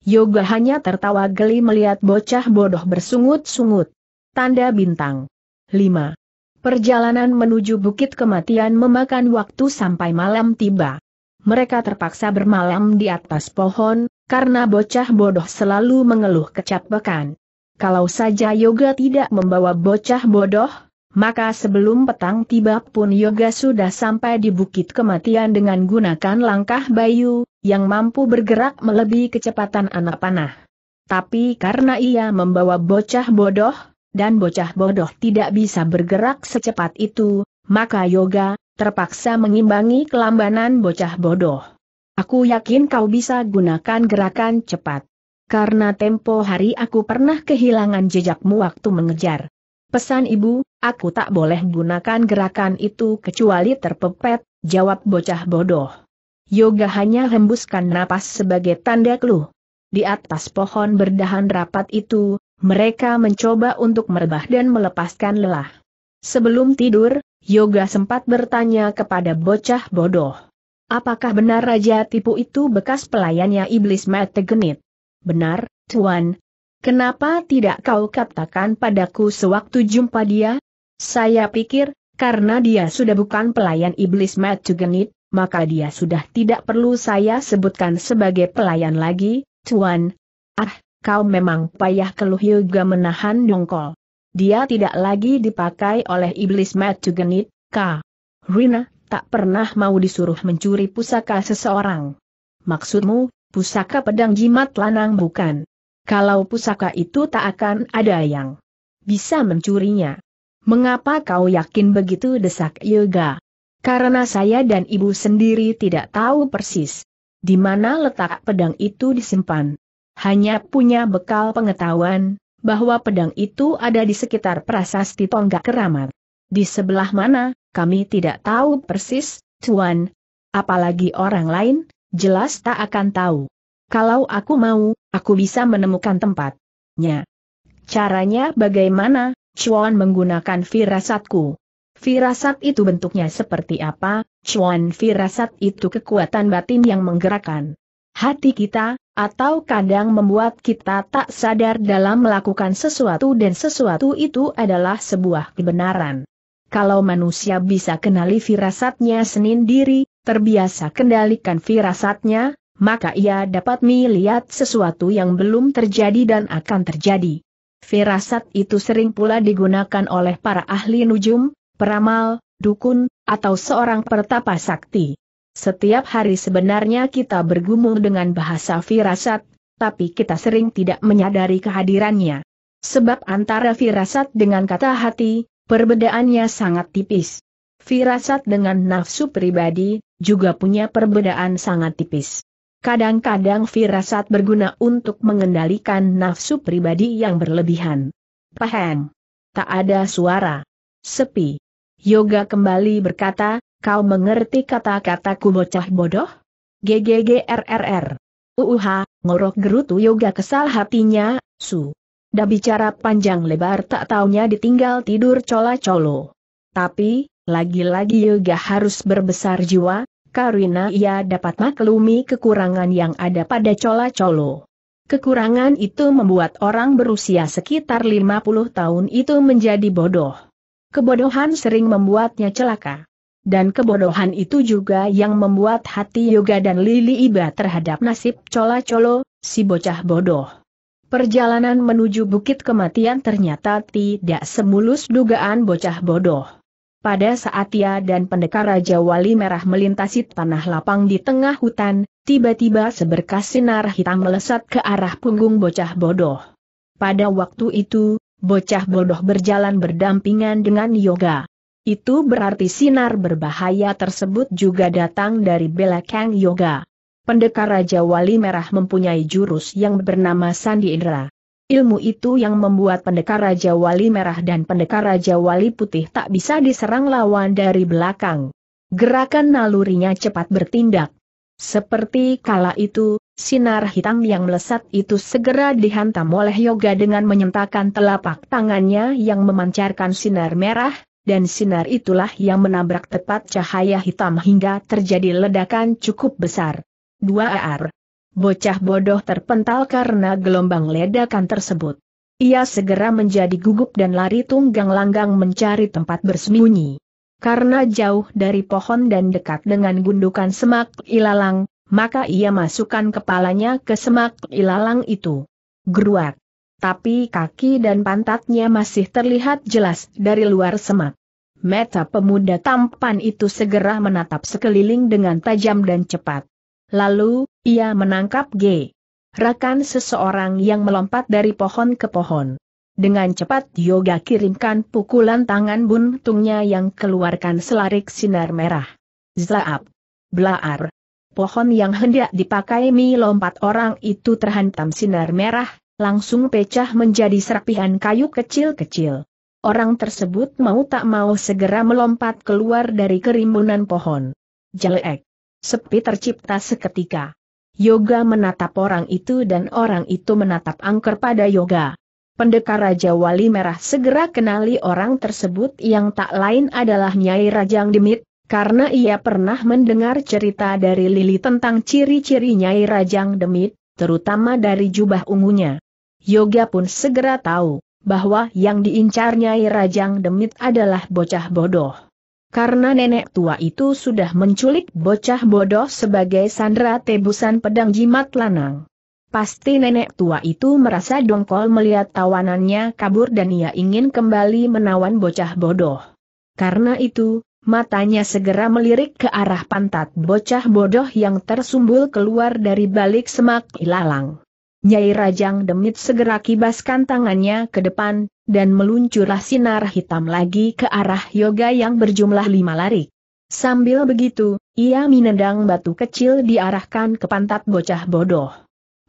Yoga hanya tertawa geli melihat bocah bodoh bersungut-sungut. Tanda bintang. 5. Perjalanan menuju Bukit Kematian memakan waktu sampai malam tiba. Mereka terpaksa bermalam di atas pohon, karena bocah bodoh selalu mengeluh kecap kecapekan. Kalau saja Yoga tidak membawa bocah bodoh, maka sebelum petang tiba pun Yoga sudah sampai di Bukit Kematian dengan gunakan langkah Bayu, yang mampu bergerak melebihi kecepatan anak panah. Tapi karena ia membawa bocah bodoh, dan bocah bodoh tidak bisa bergerak secepat itu, maka Yoga, terpaksa mengimbangi kelambanan bocah bodoh. Aku yakin kau bisa gunakan gerakan cepat. Karena tempo hari aku pernah kehilangan jejakmu waktu mengejar. Pesan ibu, aku tak boleh gunakan gerakan itu kecuali terpepet, jawab bocah bodoh. Yoga hanya hembuskan napas sebagai tanda keluh. Di atas pohon berdahan rapat itu, mereka mencoba untuk merebah dan melepaskan lelah. Sebelum tidur, Yoga sempat bertanya kepada bocah bodoh. Apakah benar Raja Tipu itu bekas pelayannya Iblis Mata Genit? Benar, Tuan. Kenapa tidak kau katakan padaku sewaktu jumpa dia? Saya pikir, karena dia sudah bukan pelayan Iblis Mata Genit, maka dia sudah tidak perlu saya sebutkan sebagai pelayan lagi, Tuan. Ah, kau memang payah keluh Yoga menahan dongkol. Dia tidak lagi dipakai oleh iblis Matu Genit, K. Rina, tak pernah mau disuruh mencuri pusaka seseorang. Maksudmu, pusaka pedang jimat lanang bukan? Kalau pusaka itu tak akan ada yang bisa mencurinya. Mengapa kau yakin begitu desak Yoga? Karena saya dan ibu sendiri tidak tahu persis di mana letak pedang itu disimpan hanya punya bekal pengetahuan, bahwa pedang itu ada di sekitar prasasti tonggak keramat. Di sebelah mana, kami tidak tahu persis, Tuan. Apalagi orang lain, jelas tak akan tahu. Kalau aku mau, aku bisa menemukan tempatnya. Caranya bagaimana, Chuan menggunakan firasatku. Firasat itu bentuknya seperti apa, Chuan firasat itu kekuatan batin yang menggerakkan. Hati kita, atau kadang membuat kita tak sadar dalam melakukan sesuatu dan sesuatu itu adalah sebuah kebenaran. Kalau manusia bisa kenali firasatnya sendiri, terbiasa kendalikan firasatnya, maka ia dapat melihat sesuatu yang belum terjadi dan akan terjadi. Firasat itu sering pula digunakan oleh para ahli nujum, peramal, dukun, atau seorang pertapa sakti. Setiap hari sebenarnya kita bergumul dengan bahasa firasat, tapi kita sering tidak menyadari kehadirannya. Sebab antara firasat dengan kata hati, perbedaannya sangat tipis. Firasat dengan nafsu pribadi, juga punya perbedaan sangat tipis. Kadang-kadang firasat berguna untuk mengendalikan nafsu pribadi yang berlebihan. Paheng. Tak ada suara. Sepi. Yoga kembali berkata, Kau mengerti kata-kataku bocah bodoh? GGGRRR. Uuha, ngorok gerutu yoga kesal hatinya, su. Dah bicara panjang lebar tak taunya ditinggal tidur cola-colo. Tapi, lagi-lagi yoga harus berbesar jiwa, karena ia dapat maklumi kekurangan yang ada pada cola-colo. Kekurangan itu membuat orang berusia sekitar 50 tahun itu menjadi bodoh. Kebodohan sering membuatnya celaka. Dan kebodohan itu juga yang membuat hati Yoga dan Lili iba terhadap nasib Cola Colo, si bocah bodoh. Perjalanan menuju bukit kematian ternyata tidak semulus dugaan bocah bodoh. Pada saat ia dan pendekar Raja Wali Merah melintasi tanah lapang di tengah hutan, tiba-tiba seberkas sinar hitam melesat ke arah punggung bocah bodoh. Pada waktu itu, bocah bodoh berjalan berdampingan dengan Yoga. Itu berarti sinar berbahaya tersebut juga datang dari belakang yoga. Pendekar Raja Wali Merah mempunyai jurus yang bernama Sandi Indra. Ilmu itu yang membuat pendekar Raja Wali Merah dan pendekar Raja Wali Putih tak bisa diserang lawan dari belakang. Gerakan nalurinya cepat bertindak. Seperti kala itu, sinar hitam yang melesat itu segera dihantam oleh yoga dengan menyentakan telapak tangannya yang memancarkan sinar merah, dan sinar itulah yang menabrak tepat cahaya hitam hingga terjadi ledakan cukup besar. 2 AR. Bocah bodoh terpental karena gelombang ledakan tersebut. Ia segera menjadi gugup dan lari tunggang-langgang mencari tempat bersembunyi. Karena jauh dari pohon dan dekat dengan gundukan semak ilalang, maka ia masukkan kepalanya ke semak ilalang itu. Geruak tapi kaki dan pantatnya masih terlihat jelas dari luar semak. Meta pemuda tampan itu segera menatap sekeliling dengan tajam dan cepat. Lalu, ia menangkap G. Rakan seseorang yang melompat dari pohon ke pohon. Dengan cepat Yoga kirimkan pukulan tangan buntungnya yang keluarkan selarik sinar merah. Zlaap, Blaar! Pohon yang hendak dipakai mi lompat orang itu terhantam sinar merah, langsung pecah menjadi serpihan kayu kecil-kecil. Orang tersebut mau tak mau segera melompat keluar dari kerimbunan pohon. Jelek. Sepi tercipta seketika. Yoga menatap orang itu dan orang itu menatap angker pada Yoga. Pendekar Raja Wali Merah segera kenali orang tersebut yang tak lain adalah Nyai Rajang Demit, karena ia pernah mendengar cerita dari Lili tentang ciri-ciri Nyai Rajang Demit, terutama dari jubah ungunya. Yoga pun segera tahu bahwa yang diincarnya Rajang Demit adalah bocah bodoh. Karena nenek tua itu sudah menculik bocah bodoh sebagai sandera tebusan pedang jimat lanang. Pasti nenek tua itu merasa dongkol melihat tawanannya kabur dan ia ingin kembali menawan bocah bodoh. Karena itu, matanya segera melirik ke arah pantat bocah bodoh yang tersumbul keluar dari balik semak ilalang. Nyai Rajang Demit segera kibaskan tangannya ke depan, dan meluncurlah sinar hitam lagi ke arah yoga yang berjumlah lima lari. Sambil begitu, ia menendang batu kecil diarahkan ke pantat bocah bodoh.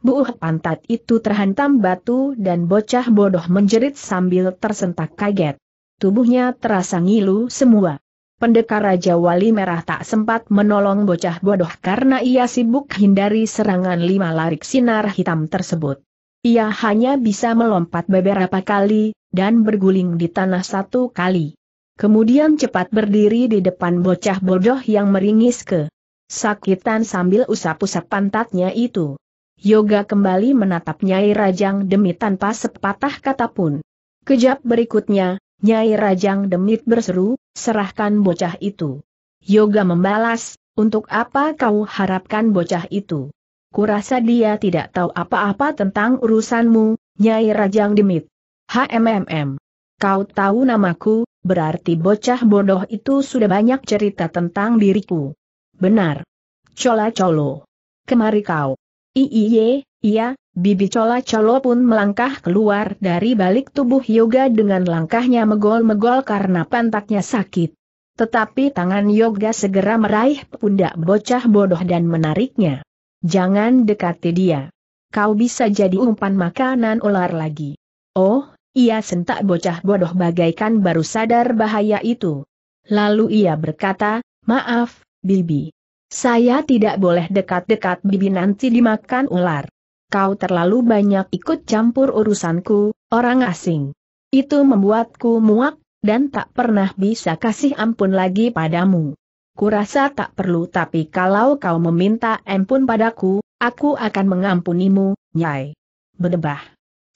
Buuh pantat itu terhantam batu dan bocah bodoh menjerit sambil tersentak kaget. Tubuhnya terasa ngilu semua. Pendekar Raja Wali Merah tak sempat menolong bocah bodoh karena ia sibuk hindari serangan lima larik sinar hitam tersebut. Ia hanya bisa melompat beberapa kali, dan berguling di tanah satu kali. Kemudian cepat berdiri di depan bocah bodoh yang meringis ke sakitan sambil usap-usap pantatnya itu. Yoga kembali menatap Nyai Rajang demi tanpa sepatah kata pun. Kejap berikutnya, Nyai Rajang Demit berseru, serahkan bocah itu. Yoga membalas, untuk apa kau harapkan bocah itu? Kurasa dia tidak tahu apa-apa tentang urusanmu, Nyai Rajang Demit. HMMM. Kau tahu namaku, berarti bocah bodoh itu sudah banyak cerita tentang diriku. Benar. Cola colo. Kemari kau. Iye, iya, Bibi Cola Colo pun melangkah keluar dari balik tubuh Yoga dengan langkahnya megol-megol karena pantatnya sakit. Tetapi tangan Yoga segera meraih pundak bocah bodoh dan menariknya. Jangan dekati dia. Kau bisa jadi umpan makanan ular lagi. Oh, ia sentak bocah bodoh bagaikan baru sadar bahaya itu. Lalu ia berkata, maaf, Bibi. Saya tidak boleh dekat-dekat Bibi nanti dimakan ular kau terlalu banyak ikut campur urusanku, orang asing. Itu membuatku muak, dan tak pernah bisa kasih ampun lagi padamu. Kurasa tak perlu tapi kalau kau meminta ampun padaku, aku akan mengampunimu, Nyai. Bedebah.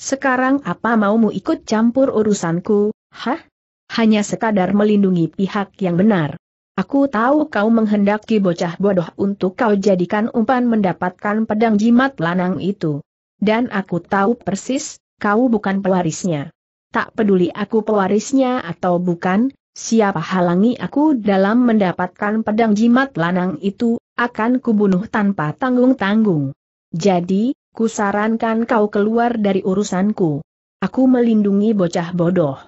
Sekarang apa maumu ikut campur urusanku, hah? Hanya sekadar melindungi pihak yang benar. Aku tahu kau menghendaki bocah bodoh untuk kau jadikan umpan mendapatkan pedang jimat lanang itu. Dan aku tahu persis, kau bukan pewarisnya. Tak peduli aku pewarisnya atau bukan, siapa halangi aku dalam mendapatkan pedang jimat lanang itu, akan kubunuh tanpa tanggung-tanggung. Jadi, kusarankan kau keluar dari urusanku. Aku melindungi bocah bodoh.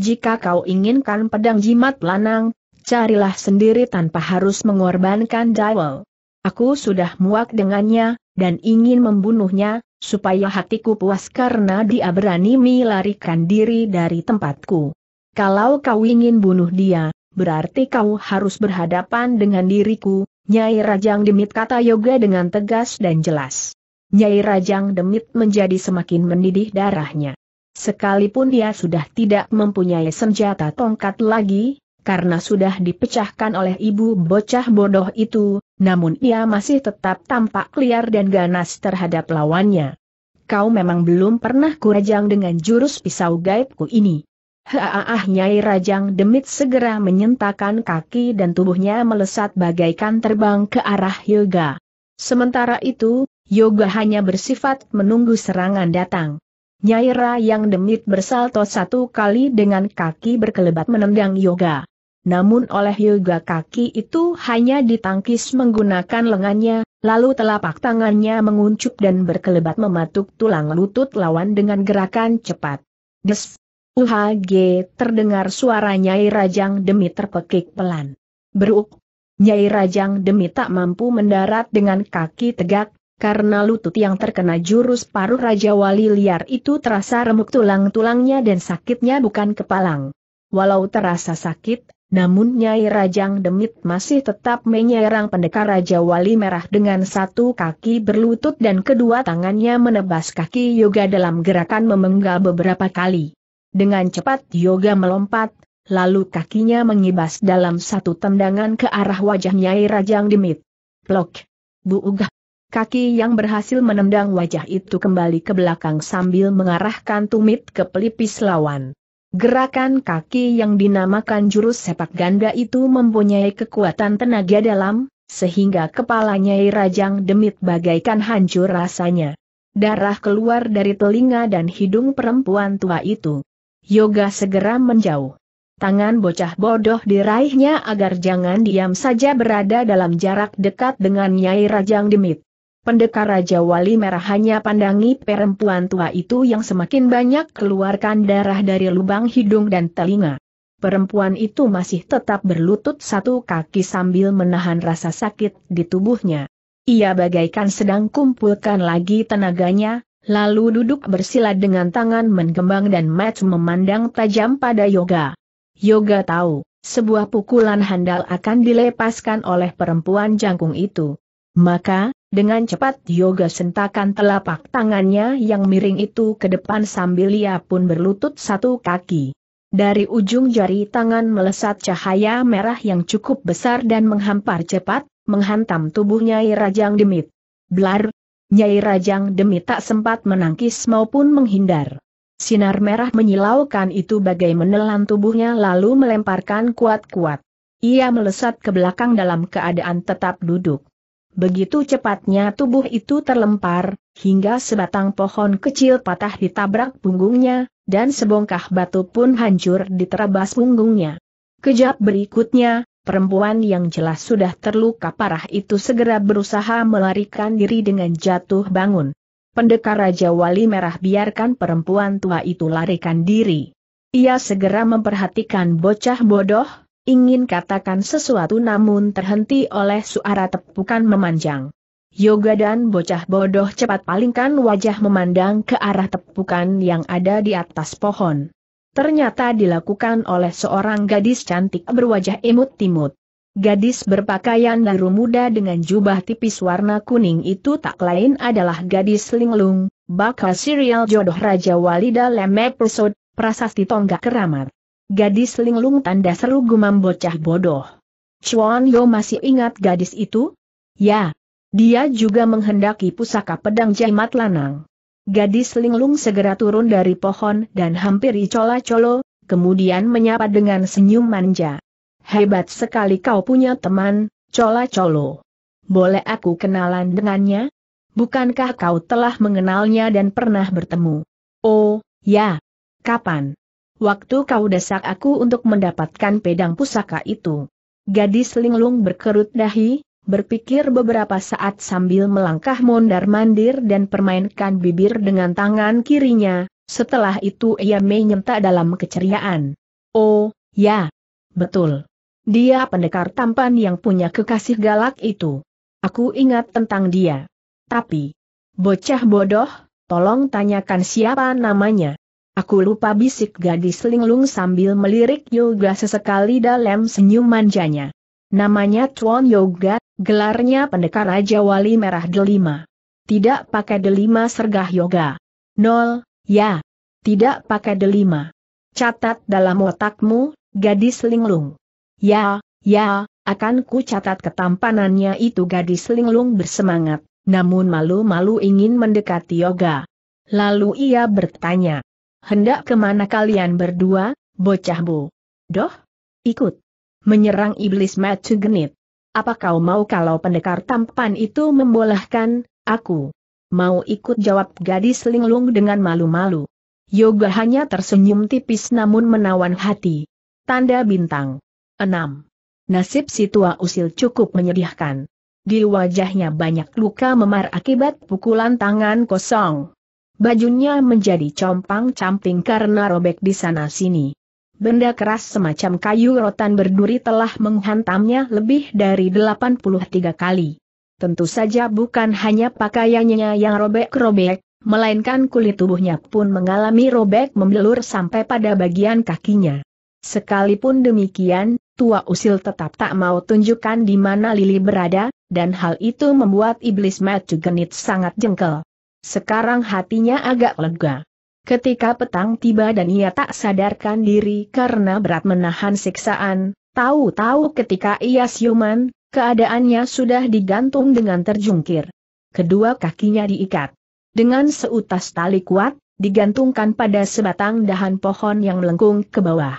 Jika kau inginkan pedang jimat lanang, carilah sendiri tanpa harus mengorbankan Dawel. Aku sudah muak dengannya, dan ingin membunuhnya, supaya hatiku puas karena dia berani melarikan diri dari tempatku. Kalau kau ingin bunuh dia, berarti kau harus berhadapan dengan diriku, Nyai Rajang Demit kata Yoga dengan tegas dan jelas. Nyai Rajang Demit menjadi semakin mendidih darahnya. Sekalipun dia sudah tidak mempunyai senjata tongkat lagi, karena sudah dipecahkan oleh ibu bocah bodoh itu, namun ia masih tetap tampak liar dan ganas terhadap lawannya. Kau memang belum pernah kurajang dengan jurus pisau gaibku ini. Haa Nyai Rajang Demit segera menyentakkan kaki dan tubuhnya melesat bagaikan terbang ke arah Yoga. Sementara itu, Yoga hanya bersifat menunggu serangan datang. Nyai rajang demit bersalto satu kali dengan kaki berkelebat menendang Yoga namun oleh yoga kaki itu hanya ditangkis menggunakan lengannya, lalu telapak tangannya menguncup dan berkelebat mematuk tulang lutut lawan dengan gerakan cepat. Des! UHG terdengar suara Nyai Rajang demi terpekik pelan. Beruk! Nyai Rajang demi tak mampu mendarat dengan kaki tegak, karena lutut yang terkena jurus paruh Raja Wali liar itu terasa remuk tulang-tulangnya dan sakitnya bukan kepalang. Walau terasa sakit, namun Nyai Rajang Demit masih tetap menyerang pendekar Raja Wali Merah dengan satu kaki berlutut dan kedua tangannya menebas kaki Yoga dalam gerakan memenggal beberapa kali. Dengan cepat Yoga melompat, lalu kakinya mengibas dalam satu tendangan ke arah wajah Nyai Rajang Demit. Plok! Uga! Kaki yang berhasil menendang wajah itu kembali ke belakang sambil mengarahkan tumit ke pelipis lawan. Gerakan kaki yang dinamakan jurus sepak ganda itu mempunyai kekuatan tenaga dalam, sehingga kepalanya Rajang Demit bagaikan hancur rasanya. Darah keluar dari telinga dan hidung perempuan tua itu. Yoga segera menjauh. Tangan bocah bodoh diraihnya agar jangan diam saja berada dalam jarak dekat dengan Nyai Rajang Demit. Pendekar Raja Wali Merah hanya pandangi perempuan tua itu yang semakin banyak keluarkan darah dari lubang hidung dan telinga. Perempuan itu masih tetap berlutut satu kaki sambil menahan rasa sakit di tubuhnya. Ia bagaikan sedang kumpulkan lagi tenaganya, lalu duduk bersila dengan tangan menggembang dan match memandang tajam pada Yoga. Yoga tahu, sebuah pukulan handal akan dilepaskan oleh perempuan jangkung itu. Maka, dengan cepat Yoga sentakan telapak tangannya yang miring itu ke depan sambil ia pun berlutut satu kaki. Dari ujung jari tangan melesat cahaya merah yang cukup besar dan menghampar cepat, menghantam tubuh Nyai Rajang Demit. Blar! Nyai Rajang Demit tak sempat menangkis maupun menghindar. Sinar merah menyilaukan itu bagai menelan tubuhnya lalu melemparkan kuat-kuat. Ia melesat ke belakang dalam keadaan tetap duduk. Begitu cepatnya tubuh itu terlempar, hingga sebatang pohon kecil patah ditabrak punggungnya, dan sebongkah batu pun hancur diterabas punggungnya. Kejap berikutnya, perempuan yang jelas sudah terluka parah itu segera berusaha melarikan diri dengan jatuh bangun. Pendekar Raja Wali Merah biarkan perempuan tua itu larikan diri. Ia segera memperhatikan bocah bodoh, ingin katakan sesuatu namun terhenti oleh suara tepukan memanjang. Yoga dan bocah bodoh cepat palingkan wajah memandang ke arah tepukan yang ada di atas pohon. Ternyata dilakukan oleh seorang gadis cantik berwajah imut-timut. Gadis berpakaian baru muda dengan jubah tipis warna kuning itu tak lain adalah gadis linglung, bakal serial jodoh Raja Walida Leme episode prasasti tonggak keramat. Gadis linglung tanda seru gumam bocah bodoh. Chuan Yo masih ingat gadis itu? Ya. Dia juga menghendaki pusaka pedang jahmat lanang. Gadis linglung segera turun dari pohon dan hampiri icola-colo, kemudian menyapa dengan senyum manja. Hebat sekali kau punya teman, cola-colo. Boleh aku kenalan dengannya? Bukankah kau telah mengenalnya dan pernah bertemu? Oh, ya. Kapan? waktu kau desak aku untuk mendapatkan pedang pusaka itu. Gadis linglung berkerut dahi, berpikir beberapa saat sambil melangkah mondar-mandir dan permainkan bibir dengan tangan kirinya, setelah itu ia menyentak dalam keceriaan. Oh, ya. Betul. Dia pendekar tampan yang punya kekasih galak itu. Aku ingat tentang dia. Tapi, bocah bodoh, tolong tanyakan siapa namanya. Aku lupa bisik gadis linglung sambil melirik Yoga sesekali dalam senyum manjanya. Namanya Tuan Yoga, gelarnya pendekar Raja Wali Merah Delima. Tidak pakai delima sergah Yoga. Nol, ya. Tidak pakai delima. Catat dalam otakmu, gadis linglung. Ya, ya, akan ku catat ketampanannya itu gadis linglung bersemangat, namun malu-malu ingin mendekati Yoga. Lalu ia bertanya, hendak kemana kalian berdua, bocah bu? Doh? Ikut. Menyerang iblis matu genit. Apa kau mau kalau pendekar tampan itu membolehkan, aku? Mau ikut jawab gadis linglung dengan malu-malu. Yoga hanya tersenyum tipis namun menawan hati. Tanda bintang. 6. Nasib si tua usil cukup menyedihkan. Di wajahnya banyak luka memar akibat pukulan tangan kosong bajunya menjadi compang-camping karena robek di sana-sini. Benda keras semacam kayu rotan berduri telah menghantamnya lebih dari 83 kali. Tentu saja bukan hanya pakaiannya yang robek-robek, melainkan kulit tubuhnya pun mengalami robek membelur sampai pada bagian kakinya. Sekalipun demikian, tua usil tetap tak mau tunjukkan di mana Lili berada, dan hal itu membuat iblis Matt Genit sangat jengkel. Sekarang hatinya agak lega. Ketika petang tiba dan ia tak sadarkan diri karena berat menahan siksaan, tahu-tahu ketika ia siuman, keadaannya sudah digantung dengan terjungkir. Kedua kakinya diikat. Dengan seutas tali kuat, digantungkan pada sebatang dahan pohon yang melengkung ke bawah.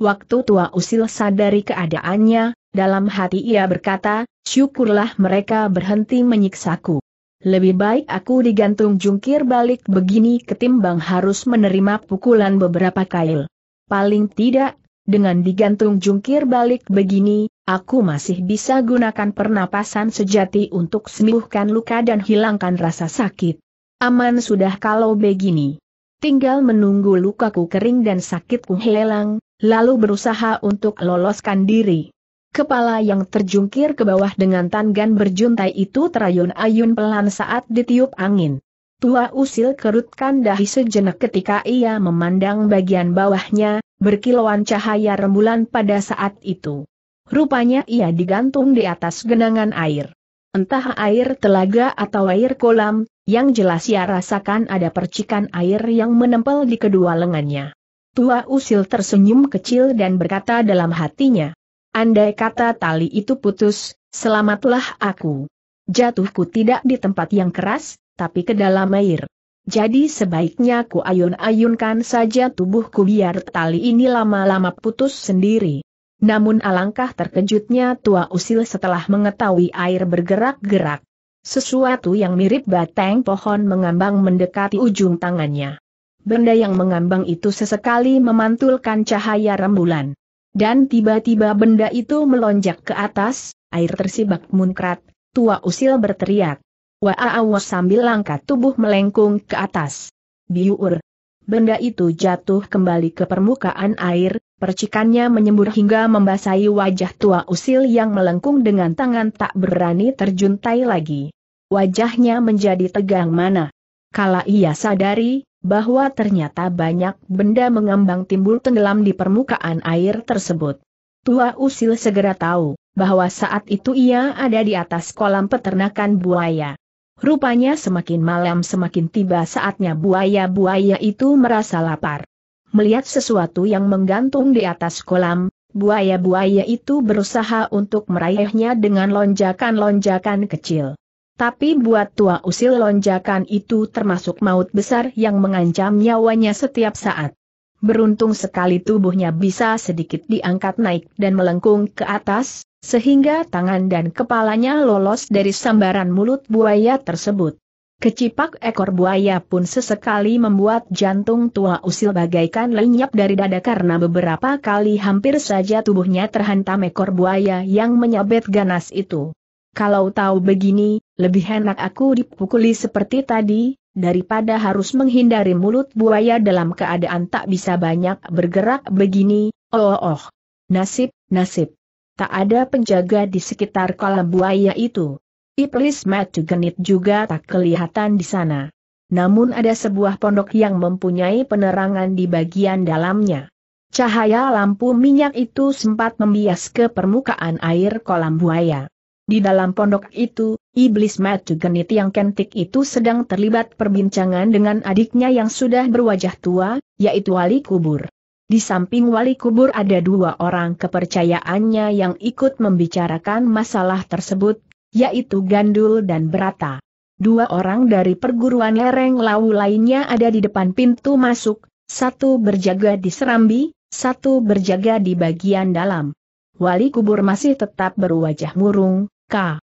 Waktu tua usil sadari keadaannya, dalam hati ia berkata, syukurlah mereka berhenti menyiksaku. Lebih baik aku digantung jungkir balik begini ketimbang harus menerima pukulan beberapa kail. Paling tidak, dengan digantung jungkir balik begini, aku masih bisa gunakan pernapasan sejati untuk sembuhkan luka dan hilangkan rasa sakit. Aman sudah kalau begini. Tinggal menunggu lukaku kering dan sakitku hilang, lalu berusaha untuk loloskan diri. Kepala yang terjungkir ke bawah dengan tanggan berjuntai itu terayun-ayun pelan saat ditiup angin. Tua usil kerutkan dahi sejenak ketika ia memandang bagian bawahnya, berkilauan cahaya rembulan pada saat itu. Rupanya ia digantung di atas genangan air. Entah air telaga atau air kolam, yang jelas ia rasakan ada percikan air yang menempel di kedua lengannya. Tua usil tersenyum kecil dan berkata dalam hatinya, Andai kata tali itu putus, selamatlah aku. Jatuhku tidak di tempat yang keras, tapi ke dalam air. Jadi sebaiknya ku ayun-ayunkan saja tubuhku biar tali ini lama-lama putus sendiri. Namun alangkah terkejutnya tua usil setelah mengetahui air bergerak-gerak. Sesuatu yang mirip batang pohon mengambang mendekati ujung tangannya. Benda yang mengambang itu sesekali memantulkan cahaya rembulan. Dan tiba-tiba benda itu melonjak ke atas, air tersibak munkrat, tua usil berteriak. Waawas sambil langkah tubuh melengkung ke atas. Biur. Benda itu jatuh kembali ke permukaan air, percikannya menyembur hingga membasahi wajah tua usil yang melengkung dengan tangan tak berani terjuntai lagi. Wajahnya menjadi tegang mana. Kala ia sadari, bahwa ternyata banyak benda mengambang timbul tenggelam di permukaan air tersebut. Tua Usil segera tahu bahwa saat itu ia ada di atas kolam peternakan buaya. Rupanya semakin malam semakin tiba saatnya buaya-buaya itu merasa lapar. Melihat sesuatu yang menggantung di atas kolam, buaya-buaya itu berusaha untuk meraihnya dengan lonjakan-lonjakan kecil. Tapi buat tua usil lonjakan itu termasuk maut besar yang mengancam nyawanya setiap saat. Beruntung sekali tubuhnya bisa sedikit diangkat naik dan melengkung ke atas, sehingga tangan dan kepalanya lolos dari sambaran mulut buaya tersebut. Kecipak ekor buaya pun sesekali membuat jantung tua usil bagaikan lenyap dari dada karena beberapa kali hampir saja tubuhnya terhantam ekor buaya yang menyabet ganas itu. Kalau tahu begini, lebih enak aku dipukuli seperti tadi, daripada harus menghindari mulut buaya dalam keadaan tak bisa banyak bergerak begini, oh oh Nasib, nasib. Tak ada penjaga di sekitar kolam buaya itu. Iblis matu genit juga tak kelihatan di sana. Namun ada sebuah pondok yang mempunyai penerangan di bagian dalamnya. Cahaya lampu minyak itu sempat membias ke permukaan air kolam buaya. Di dalam pondok itu, Iblis matu genit yang kentik itu sedang terlibat perbincangan dengan adiknya yang sudah berwajah tua, yaitu wali kubur. Di samping wali kubur ada dua orang kepercayaannya yang ikut membicarakan masalah tersebut, yaitu Gandul dan Berata. Dua orang dari perguruan lereng lau lainnya ada di depan pintu masuk, satu berjaga di serambi, satu berjaga di bagian dalam. Wali kubur masih tetap berwajah murung, K.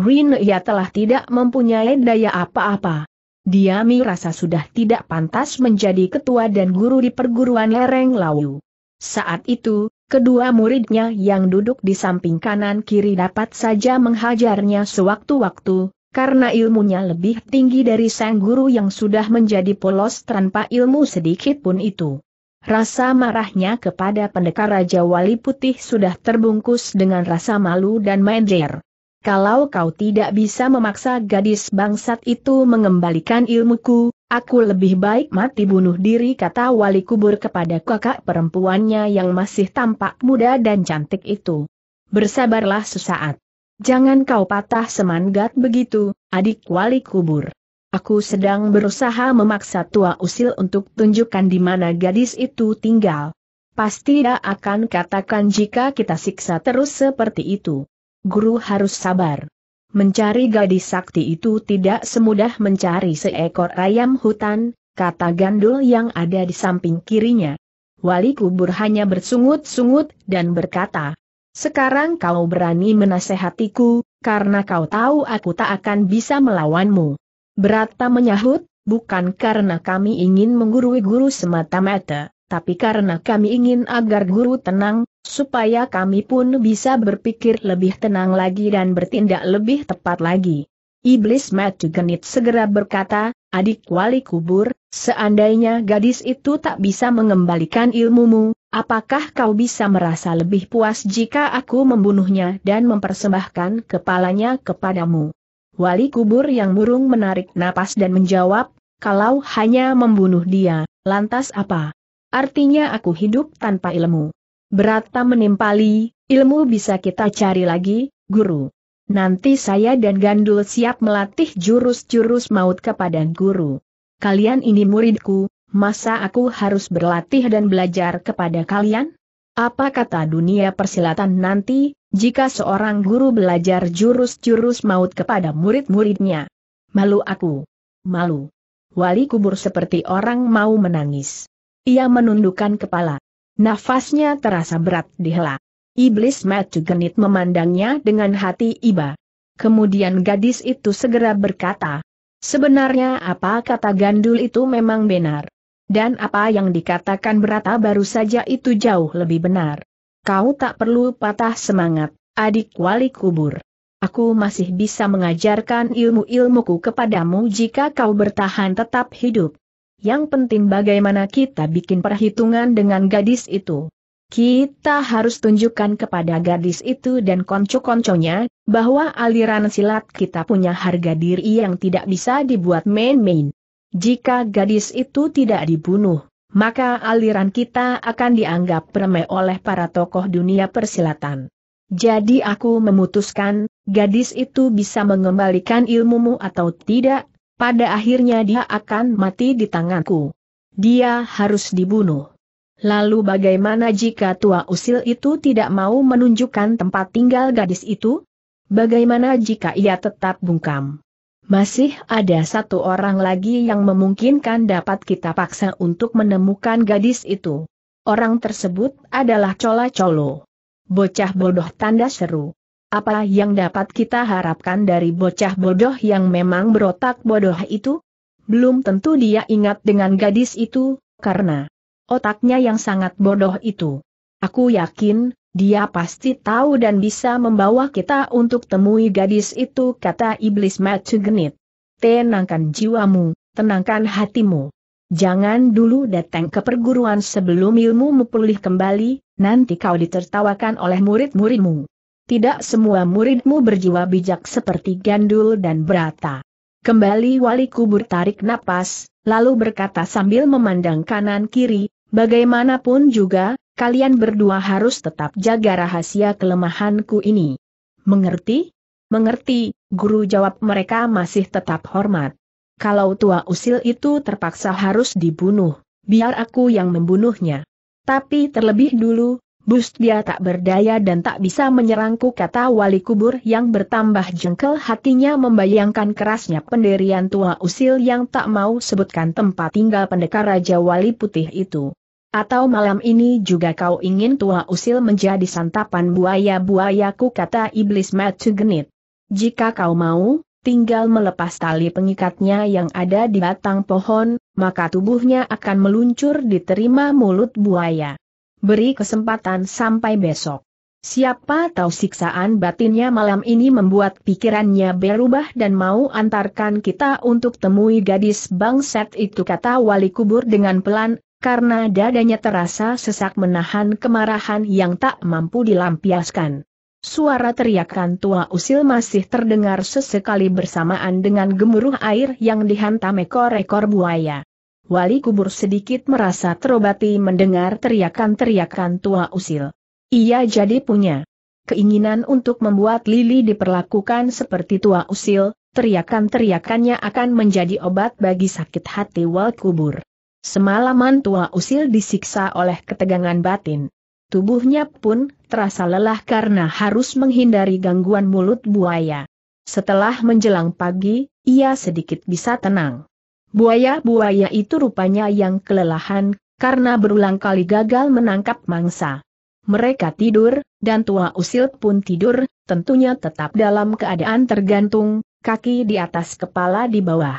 Rin ia telah tidak mempunyai daya apa-apa. Dia merasa sudah tidak pantas menjadi ketua dan guru di perguruan lereng Lawu. Saat itu, kedua muridnya yang duduk di samping kanan kiri dapat saja menghajarnya sewaktu-waktu, karena ilmunya lebih tinggi dari sang guru yang sudah menjadi polos tanpa ilmu sedikit pun itu. Rasa marahnya kepada pendekar Raja Wali Putih sudah terbungkus dengan rasa malu dan menjer kalau kau tidak bisa memaksa gadis bangsat itu mengembalikan ilmuku, aku lebih baik mati bunuh diri kata wali kubur kepada kakak perempuannya yang masih tampak muda dan cantik itu. Bersabarlah sesaat. Jangan kau patah semangat begitu, adik wali kubur. Aku sedang berusaha memaksa tua usil untuk tunjukkan di mana gadis itu tinggal. Pasti dia akan katakan jika kita siksa terus seperti itu guru harus sabar. Mencari gadis sakti itu tidak semudah mencari seekor ayam hutan, kata gandul yang ada di samping kirinya. Wali kubur hanya bersungut-sungut dan berkata, Sekarang kau berani menasehatiku, karena kau tahu aku tak akan bisa melawanmu. Berata menyahut, bukan karena kami ingin menggurui guru semata-mata tapi karena kami ingin agar guru tenang, supaya kami pun bisa berpikir lebih tenang lagi dan bertindak lebih tepat lagi. Iblis Matu Genit segera berkata, adik wali kubur, seandainya gadis itu tak bisa mengembalikan ilmumu, apakah kau bisa merasa lebih puas jika aku membunuhnya dan mempersembahkan kepalanya kepadamu? Wali kubur yang murung menarik napas dan menjawab, kalau hanya membunuh dia, lantas apa? Artinya aku hidup tanpa ilmu. Berata menimpali, ilmu bisa kita cari lagi, guru. Nanti saya dan Gandul siap melatih jurus-jurus maut kepada guru. Kalian ini muridku, masa aku harus berlatih dan belajar kepada kalian? Apa kata dunia persilatan nanti, jika seorang guru belajar jurus-jurus maut kepada murid-muridnya? Malu aku. Malu. Wali kubur seperti orang mau menangis. Ia menundukkan kepala. Nafasnya terasa berat dihela. Iblis Matu genit memandangnya dengan hati iba. Kemudian gadis itu segera berkata, Sebenarnya apa kata gandul itu memang benar. Dan apa yang dikatakan berata baru saja itu jauh lebih benar. Kau tak perlu patah semangat, adik wali kubur. Aku masih bisa mengajarkan ilmu-ilmuku kepadamu jika kau bertahan tetap hidup. Yang penting bagaimana kita bikin perhitungan dengan gadis itu. Kita harus tunjukkan kepada gadis itu dan konco-konconya, bahwa aliran silat kita punya harga diri yang tidak bisa dibuat main-main. Jika gadis itu tidak dibunuh, maka aliran kita akan dianggap remeh oleh para tokoh dunia persilatan. Jadi aku memutuskan, gadis itu bisa mengembalikan ilmumu atau tidak, pada akhirnya dia akan mati di tanganku. Dia harus dibunuh. Lalu bagaimana jika tua usil itu tidak mau menunjukkan tempat tinggal gadis itu? Bagaimana jika ia tetap bungkam? Masih ada satu orang lagi yang memungkinkan dapat kita paksa untuk menemukan gadis itu. Orang tersebut adalah Cola Colo. Bocah bodoh tanda seru. Apa yang dapat kita harapkan dari bocah bodoh yang memang berotak bodoh itu? Belum tentu dia ingat dengan gadis itu, karena otaknya yang sangat bodoh itu. Aku yakin, dia pasti tahu dan bisa membawa kita untuk temui gadis itu kata iblis matu genit. Tenangkan jiwamu, tenangkan hatimu. Jangan dulu datang ke perguruan sebelum ilmu pulih kembali, nanti kau ditertawakan oleh murid-muridmu tidak semua muridmu berjiwa bijak seperti Gandul dan Berata. Kembali wali kubur tarik napas, lalu berkata sambil memandang kanan-kiri, bagaimanapun juga, kalian berdua harus tetap jaga rahasia kelemahanku ini. Mengerti? Mengerti, guru jawab mereka masih tetap hormat. Kalau tua usil itu terpaksa harus dibunuh, biar aku yang membunuhnya. Tapi terlebih dulu, Bus dia tak berdaya dan tak bisa menyerangku kata wali kubur yang bertambah jengkel hatinya membayangkan kerasnya penderian tua usil yang tak mau sebutkan tempat tinggal pendekar Raja Wali Putih itu. Atau malam ini juga kau ingin tua usil menjadi santapan buaya-buayaku kata iblis matu genit. Jika kau mau, tinggal melepas tali pengikatnya yang ada di batang pohon, maka tubuhnya akan meluncur diterima mulut buaya beri kesempatan sampai besok. Siapa tahu siksaan batinnya malam ini membuat pikirannya berubah dan mau antarkan kita untuk temui gadis bangsat itu kata wali kubur dengan pelan, karena dadanya terasa sesak menahan kemarahan yang tak mampu dilampiaskan. Suara teriakan tua usil masih terdengar sesekali bersamaan dengan gemuruh air yang dihantam ekor-ekor buaya. Wali kubur sedikit merasa terobati mendengar teriakan-teriakan tua usil. Ia jadi punya keinginan untuk membuat Lili diperlakukan seperti tua usil, teriakan-teriakannya akan menjadi obat bagi sakit hati wal kubur. Semalaman tua usil disiksa oleh ketegangan batin. Tubuhnya pun terasa lelah karena harus menghindari gangguan mulut buaya. Setelah menjelang pagi, ia sedikit bisa tenang. Buaya-buaya itu rupanya yang kelelahan, karena berulang kali gagal menangkap mangsa. Mereka tidur, dan tua usil pun tidur, tentunya tetap dalam keadaan tergantung, kaki di atas kepala di bawah.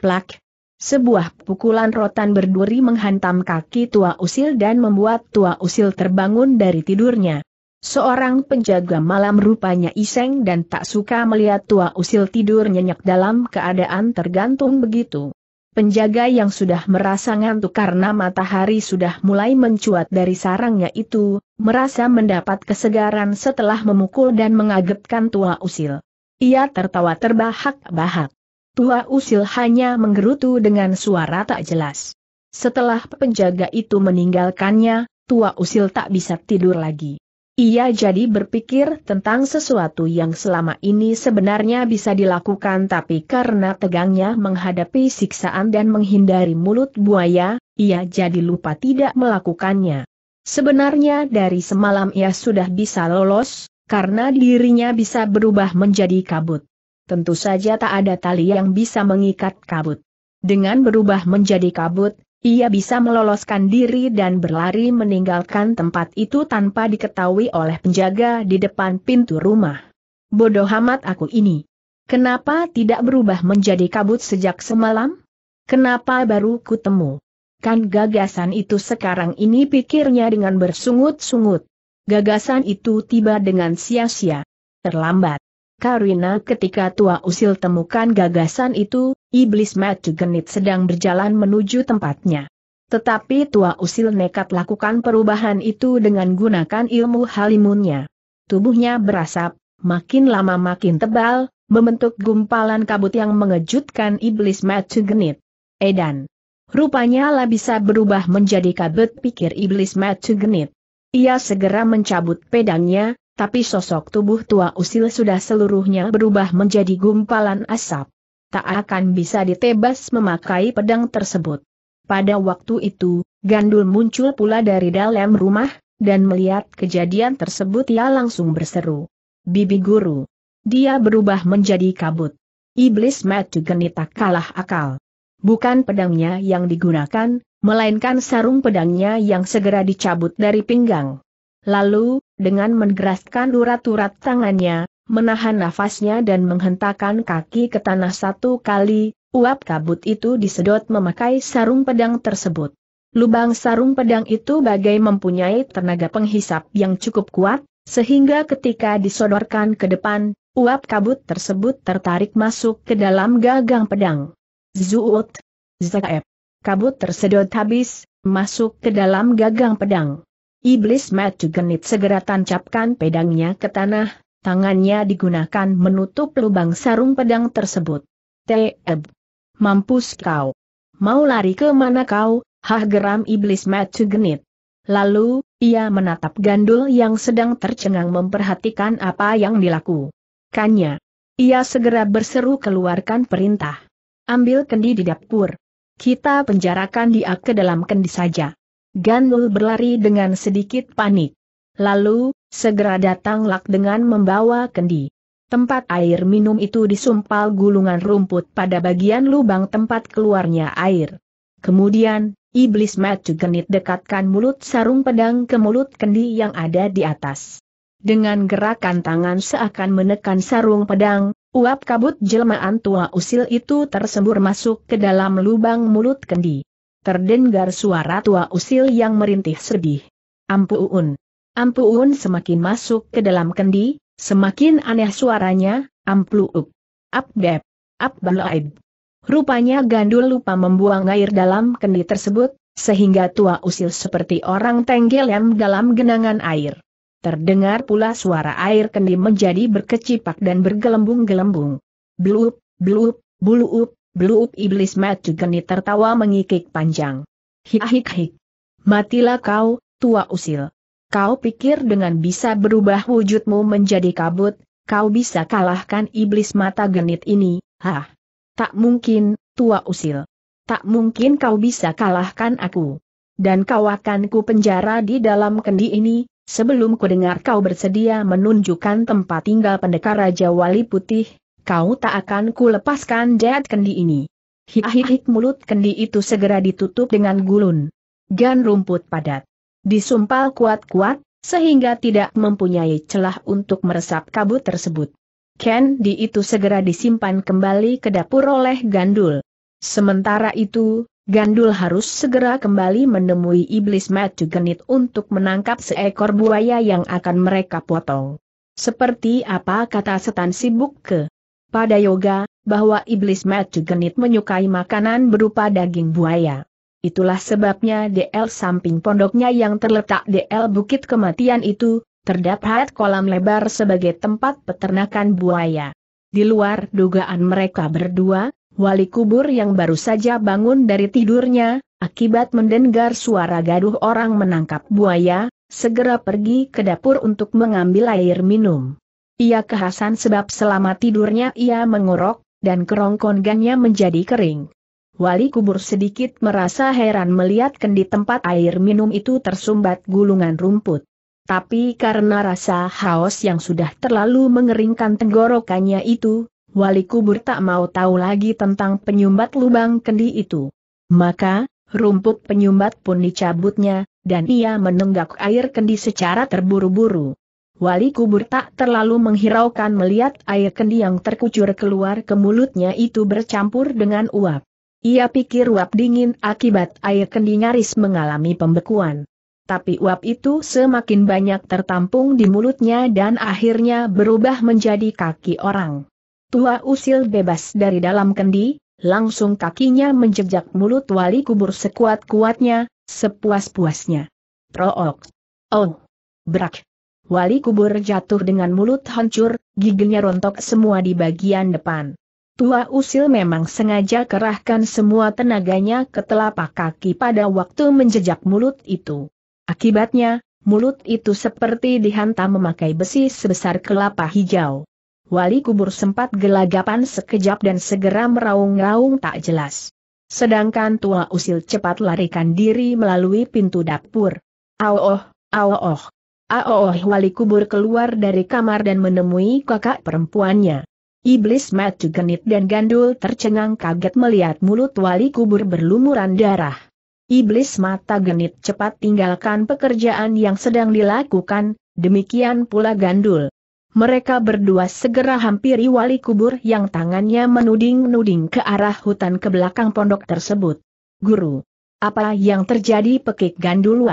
Plak! Sebuah pukulan rotan berduri menghantam kaki tua usil dan membuat tua usil terbangun dari tidurnya. Seorang penjaga malam rupanya iseng dan tak suka melihat tua usil tidur nyenyak dalam keadaan tergantung begitu. Penjaga yang sudah merasa ngantuk karena matahari sudah mulai mencuat dari sarangnya itu, merasa mendapat kesegaran setelah memukul dan mengagetkan tua usil. Ia tertawa terbahak-bahak. Tua usil hanya menggerutu dengan suara tak jelas. Setelah penjaga itu meninggalkannya, tua usil tak bisa tidur lagi. Ia jadi berpikir tentang sesuatu yang selama ini sebenarnya bisa dilakukan tapi karena tegangnya menghadapi siksaan dan menghindari mulut buaya, ia jadi lupa tidak melakukannya. Sebenarnya dari semalam ia sudah bisa lolos, karena dirinya bisa berubah menjadi kabut. Tentu saja tak ada tali yang bisa mengikat kabut. Dengan berubah menjadi kabut, ia bisa meloloskan diri dan berlari meninggalkan tempat itu tanpa diketahui oleh penjaga di depan pintu rumah. Bodoh amat aku ini. Kenapa tidak berubah menjadi kabut sejak semalam? Kenapa baru kutemu? Kan gagasan itu sekarang ini pikirnya dengan bersungut-sungut. Gagasan itu tiba dengan sia-sia. Terlambat. Karina, ketika tua usil temukan gagasan itu, iblis Matthew genit sedang berjalan menuju tempatnya. Tetapi tua usil nekat lakukan perubahan itu dengan gunakan ilmu halimunnya. Tubuhnya berasap, makin lama makin tebal, membentuk gumpalan kabut yang mengejutkan iblis Matthew genit. Edan. Rupanya lah bisa berubah menjadi kabut pikir iblis Matthew genit. Ia segera mencabut pedangnya, tapi sosok tubuh tua usil sudah seluruhnya berubah menjadi gumpalan asap. Tak akan bisa ditebas memakai pedang tersebut. Pada waktu itu, Gandul muncul pula dari dalam rumah, dan melihat kejadian tersebut ia langsung berseru. Bibi Guru. Dia berubah menjadi kabut. Iblis mati Genita kalah akal. Bukan pedangnya yang digunakan, melainkan sarung pedangnya yang segera dicabut dari pinggang. Lalu, dengan menggeraskan urat-urat tangannya, menahan nafasnya dan menghentakkan kaki ke tanah satu kali, uap kabut itu disedot memakai sarung pedang tersebut. Lubang sarung pedang itu bagai mempunyai tenaga penghisap yang cukup kuat, sehingga ketika disodorkan ke depan, uap kabut tersebut tertarik masuk ke dalam gagang pedang. Zuut! Zaeb! Kabut tersedot habis, masuk ke dalam gagang pedang. Iblis Matu Genit segera tancapkan pedangnya ke tanah, tangannya digunakan menutup lubang sarung pedang tersebut. Teb, Mampus kau! Mau lari ke mana kau? Hah geram Iblis Matu Genit. Lalu, ia menatap gandul yang sedang tercengang memperhatikan apa yang dilakukannya. Ia segera berseru keluarkan perintah. Ambil kendi di dapur. Kita penjarakan dia ke dalam kendi saja. Ganul berlari dengan sedikit panik. Lalu, segera datang Lak dengan membawa kendi. Tempat air minum itu disumpal gulungan rumput pada bagian lubang tempat keluarnya air. Kemudian, iblis macu genit dekatkan mulut sarung pedang ke mulut kendi yang ada di atas. Dengan gerakan tangan seakan menekan sarung pedang, uap kabut jelmaan tua usil itu tersembur masuk ke dalam lubang mulut kendi. Terdengar suara tua usil yang merintih sedih. Ampuun. Ampuun semakin masuk ke dalam kendi, semakin aneh suaranya, Ampluup, Abdep. Abbalaib. Rupanya gandul lupa membuang air dalam kendi tersebut, sehingga tua usil seperti orang tenggelam dalam genangan air. Terdengar pula suara air kendi menjadi berkecipak dan bergelembung-gelembung. Blup, blup, buluup, Blue Iblis Matu Geni tertawa mengikik panjang. Hik hik hik. Matilah kau, tua usil. Kau pikir dengan bisa berubah wujudmu menjadi kabut, kau bisa kalahkan iblis mata genit ini, hah? Tak mungkin, tua usil. Tak mungkin kau bisa kalahkan aku. Dan kau akan ku penjara di dalam kendi ini, sebelum ku dengar kau bersedia menunjukkan tempat tinggal pendekar Raja Wali Putih, Kau tak akan ku lepaskan jad kendi ini. Hihihik mulut kendi itu segera ditutup dengan gulun. Gan rumput padat. Disumpal kuat-kuat, sehingga tidak mempunyai celah untuk meresap kabut tersebut. Kendi itu segera disimpan kembali ke dapur oleh Gandul. Sementara itu, Gandul harus segera kembali menemui iblis matu genit untuk menangkap seekor buaya yang akan mereka potong. Seperti apa kata setan sibuk ke? pada yoga, bahwa iblis matu genit menyukai makanan berupa daging buaya. Itulah sebabnya DL samping pondoknya yang terletak DL Bukit Kematian itu, terdapat kolam lebar sebagai tempat peternakan buaya. Di luar dugaan mereka berdua, wali kubur yang baru saja bangun dari tidurnya, akibat mendengar suara gaduh orang menangkap buaya, segera pergi ke dapur untuk mengambil air minum. Ia kehasan sebab selama tidurnya ia mengorok, dan kerongkongannya menjadi kering. Wali kubur sedikit merasa heran melihat kendi tempat air minum itu tersumbat gulungan rumput. Tapi karena rasa haus yang sudah terlalu mengeringkan tenggorokannya itu, wali kubur tak mau tahu lagi tentang penyumbat lubang kendi itu. Maka, rumput penyumbat pun dicabutnya, dan ia menenggak air kendi secara terburu-buru. Wali kubur tak terlalu menghiraukan melihat air kendi yang terkucur keluar ke mulutnya itu bercampur dengan uap. Ia pikir uap dingin akibat air kendi nyaris mengalami pembekuan. Tapi uap itu semakin banyak tertampung di mulutnya dan akhirnya berubah menjadi kaki orang. Tua usil bebas dari dalam kendi, langsung kakinya menjejak mulut wali kubur sekuat-kuatnya, sepuas-puasnya. Prook. Oh. Brak. Wali kubur jatuh dengan mulut hancur, giginya rontok semua di bagian depan. Tua usil memang sengaja kerahkan semua tenaganya ke telapak kaki pada waktu menjejak mulut itu. Akibatnya, mulut itu seperti dihantam memakai besi sebesar kelapa hijau. Wali kubur sempat gelagapan sekejap dan segera meraung-raung tak jelas. Sedangkan tua usil cepat larikan diri melalui pintu dapur. Aoh, aoh, Aoh wali kubur keluar dari kamar dan menemui kakak perempuannya. Iblis mati genit dan gandul tercengang kaget melihat mulut wali kubur berlumuran darah. Iblis mata genit cepat tinggalkan pekerjaan yang sedang dilakukan, demikian pula gandul. Mereka berdua segera hampiri wali kubur yang tangannya menuding-nuding ke arah hutan ke belakang pondok tersebut. Guru, apa yang terjadi pekik gandul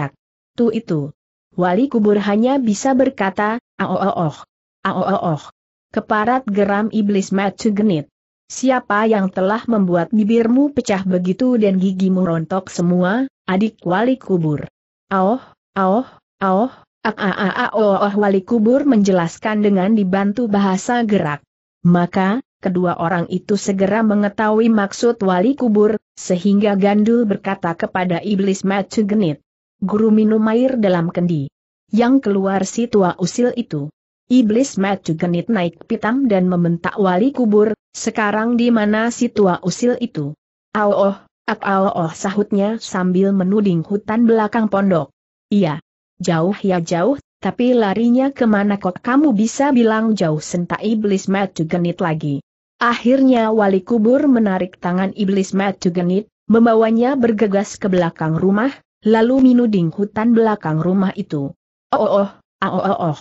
Tu itu? wali kubur hanya bisa berkata, Aooh, Aoooh! Keparat geram iblis matu genit. Siapa yang telah membuat bibirmu pecah begitu dan gigimu rontok semua, adik wali kubur? Aoh, aoh, aoh, ak oh, wali kubur menjelaskan dengan dibantu bahasa gerak. Maka, kedua orang itu segera mengetahui maksud wali kubur, sehingga Gandul berkata kepada iblis matu genit. Guru minum air dalam kendi. Yang keluar si tua usil itu. Iblis matu genit naik pitam dan membentak wali kubur, sekarang di mana si tua usil itu? Ao oh, ap oh sahutnya sambil menuding hutan belakang pondok. Iya. Jauh ya jauh, tapi larinya kemana kok kamu bisa bilang jauh sentak iblis matu genit lagi. Akhirnya wali kubur menarik tangan iblis matu genit, membawanya bergegas ke belakang rumah, lalu minuding hutan belakang rumah itu. Oh, oh oh oh, oh oh oh.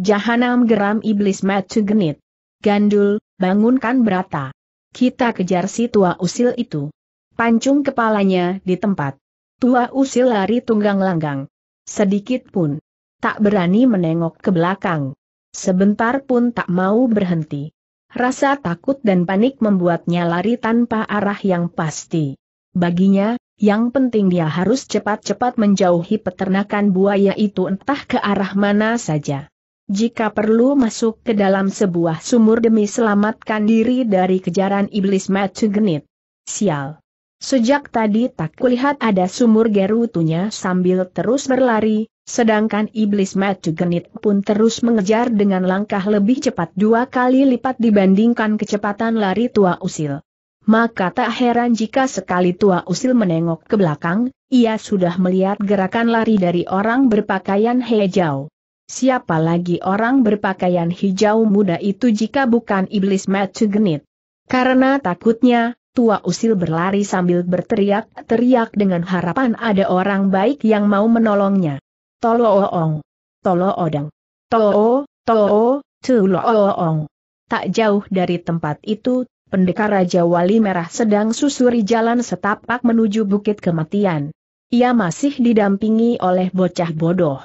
Jahanam geram iblis matu genit. Gandul, bangunkan berata. Kita kejar si tua usil itu. Pancung kepalanya di tempat. Tua usil lari tunggang langgang. Sedikit pun. Tak berani menengok ke belakang. Sebentar pun tak mau berhenti. Rasa takut dan panik membuatnya lari tanpa arah yang pasti. Baginya, yang penting dia harus cepat-cepat menjauhi peternakan buaya itu entah ke arah mana saja. Jika perlu masuk ke dalam sebuah sumur demi selamatkan diri dari kejaran iblis matu genit. Sial. Sejak tadi tak kulihat ada sumur gerutunya sambil terus berlari, sedangkan iblis matu genit pun terus mengejar dengan langkah lebih cepat dua kali lipat dibandingkan kecepatan lari tua usil maka tak heran jika sekali tua usil menengok ke belakang, ia sudah melihat gerakan lari dari orang berpakaian hijau. Siapa lagi orang berpakaian hijau muda itu jika bukan iblis macu genit? Karena takutnya, tua usil berlari sambil berteriak-teriak dengan harapan ada orang baik yang mau menolongnya. Tolooong. tolong, Too, too, tolong. Tak jauh dari tempat itu, pendekar Raja Wali Merah sedang susuri jalan setapak menuju Bukit Kematian. Ia masih didampingi oleh bocah bodoh.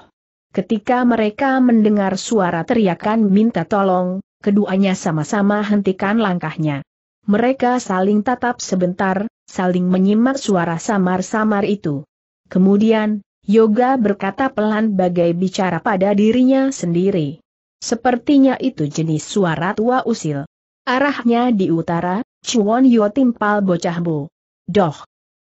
Ketika mereka mendengar suara teriakan minta tolong, keduanya sama-sama hentikan langkahnya. Mereka saling tatap sebentar, saling menyimak suara samar-samar itu. Kemudian, Yoga berkata pelan bagai bicara pada dirinya sendiri. Sepertinya itu jenis suara tua usil. Arahnya di utara, Chuan Yo timpal bocah bu. Doh.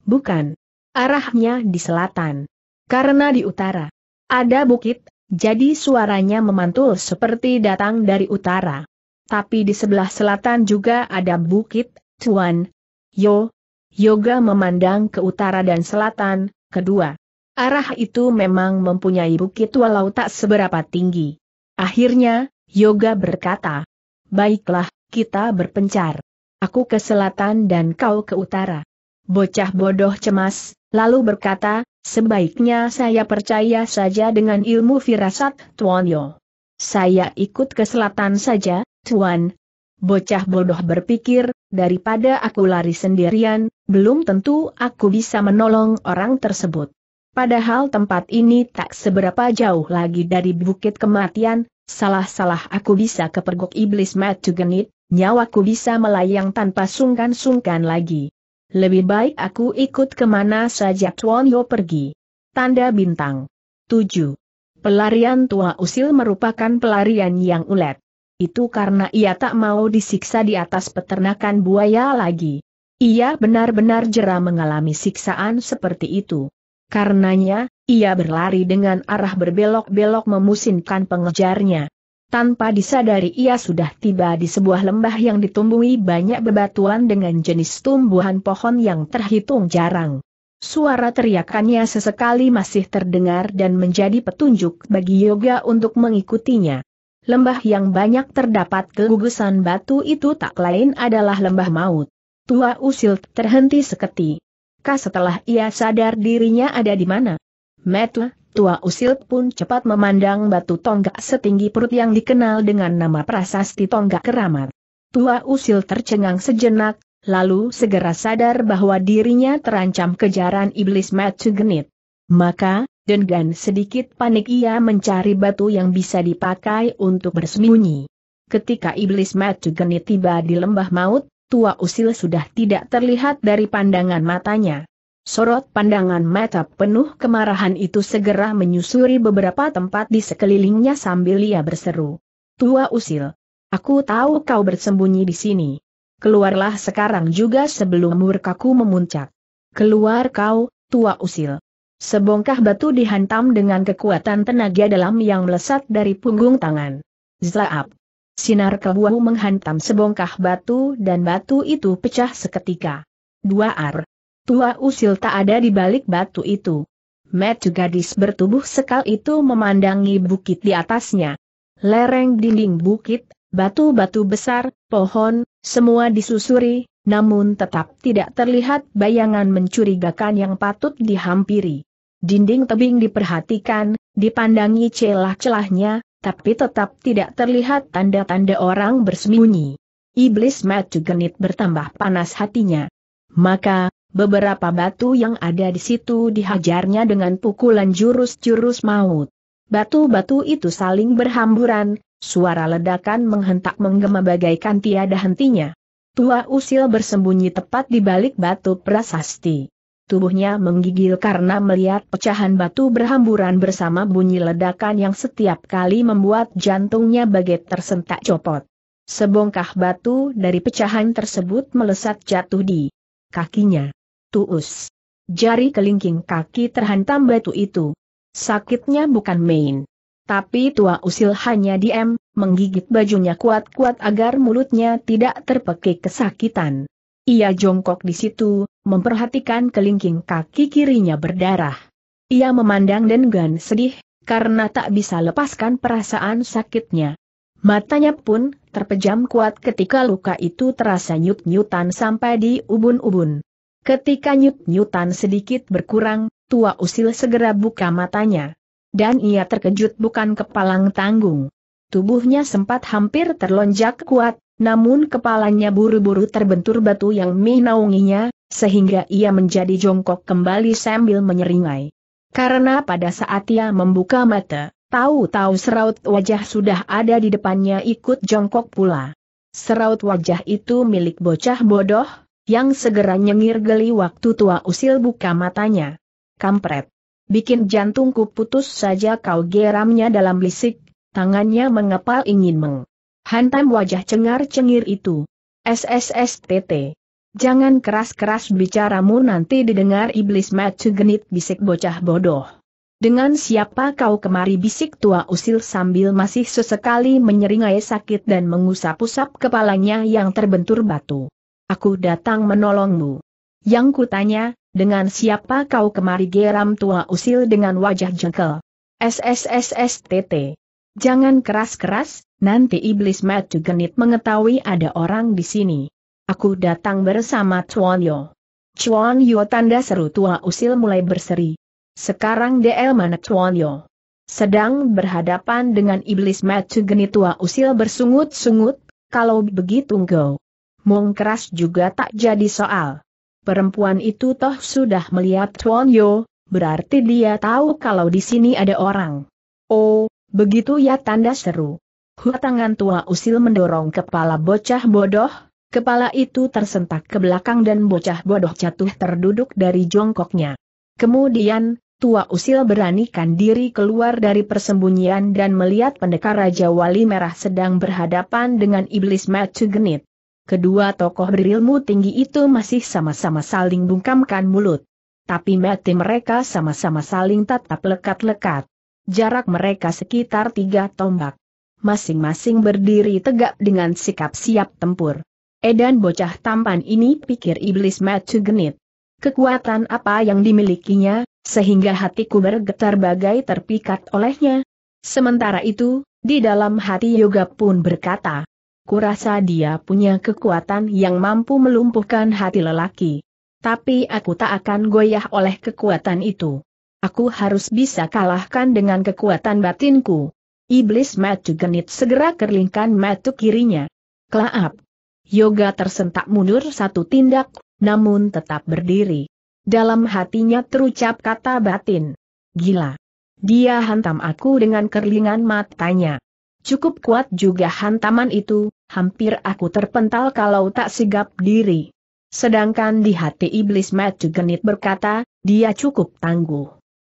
Bukan. Arahnya di selatan. Karena di utara. Ada bukit, jadi suaranya memantul seperti datang dari utara. Tapi di sebelah selatan juga ada bukit, Chuan. Yo. Yoga memandang ke utara dan selatan, kedua. Arah itu memang mempunyai bukit walau tak seberapa tinggi. Akhirnya, Yoga berkata, Baiklah, kita berpencar. Aku ke selatan dan kau ke utara. Bocah bodoh cemas, lalu berkata, sebaiknya saya percaya saja dengan ilmu firasat Tuan Yo. Saya ikut ke selatan saja, Tuan. Bocah bodoh berpikir, daripada aku lari sendirian, belum tentu aku bisa menolong orang tersebut. Padahal tempat ini tak seberapa jauh lagi dari bukit kematian, salah-salah aku bisa kepergok iblis Matugenit, nyawaku bisa melayang tanpa sungkan-sungkan lagi. Lebih baik aku ikut kemana saja Tuan Yo pergi. Tanda bintang. 7. Pelarian tua usil merupakan pelarian yang ulet. Itu karena ia tak mau disiksa di atas peternakan buaya lagi. Ia benar-benar jera mengalami siksaan seperti itu. Karenanya, ia berlari dengan arah berbelok-belok memusinkan pengejarnya. Tanpa disadari ia sudah tiba di sebuah lembah yang ditumbuhi banyak bebatuan dengan jenis tumbuhan pohon yang terhitung jarang. Suara teriakannya sesekali masih terdengar dan menjadi petunjuk bagi Yoga untuk mengikutinya. Lembah yang banyak terdapat kegugusan batu itu tak lain adalah lembah maut. Tua usil terhenti seketi. Setelah ia sadar dirinya ada di mana, Metu, Tua Usil pun cepat memandang batu tonggak setinggi perut yang dikenal dengan nama prasasti tonggak keramat. Tua Usil tercengang sejenak, lalu segera sadar bahwa dirinya terancam kejaran iblis Matsu Genit. Maka, dengan sedikit panik ia mencari batu yang bisa dipakai untuk bersembunyi. Ketika iblis Matsu Genit tiba di lembah maut, Tua Usil sudah tidak terlihat dari pandangan matanya. Sorot pandangan mata penuh kemarahan itu segera menyusuri beberapa tempat di sekelilingnya sambil ia berseru. Tua usil. Aku tahu kau bersembunyi di sini. Keluarlah sekarang juga sebelum murkaku memuncak. Keluar kau, tua usil. Sebongkah batu dihantam dengan kekuatan tenaga dalam yang melesat dari punggung tangan. Zlaap. Sinar kebuahu menghantam sebongkah batu dan batu itu pecah seketika. Dua ar. Tua usil tak ada di balik batu itu. Metu gadis bertubuh sekal itu memandangi bukit di atasnya. Lereng dinding bukit, batu-batu besar, pohon, semua disusuri, namun tetap tidak terlihat bayangan mencurigakan yang patut dihampiri. Dinding tebing diperhatikan, dipandangi celah-celahnya, tapi tetap tidak terlihat tanda-tanda orang bersembunyi. Iblis matu genit bertambah panas hatinya. Maka, Beberapa batu yang ada di situ dihajarnya dengan pukulan jurus-jurus maut. Batu-batu itu saling berhamburan, suara ledakan menghentak menggema bagaikan tiada hentinya. Tua usil bersembunyi tepat di balik batu prasasti. Tubuhnya menggigil karena melihat pecahan batu berhamburan bersama bunyi ledakan yang setiap kali membuat jantungnya bagai tersentak copot. Sebongkah batu dari pecahan tersebut melesat jatuh di kakinya. Tuus. Jari kelingking kaki terhantam batu itu. Sakitnya bukan main. Tapi tua usil hanya diem, menggigit bajunya kuat-kuat agar mulutnya tidak terpekik kesakitan. Ia jongkok di situ, memperhatikan kelingking kaki kirinya berdarah. Ia memandang dengan sedih, karena tak bisa lepaskan perasaan sakitnya. Matanya pun terpejam kuat ketika luka itu terasa nyut-nyutan sampai di ubun-ubun. Ketika nyut-nyutan sedikit berkurang, tua usil segera buka matanya. Dan ia terkejut bukan kepalang tanggung. Tubuhnya sempat hampir terlonjak kuat, namun kepalanya buru-buru terbentur batu yang menaunginya, sehingga ia menjadi jongkok kembali sambil menyeringai. Karena pada saat ia membuka mata, tahu-tahu seraut wajah sudah ada di depannya ikut jongkok pula. Seraut wajah itu milik bocah bodoh, yang segera nyengir geli waktu tua usil buka matanya. Kampret. Bikin jantungku putus saja kau geramnya dalam bisik, tangannya mengepal ingin meng. Hantam wajah cengar-cengir itu. SSSTT. Jangan keras-keras bicaramu nanti didengar iblis macu genit bisik bocah bodoh. Dengan siapa kau kemari bisik tua usil sambil masih sesekali menyeringai sakit dan mengusap-usap kepalanya yang terbentur batu aku datang menolongmu. Yang kutanya, dengan siapa kau kemari geram tua usil dengan wajah jengkel. SSSSTT. Jangan keras-keras, nanti iblis Matthew genit mengetahui ada orang di sini. Aku datang bersama Chuan Yo. Chuan Yo tanda seru tua usil mulai berseri. Sekarang DL mana Chuan Yo? Sedang berhadapan dengan iblis Matthew genit tua usil bersungut-sungut, kalau begitu enggak mong keras juga tak jadi soal. Perempuan itu toh sudah melihat Tuan Yo, berarti dia tahu kalau di sini ada orang. Oh, begitu ya tanda seru. Hu tangan tua usil mendorong kepala bocah bodoh, kepala itu tersentak ke belakang dan bocah bodoh jatuh terduduk dari jongkoknya. Kemudian, tua usil beranikan diri keluar dari persembunyian dan melihat pendekar Raja Wali Merah sedang berhadapan dengan iblis matu genit. Kedua tokoh berilmu tinggi itu masih sama-sama saling bungkamkan mulut. Tapi mati mereka sama-sama saling tatap lekat-lekat. Jarak mereka sekitar tiga tombak. Masing-masing berdiri tegak dengan sikap siap tempur. Edan bocah tampan ini pikir iblis matu genit. Kekuatan apa yang dimilikinya, sehingga hatiku bergetar bagai terpikat olehnya. Sementara itu, di dalam hati Yoga pun berkata, kurasa dia punya kekuatan yang mampu melumpuhkan hati lelaki. Tapi aku tak akan goyah oleh kekuatan itu. Aku harus bisa kalahkan dengan kekuatan batinku. Iblis matu genit segera kerlingkan matu kirinya. Kelaap. Yoga tersentak mundur satu tindak, namun tetap berdiri. Dalam hatinya terucap kata batin. Gila. Dia hantam aku dengan kerlingan matanya. Cukup kuat juga hantaman itu, hampir aku terpental kalau tak sigap diri. Sedangkan di hati iblis Matthew Genit berkata, dia cukup tangguh.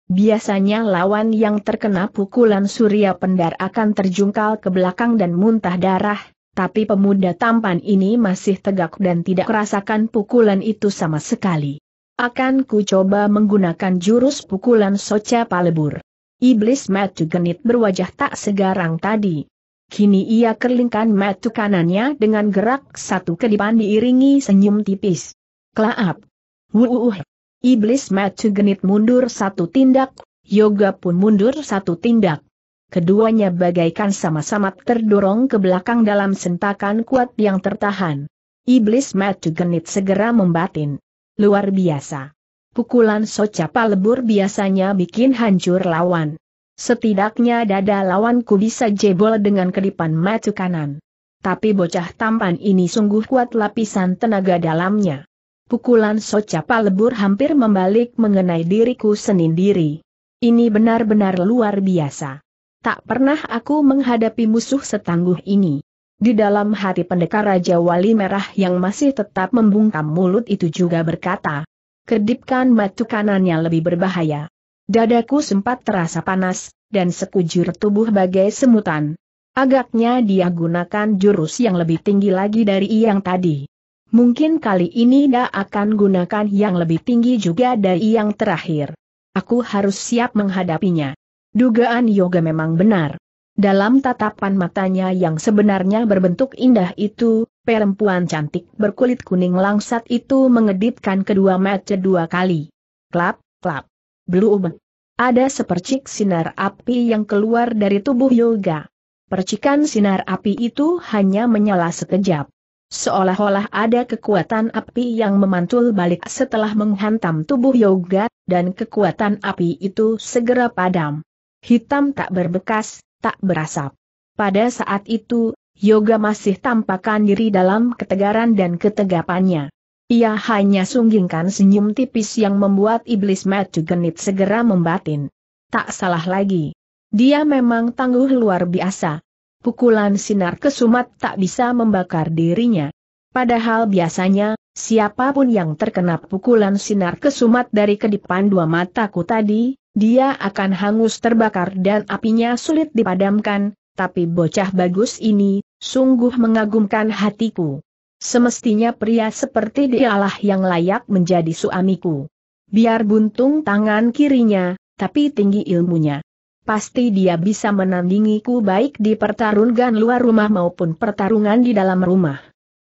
Biasanya lawan yang terkena pukulan surya pendar akan terjungkal ke belakang dan muntah darah, tapi pemuda tampan ini masih tegak dan tidak merasakan pukulan itu sama sekali. Akan ku coba menggunakan jurus pukulan soca palebur. Iblis Matthew Genit berwajah tak segarang tadi, Kini ia kerlingkan matu kanannya dengan gerak satu kedipan diiringi senyum tipis. Klaap. wuuuh! Iblis matu genit mundur satu tindak, yoga pun mundur satu tindak. Keduanya bagaikan sama-sama terdorong ke belakang dalam sentakan kuat yang tertahan. Iblis matu genit segera membatin. Luar biasa. Pukulan socapa lebur biasanya bikin hancur lawan. Setidaknya dada lawanku bisa jebol dengan kedipan mata kanan. Tapi bocah tampan ini sungguh kuat lapisan tenaga dalamnya. Pukulan socapa lebur hampir membalik mengenai diriku sendiri. Ini benar-benar luar biasa. Tak pernah aku menghadapi musuh setangguh ini. Di dalam hati pendekar Raja Wali Merah yang masih tetap membungkam mulut itu juga berkata, kedipkan matu kanannya lebih berbahaya. Dadaku sempat terasa panas, dan sekujur tubuh bagai semutan. Agaknya dia gunakan jurus yang lebih tinggi lagi dari yang tadi. Mungkin kali ini dia akan gunakan yang lebih tinggi juga dari yang terakhir. Aku harus siap menghadapinya. Dugaan yoga memang benar. Dalam tatapan matanya yang sebenarnya berbentuk indah itu, perempuan cantik berkulit kuning langsat itu mengedipkan kedua mata dua kali. Klap, klap. Belum. Ada sepercik sinar api yang keluar dari tubuh Yoga. Percikan sinar api itu hanya menyala sekejap. Seolah-olah ada kekuatan api yang memantul balik setelah menghantam tubuh Yoga, dan kekuatan api itu segera padam. Hitam tak berbekas, tak berasap. Pada saat itu, Yoga masih tampakkan diri dalam ketegaran dan ketegapannya. Ia hanya sunggingkan senyum tipis yang membuat iblis matu genit segera membatin. Tak salah lagi. Dia memang tangguh luar biasa. Pukulan sinar kesumat tak bisa membakar dirinya. Padahal biasanya, siapapun yang terkena pukulan sinar kesumat dari kedipan dua mataku tadi, dia akan hangus terbakar dan apinya sulit dipadamkan, tapi bocah bagus ini, sungguh mengagumkan hatiku. Semestinya pria seperti dialah yang layak menjadi suamiku. Biar buntung tangan kirinya, tapi tinggi ilmunya. Pasti dia bisa menandingiku baik di pertarungan luar rumah maupun pertarungan di dalam rumah.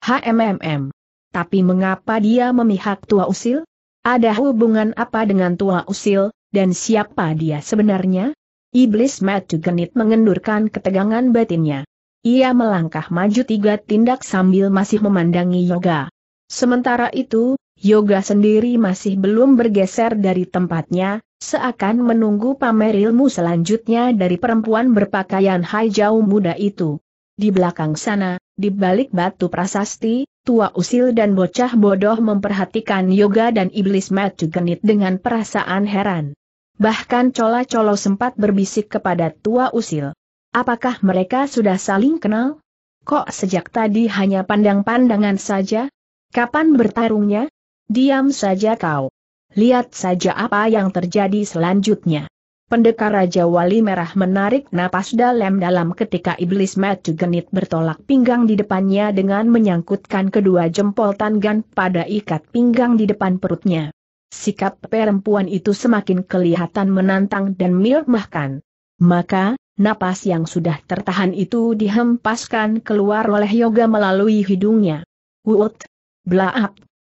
HMMM. Tapi mengapa dia memihak tua usil? Ada hubungan apa dengan tua usil, dan siapa dia sebenarnya? Iblis Matu genit mengendurkan ketegangan batinnya. Ia melangkah maju tiga tindak sambil masih memandangi Yoga. Sementara itu, Yoga sendiri masih belum bergeser dari tempatnya, seakan menunggu pamer ilmu selanjutnya dari perempuan berpakaian hijau muda itu. Di belakang sana, di balik batu prasasti, tua usil dan bocah bodoh memperhatikan yoga dan iblis matu genit dengan perasaan heran. Bahkan Cola Colo sempat berbisik kepada tua usil. Apakah mereka sudah saling kenal? Kok sejak tadi hanya pandang-pandangan saja? Kapan bertarungnya? Diam saja kau. Lihat saja apa yang terjadi selanjutnya. Pendekar Raja Wali Merah menarik napas dalam-dalam ketika iblis matu Genit bertolak pinggang di depannya dengan menyangkutkan kedua jempol tangan pada ikat pinggang di depan perutnya. Sikap perempuan itu semakin kelihatan menantang dan mirmahkan. Maka, Napas yang sudah tertahan itu dihempaskan keluar oleh Yoga melalui hidungnya. Wut! Blaap!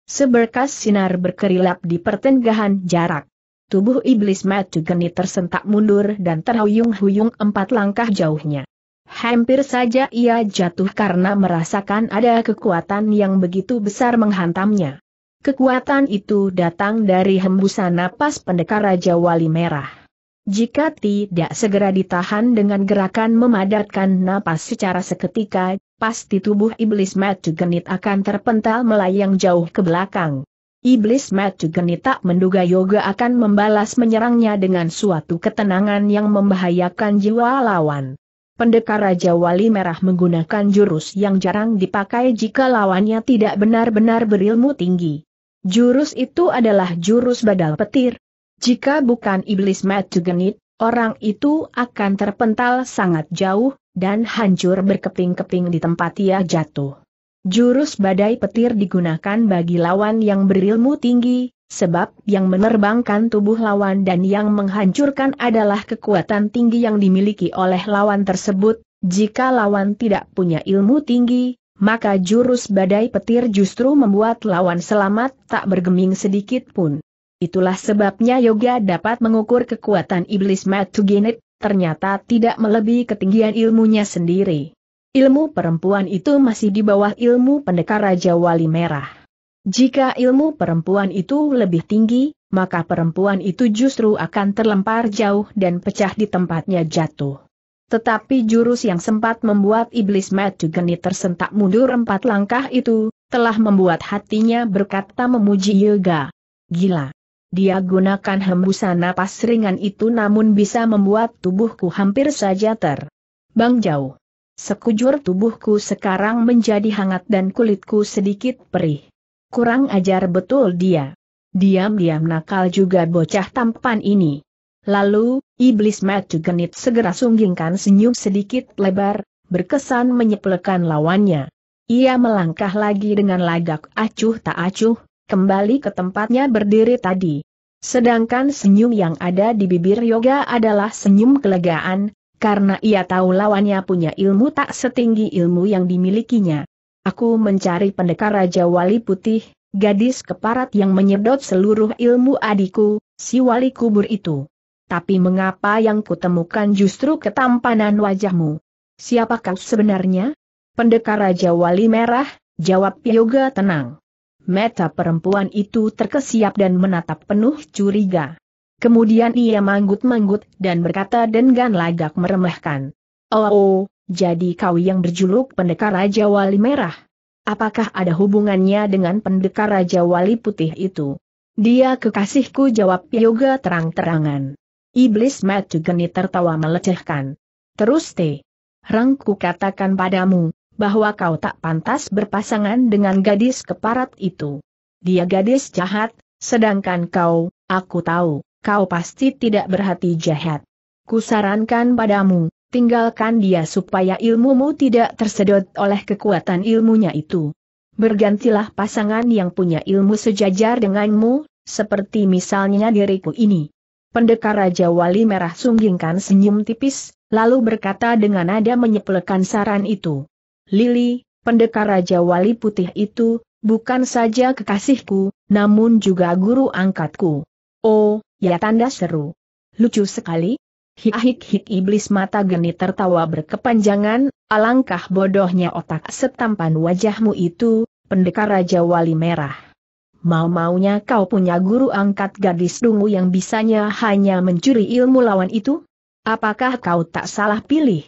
Seberkas sinar berkerilap di pertengahan jarak. Tubuh iblis matu geni tersentak mundur dan terhuyung-huyung empat langkah jauhnya. Hampir saja ia jatuh karena merasakan ada kekuatan yang begitu besar menghantamnya. Kekuatan itu datang dari hembusan napas pendekar Raja Wali Merah. Jika tidak segera ditahan dengan gerakan memadatkan napas secara seketika, pasti tubuh iblis matu genit akan terpental melayang jauh ke belakang. Iblis matu genit tak menduga yoga akan membalas menyerangnya dengan suatu ketenangan yang membahayakan jiwa lawan. Pendekar Raja Wali Merah menggunakan jurus yang jarang dipakai jika lawannya tidak benar-benar berilmu tinggi. Jurus itu adalah jurus badal petir, jika bukan iblis genit, orang itu akan terpental sangat jauh, dan hancur berkeping-keping di tempat ia jatuh. Jurus badai petir digunakan bagi lawan yang berilmu tinggi, sebab yang menerbangkan tubuh lawan dan yang menghancurkan adalah kekuatan tinggi yang dimiliki oleh lawan tersebut, jika lawan tidak punya ilmu tinggi, maka jurus badai petir justru membuat lawan selamat tak bergeming sedikit pun. Itulah sebabnya yoga dapat mengukur kekuatan iblis Matuginit. ternyata tidak melebihi ketinggian ilmunya sendiri. Ilmu perempuan itu masih di bawah ilmu pendekar Raja Wali Merah. Jika ilmu perempuan itu lebih tinggi, maka perempuan itu justru akan terlempar jauh dan pecah di tempatnya jatuh. Tetapi jurus yang sempat membuat iblis Genit tersentak mundur empat langkah itu, telah membuat hatinya berkata memuji yoga. Gila. Dia gunakan hembusan napas ringan itu namun bisa membuat tubuhku hampir saja ter. Bang jauh. Sekujur tubuhku sekarang menjadi hangat dan kulitku sedikit perih. Kurang ajar betul dia. Diam-diam nakal juga bocah tampan ini. Lalu, iblis matu genit segera sunggingkan senyum sedikit lebar, berkesan menyepelekan lawannya. Ia melangkah lagi dengan lagak acuh tak acuh, kembali ke tempatnya berdiri tadi. Sedangkan senyum yang ada di bibir Yoga adalah senyum kelegaan, karena ia tahu lawannya punya ilmu tak setinggi ilmu yang dimilikinya. Aku mencari pendekar Raja Wali Putih, gadis keparat yang menyedot seluruh ilmu adikku, si wali kubur itu. Tapi mengapa yang kutemukan justru ketampanan wajahmu? Siapakah sebenarnya? Pendekar Raja Wali Merah, jawab Yoga tenang. Meta perempuan itu terkesiap dan menatap penuh curiga. Kemudian ia manggut-manggut dan berkata dengan lagak meremehkan. Oh, oh, jadi kau yang berjuluk pendekar Raja Wali Merah. Apakah ada hubungannya dengan pendekar Raja Wali Putih itu? Dia kekasihku jawab Yoga terang-terangan. Iblis Matu Geni tertawa melecehkan. Terus teh, Rangku katakan padamu, bahwa kau tak pantas berpasangan dengan gadis keparat itu. Dia gadis jahat, sedangkan kau, aku tahu, kau pasti tidak berhati jahat. Kusarankan padamu, tinggalkan dia supaya ilmumu tidak tersedot oleh kekuatan ilmunya itu. Bergantilah pasangan yang punya ilmu sejajar denganmu, seperti misalnya diriku ini. Pendekar Raja Wali Merah sunggingkan senyum tipis, lalu berkata dengan nada menyepelekan saran itu. Lili, pendekar Raja Wali Putih itu, bukan saja kekasihku, namun juga guru angkatku. Oh, ya tanda seru. Lucu sekali. Hik-hik-hik iblis mata geni tertawa berkepanjangan, alangkah bodohnya otak setampan wajahmu itu, pendekar Raja Wali Merah. Mau-maunya kau punya guru angkat gadis dungu yang bisanya hanya mencuri ilmu lawan itu? Apakah kau tak salah pilih?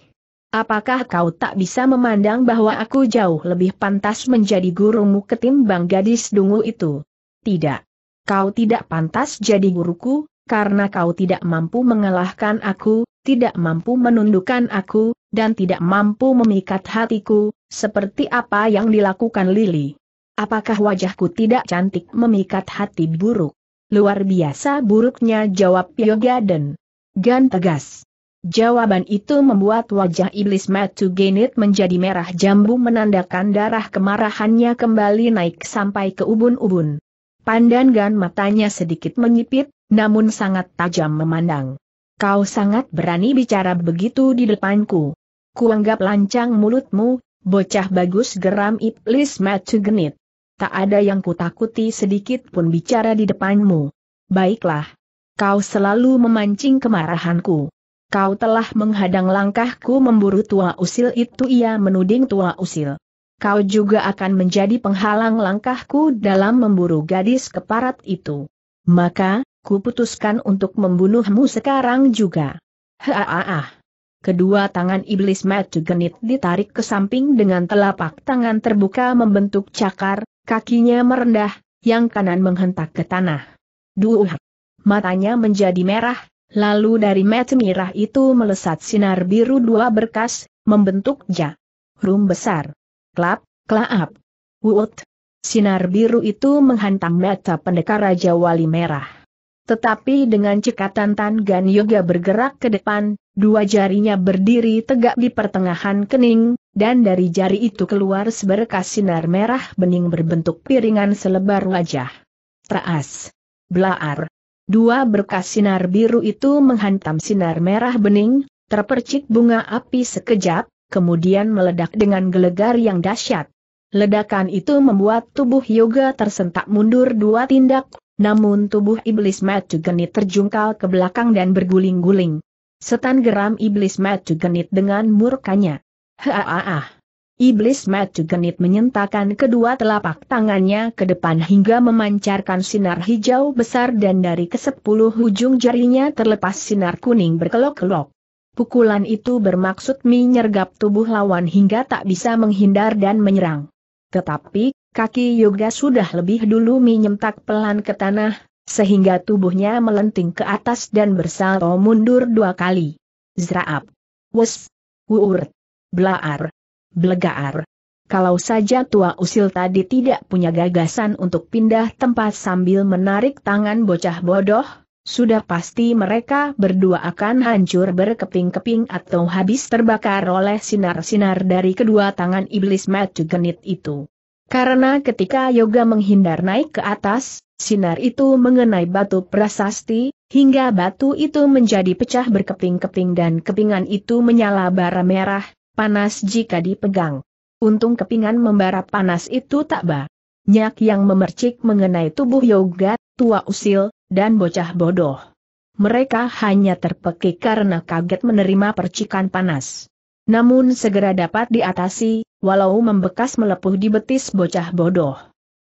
Apakah kau tak bisa memandang bahwa aku jauh lebih pantas menjadi gurumu ketimbang gadis dungu itu? Tidak. Kau tidak pantas jadi guruku, karena kau tidak mampu mengalahkan aku, tidak mampu menundukkan aku, dan tidak mampu memikat hatiku, seperti apa yang dilakukan Lili. Apakah wajahku tidak cantik memikat hati buruk? Luar biasa buruknya jawab Yogaden. Gan tegas. Jawaban itu membuat wajah iblis Matthew Genit menjadi merah jambu menandakan darah kemarahannya kembali naik sampai ke ubun-ubun. Pandangan matanya sedikit menyipit, namun sangat tajam memandang. Kau sangat berani bicara begitu di depanku. Kuanggap lancang mulutmu, bocah bagus geram iblis Matthew Genit. Tak ada yang kutakuti sedikit pun bicara di depanmu. Baiklah. Kau selalu memancing kemarahanku. Kau telah menghadang langkahku memburu tua usil itu ia menuding tua usil. Kau juga akan menjadi penghalang langkahku dalam memburu gadis keparat itu. Maka, ku putuskan untuk membunuhmu sekarang juga. ah! Kedua tangan iblis matu genit ditarik ke samping dengan telapak tangan terbuka membentuk cakar, kakinya merendah, yang kanan menghentak ke tanah. Duh. Matanya menjadi merah, Lalu dari mata merah itu melesat sinar biru dua berkas, membentuk ja. Rum besar. Klap, klap. Wut. Sinar biru itu menghantam mata pendekar Raja Wali Merah. Tetapi dengan cekatan Tan Gan Yoga bergerak ke depan, dua jarinya berdiri tegak di pertengahan kening, dan dari jari itu keluar seberkas sinar merah bening berbentuk piringan selebar wajah. Traas. Blaar. Dua berkas sinar biru itu menghantam sinar merah bening, terpercik bunga api sekejap, kemudian meledak dengan gelegar yang dahsyat. Ledakan itu membuat tubuh yoga tersentak mundur dua tindak, namun tubuh iblis Genit terjungkal ke belakang dan berguling-guling. Setan geram iblis Genit dengan murkanya. Haaah! Iblis matu genit menyentakan kedua telapak tangannya ke depan hingga memancarkan sinar hijau besar dan dari kesepuluh ujung jarinya terlepas sinar kuning berkelok-kelok. Pukulan itu bermaksud menyergap tubuh lawan hingga tak bisa menghindar dan menyerang. Tetapi, kaki Yoga sudah lebih dulu menyentak pelan ke tanah, sehingga tubuhnya melenting ke atas dan bersalto mundur dua kali. Zraap. wus, Wuurt. Blaar. Blegaar. Kalau saja tua usil tadi tidak punya gagasan untuk pindah tempat sambil menarik tangan bocah bodoh, sudah pasti mereka berdua akan hancur berkeping-keping atau habis terbakar oleh sinar-sinar dari kedua tangan iblis matu genit itu. Karena ketika yoga menghindar naik ke atas, sinar itu mengenai batu prasasti, hingga batu itu menjadi pecah berkeping-keping dan kepingan itu menyala bara merah, panas jika dipegang. Untung kepingan membara panas itu tak bah. Nyak yang memercik mengenai tubuh Yoga, tua usil, dan bocah bodoh. Mereka hanya terpekik karena kaget menerima percikan panas. Namun segera dapat diatasi, walau membekas melepuh di betis bocah bodoh.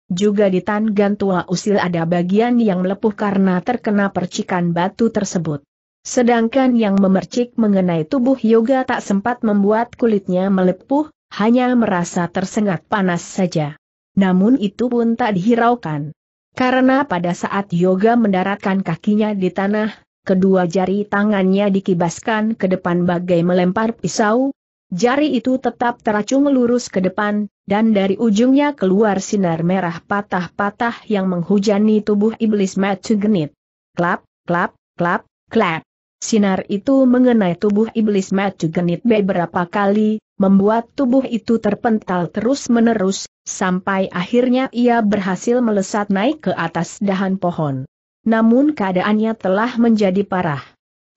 Juga di tangan tua usil ada bagian yang melepuh karena terkena percikan batu tersebut. Sedangkan yang memercik mengenai tubuh yoga tak sempat membuat kulitnya melepuh, hanya merasa tersengat panas saja. Namun itu pun tak dihiraukan. Karena pada saat yoga mendaratkan kakinya di tanah, kedua jari tangannya dikibaskan ke depan bagai melempar pisau, Jari itu tetap teracung lurus ke depan, dan dari ujungnya keluar sinar merah patah-patah yang menghujani tubuh iblis matu genit. Klap, klap, klap, klap. Sinar itu mengenai tubuh iblis Matu Genit beberapa kali, membuat tubuh itu terpental terus-menerus, sampai akhirnya ia berhasil melesat naik ke atas dahan pohon. Namun keadaannya telah menjadi parah.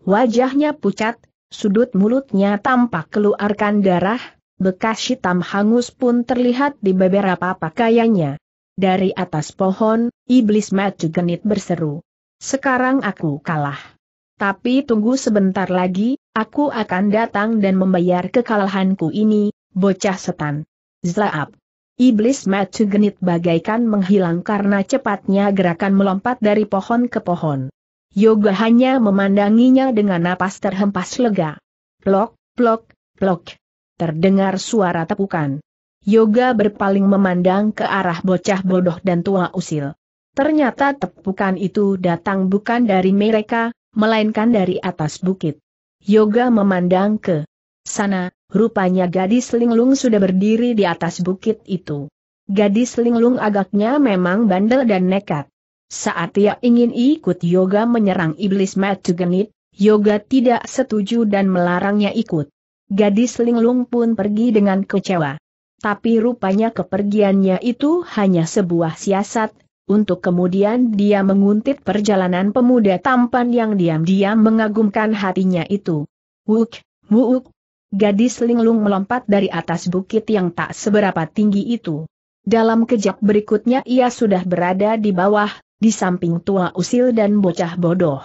Wajahnya pucat, sudut mulutnya tampak keluarkan darah, bekas hitam hangus pun terlihat di beberapa pakaiannya. Dari atas pohon, iblis matu genit berseru. Sekarang aku kalah. Tapi tunggu sebentar lagi, aku akan datang dan membayar kekalahanku ini, bocah setan. Zlaab. Iblis matu genit bagaikan menghilang karena cepatnya gerakan melompat dari pohon ke pohon. Yoga hanya memandanginya dengan napas terhempas lega. Plok, plok, plok. Terdengar suara tepukan. Yoga berpaling memandang ke arah bocah bodoh dan tua usil. Ternyata tepukan itu datang bukan dari mereka, melainkan dari atas bukit. Yoga memandang ke sana, rupanya gadis linglung sudah berdiri di atas bukit itu. Gadis linglung agaknya memang bandel dan nekat. Saat ia ingin ikut yoga menyerang iblis Genit, yoga tidak setuju dan melarangnya ikut. Gadis linglung pun pergi dengan kecewa. Tapi rupanya kepergiannya itu hanya sebuah siasat, untuk kemudian dia menguntit perjalanan pemuda tampan yang diam-diam mengagumkan hatinya itu. Wuk, wuk. Gadis linglung melompat dari atas bukit yang tak seberapa tinggi itu. Dalam kejap berikutnya ia sudah berada di bawah, di samping tua usil dan bocah bodoh.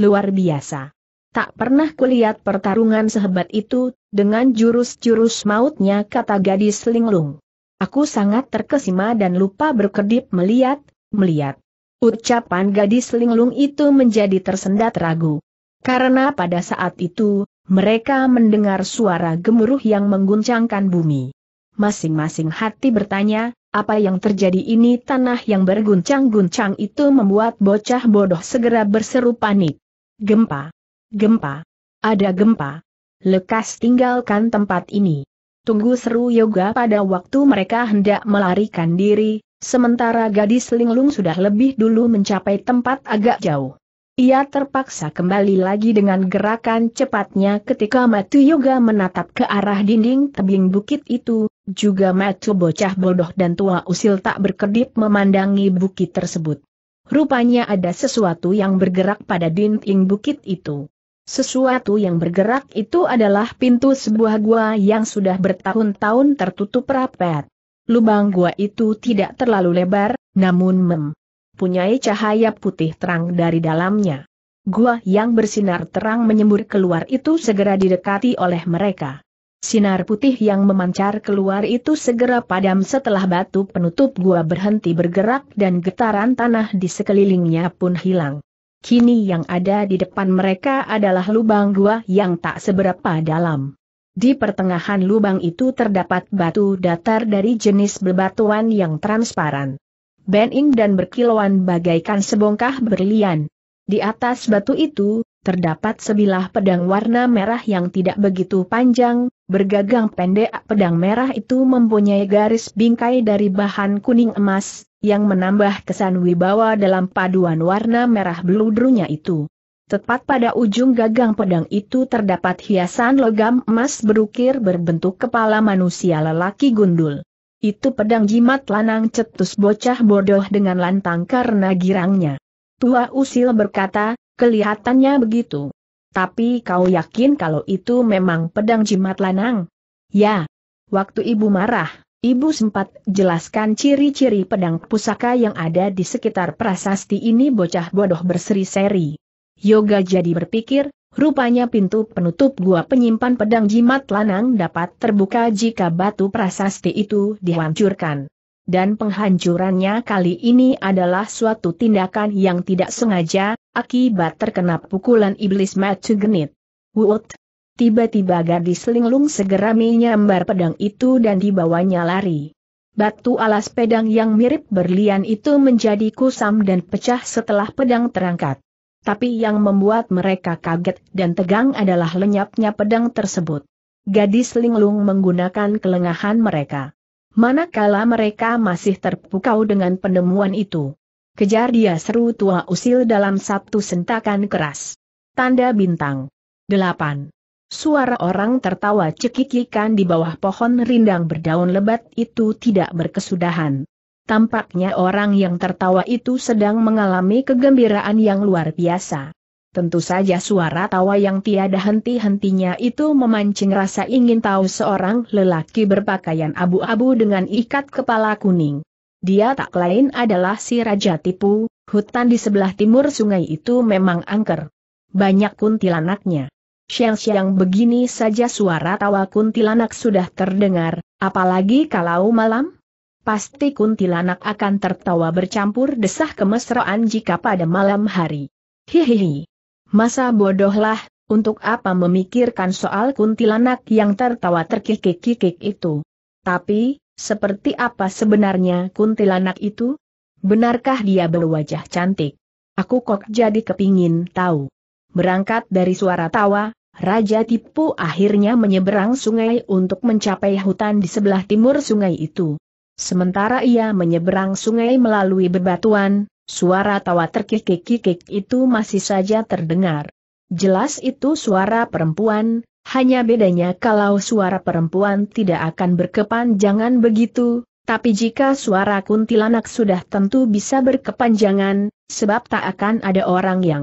Luar biasa. Tak pernah kulihat pertarungan sehebat itu, dengan jurus-jurus mautnya kata gadis linglung. Aku sangat terkesima dan lupa berkedip melihat, melihat. Ucapan gadis linglung itu menjadi tersendat ragu. Karena pada saat itu, mereka mendengar suara gemuruh yang mengguncangkan bumi. Masing-masing hati bertanya, apa yang terjadi ini tanah yang berguncang-guncang itu membuat bocah bodoh segera berseru panik. Gempa! Gempa! Ada gempa! Lekas tinggalkan tempat ini. Tunggu seru yoga pada waktu mereka hendak melarikan diri, Sementara gadis linglung sudah lebih dulu mencapai tempat agak jauh. Ia terpaksa kembali lagi dengan gerakan cepatnya ketika Matu Yoga menatap ke arah dinding tebing bukit itu, juga Matu bocah bodoh dan tua usil tak berkedip memandangi bukit tersebut. Rupanya ada sesuatu yang bergerak pada dinding bukit itu. Sesuatu yang bergerak itu adalah pintu sebuah gua yang sudah bertahun-tahun tertutup rapat lubang gua itu tidak terlalu lebar, namun mem punyai cahaya putih terang dari dalamnya. Gua yang bersinar terang menyembur keluar itu segera didekati oleh mereka. Sinar putih yang memancar keluar itu segera padam setelah batu penutup gua berhenti bergerak dan getaran tanah di sekelilingnya pun hilang. Kini yang ada di depan mereka adalah lubang gua yang tak seberapa dalam. Di pertengahan lubang itu terdapat batu datar dari jenis bebatuan yang transparan. Bening dan berkilauan bagaikan sebongkah berlian. Di atas batu itu, terdapat sebilah pedang warna merah yang tidak begitu panjang, bergagang pendek pedang merah itu mempunyai garis bingkai dari bahan kuning emas, yang menambah kesan wibawa dalam paduan warna merah beludrunya itu tepat pada ujung gagang pedang itu terdapat hiasan logam emas berukir berbentuk kepala manusia lelaki gundul. Itu pedang jimat lanang cetus bocah bodoh dengan lantang karena girangnya. Tua usil berkata, kelihatannya begitu. Tapi kau yakin kalau itu memang pedang jimat lanang? Ya. Waktu ibu marah, Ibu sempat jelaskan ciri-ciri pedang pusaka yang ada di sekitar prasasti ini bocah bodoh berseri-seri. Yoga jadi berpikir, Rupanya pintu penutup gua penyimpan pedang jimat lanang dapat terbuka jika batu prasasti itu dihancurkan. Dan penghancurannya kali ini adalah suatu tindakan yang tidak sengaja, akibat terkena pukulan iblis matu genit. Wut! Tiba-tiba gadis linglung segera menyambar pedang itu dan dibawanya lari. Batu alas pedang yang mirip berlian itu menjadi kusam dan pecah setelah pedang terangkat tapi yang membuat mereka kaget dan tegang adalah lenyapnya pedang tersebut. Gadis linglung menggunakan kelengahan mereka. Manakala mereka masih terpukau dengan penemuan itu. Kejar dia seru tua usil dalam satu sentakan keras. Tanda bintang. 8. Suara orang tertawa cekikikan di bawah pohon rindang berdaun lebat itu tidak berkesudahan. Tampaknya orang yang tertawa itu sedang mengalami kegembiraan yang luar biasa. Tentu saja suara tawa yang tiada henti-hentinya itu memancing rasa ingin tahu seorang lelaki berpakaian abu-abu dengan ikat kepala kuning. Dia tak lain adalah si Raja Tipu, hutan di sebelah timur sungai itu memang angker. Banyak kuntilanaknya. Siang-siang begini saja suara tawa kuntilanak sudah terdengar, apalagi kalau malam? pasti kuntilanak akan tertawa bercampur desah kemesraan jika pada malam hari. Hihihi. Masa bodohlah, untuk apa memikirkan soal kuntilanak yang tertawa terkikik-kikik itu. Tapi, seperti apa sebenarnya kuntilanak itu? Benarkah dia berwajah cantik? Aku kok jadi kepingin tahu. Berangkat dari suara tawa, Raja Tipu akhirnya menyeberang sungai untuk mencapai hutan di sebelah timur sungai itu. Sementara ia menyeberang sungai melalui bebatuan, suara tawa terkikik-kikik itu masih saja terdengar. Jelas itu suara perempuan, hanya bedanya kalau suara perempuan tidak akan berkepanjangan begitu, tapi jika suara kuntilanak sudah tentu bisa berkepanjangan, sebab tak akan ada orang yang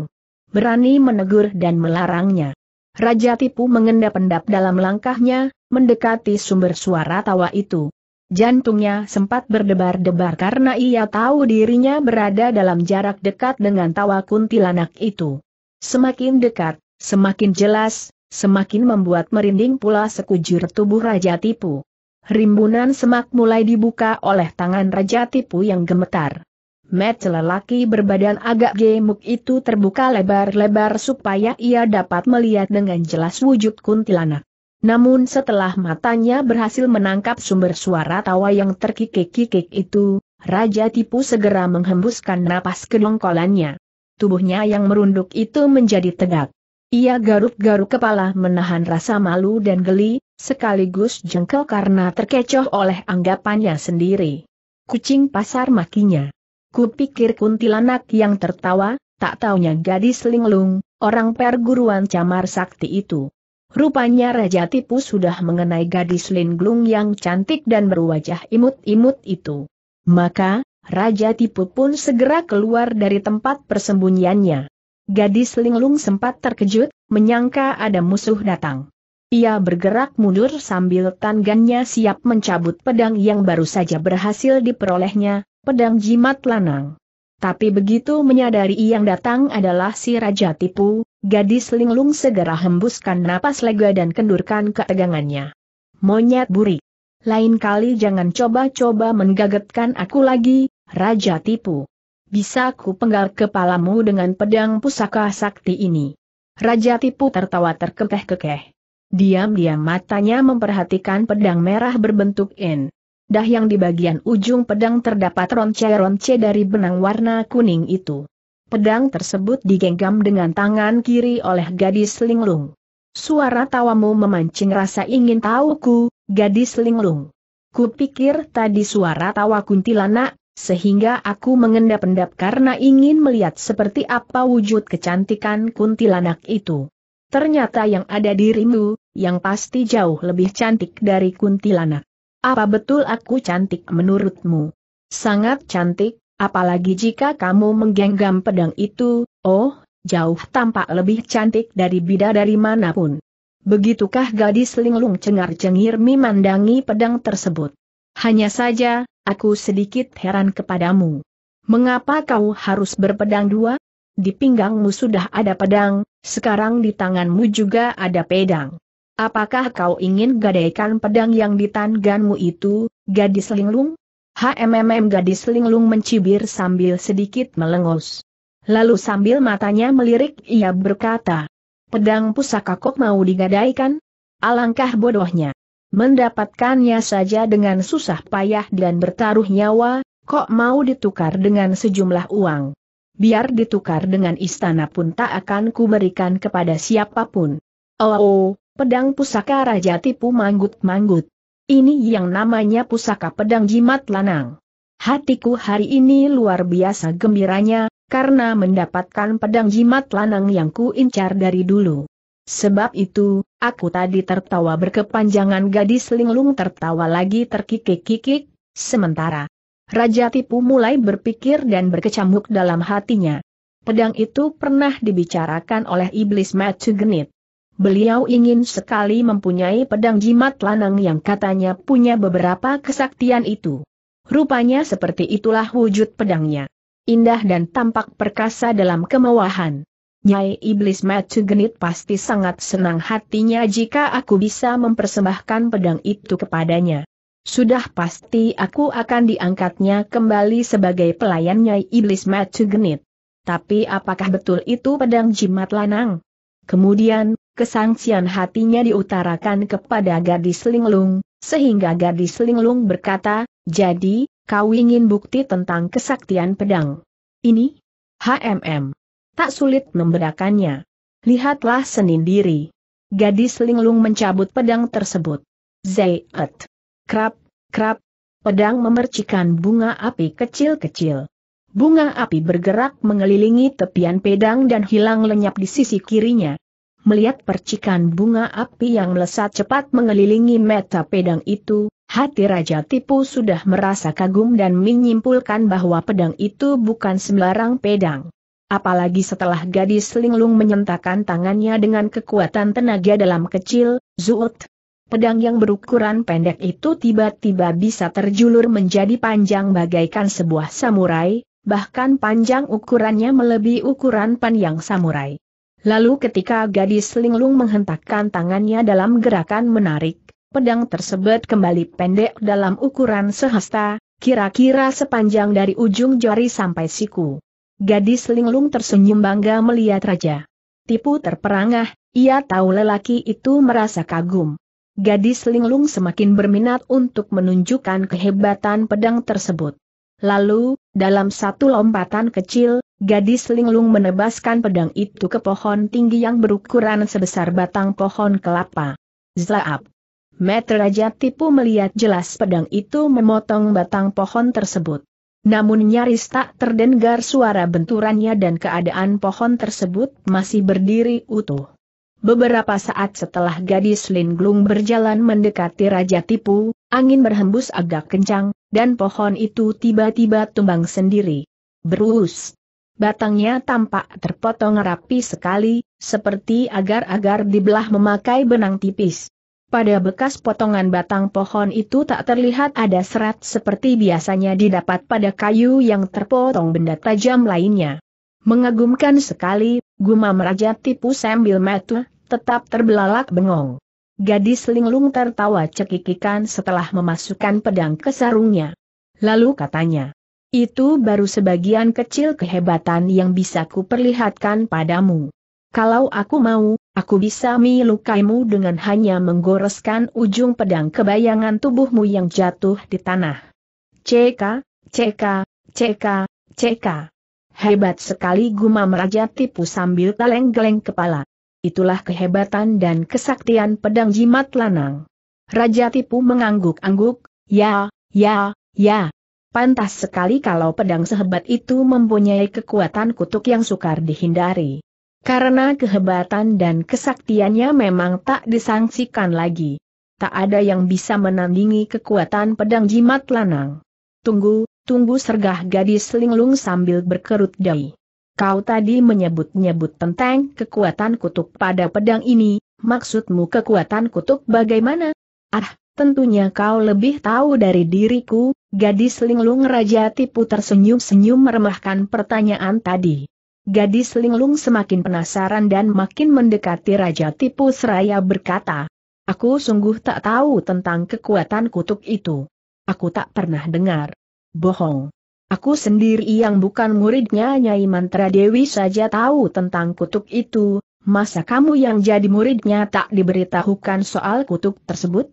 berani menegur dan melarangnya. Raja tipu mengendap-endap dalam langkahnya, mendekati sumber suara tawa itu. Jantungnya sempat berdebar-debar karena ia tahu dirinya berada dalam jarak dekat dengan tawa kuntilanak itu. Semakin dekat, semakin jelas, semakin membuat merinding pula sekujur tubuh Raja Tipu. Rimbunan semak mulai dibuka oleh tangan Raja Tipu yang gemetar. Mat lelaki berbadan agak gemuk itu terbuka lebar-lebar supaya ia dapat melihat dengan jelas wujud kuntilanak. Namun setelah matanya berhasil menangkap sumber suara tawa yang terkikik-kikik itu, Raja Tipu segera menghembuskan napas ke dongkolannya. Tubuhnya yang merunduk itu menjadi tegak. Ia garuk-garuk kepala menahan rasa malu dan geli, sekaligus jengkel karena terkecoh oleh anggapannya sendiri. Kucing pasar makinya. Kupikir kuntilanak yang tertawa, tak taunya gadis linglung, orang perguruan camar sakti itu. Rupanya Raja Tipu sudah mengenai gadis Linglung yang cantik dan berwajah imut-imut itu. Maka, Raja Tipu pun segera keluar dari tempat persembunyiannya. Gadis Linglung sempat terkejut, menyangka ada musuh datang. Ia bergerak mundur sambil tangannya siap mencabut pedang yang baru saja berhasil diperolehnya, pedang jimat lanang. Tapi begitu menyadari yang datang adalah si Raja Tipu, Gadis linglung segera hembuskan napas lega dan kendurkan ketegangannya. Monyet buri. Lain kali jangan coba-coba menggagetkan aku lagi, Raja Tipu. Bisa ku penggal kepalamu dengan pedang pusaka sakti ini. Raja Tipu tertawa terkekeh-kekeh. Diam-diam matanya memperhatikan pedang merah berbentuk N. Dah yang di bagian ujung pedang terdapat ronce-ronce dari benang warna kuning itu. Pedang tersebut digenggam dengan tangan kiri oleh gadis linglung. Suara tawamu memancing rasa ingin tahuku, gadis linglung. Kupikir tadi suara tawa kuntilanak, sehingga aku mengendap-endap karena ingin melihat seperti apa wujud kecantikan kuntilanak itu. Ternyata yang ada dirimu, yang pasti jauh lebih cantik dari kuntilanak. Apa betul aku cantik menurutmu? Sangat cantik, Apalagi jika kamu menggenggam pedang itu, oh, jauh tampak lebih cantik dari bida dari manapun. Begitukah gadis linglung cengar-cengir memandangi pedang tersebut? Hanya saja, aku sedikit heran kepadamu. Mengapa kau harus berpedang dua? Di pinggangmu sudah ada pedang, sekarang di tanganmu juga ada pedang. Apakah kau ingin gadaikan pedang yang di tanganmu itu, gadis linglung? HMMM gadis linglung mencibir sambil sedikit melengus. Lalu sambil matanya melirik ia berkata, pedang pusaka kok mau digadaikan? Alangkah bodohnya. Mendapatkannya saja dengan susah payah dan bertaruh nyawa, kok mau ditukar dengan sejumlah uang. Biar ditukar dengan istana pun tak akan kuberikan kepada siapapun. Oh, oh pedang pusaka raja tipu manggut-manggut. Ini yang namanya pusaka pedang jimat lanang. Hatiku hari ini luar biasa gembiranya, karena mendapatkan pedang jimat lanang yang kuincar dari dulu. Sebab itu, aku tadi tertawa berkepanjangan gadis linglung tertawa lagi terkikik-kikik, sementara Raja Tipu mulai berpikir dan berkecamuk dalam hatinya. Pedang itu pernah dibicarakan oleh iblis Matsugenit beliau ingin sekali mempunyai pedang jimat lanang yang katanya punya beberapa kesaktian itu. Rupanya seperti itulah wujud pedangnya. Indah dan tampak perkasa dalam kemewahan. Nyai Iblis Matu Genit pasti sangat senang hatinya jika aku bisa mempersembahkan pedang itu kepadanya. Sudah pasti aku akan diangkatnya kembali sebagai pelayan Nyai Iblis Matu Genit. Tapi apakah betul itu pedang jimat lanang? Kemudian, kesangsian hatinya diutarakan kepada gadis linglung, sehingga gadis linglung berkata, jadi, kau ingin bukti tentang kesaktian pedang. Ini? HMM. Tak sulit memberakannya. Lihatlah sendiri. Gadis linglung mencabut pedang tersebut. Zayat. Krap, krap. Pedang memercikan bunga api kecil-kecil. Bunga api bergerak mengelilingi tepian pedang dan hilang lenyap di sisi kirinya. Melihat percikan bunga api yang melesat cepat mengelilingi meta pedang itu, hati Raja Tipu sudah merasa kagum dan menyimpulkan bahwa pedang itu bukan sembarang pedang. Apalagi setelah gadis linglung menyentakan tangannya dengan kekuatan tenaga dalam kecil, Zut, Pedang yang berukuran pendek itu tiba-tiba bisa terjulur menjadi panjang bagaikan sebuah samurai, bahkan panjang ukurannya melebihi ukuran panjang samurai. Lalu ketika gadis linglung menghentakkan tangannya dalam gerakan menarik, pedang tersebut kembali pendek dalam ukuran sehasta, kira-kira sepanjang dari ujung jari sampai siku. Gadis linglung tersenyum bangga melihat raja. Tipu terperangah, ia tahu lelaki itu merasa kagum. Gadis linglung semakin berminat untuk menunjukkan kehebatan pedang tersebut. Lalu, dalam satu lompatan kecil, Gadis linglung menebaskan pedang itu ke pohon tinggi yang berukuran sebesar batang pohon kelapa. Zlaap. Meter Raja Tipu melihat jelas pedang itu memotong batang pohon tersebut. Namun nyaris tak terdengar suara benturannya dan keadaan pohon tersebut masih berdiri utuh. Beberapa saat setelah gadis linglung berjalan mendekati Raja Tipu, angin berhembus agak kencang, dan pohon itu tiba-tiba tumbang sendiri. Berus. Batangnya tampak terpotong rapi sekali, seperti agar-agar dibelah memakai benang tipis. Pada bekas potongan batang pohon itu tak terlihat ada serat seperti biasanya didapat pada kayu yang terpotong benda tajam lainnya. Mengagumkan sekali, gumam Raja Tipu sambil metu, tetap terbelalak bengong. Gadis linglung tertawa cekikikan setelah memasukkan pedang ke sarungnya. Lalu katanya, itu baru sebagian kecil kehebatan yang bisa kuperlihatkan padamu. Kalau aku mau, aku bisa melukaimu dengan hanya menggoreskan ujung pedang kebayangan tubuhmu yang jatuh di tanah. Ceka, ceka, ceka, ceka. Hebat sekali gumam Raja Tipu sambil geleng-geleng kepala. Itulah kehebatan dan kesaktian pedang jimat lanang. Raja Tipu mengangguk-angguk, ya, ya, ya. Pantas sekali kalau pedang sehebat itu mempunyai kekuatan kutuk yang sukar dihindari. Karena kehebatan dan kesaktiannya memang tak disangsikan lagi. Tak ada yang bisa menandingi kekuatan pedang jimat lanang. Tunggu, tunggu sergah gadis linglung sambil berkerut dahi. Kau tadi menyebut-nyebut tentang kekuatan kutuk pada pedang ini, maksudmu kekuatan kutuk bagaimana? Ah, tentunya kau lebih tahu dari diriku, Gadis linglung Raja Tipu tersenyum-senyum meremahkan pertanyaan tadi. Gadis linglung semakin penasaran dan makin mendekati Raja Tipu seraya berkata, Aku sungguh tak tahu tentang kekuatan kutuk itu. Aku tak pernah dengar. Bohong. Aku sendiri yang bukan muridnya Nyai Mantra Dewi saja tahu tentang kutuk itu, masa kamu yang jadi muridnya tak diberitahukan soal kutuk tersebut?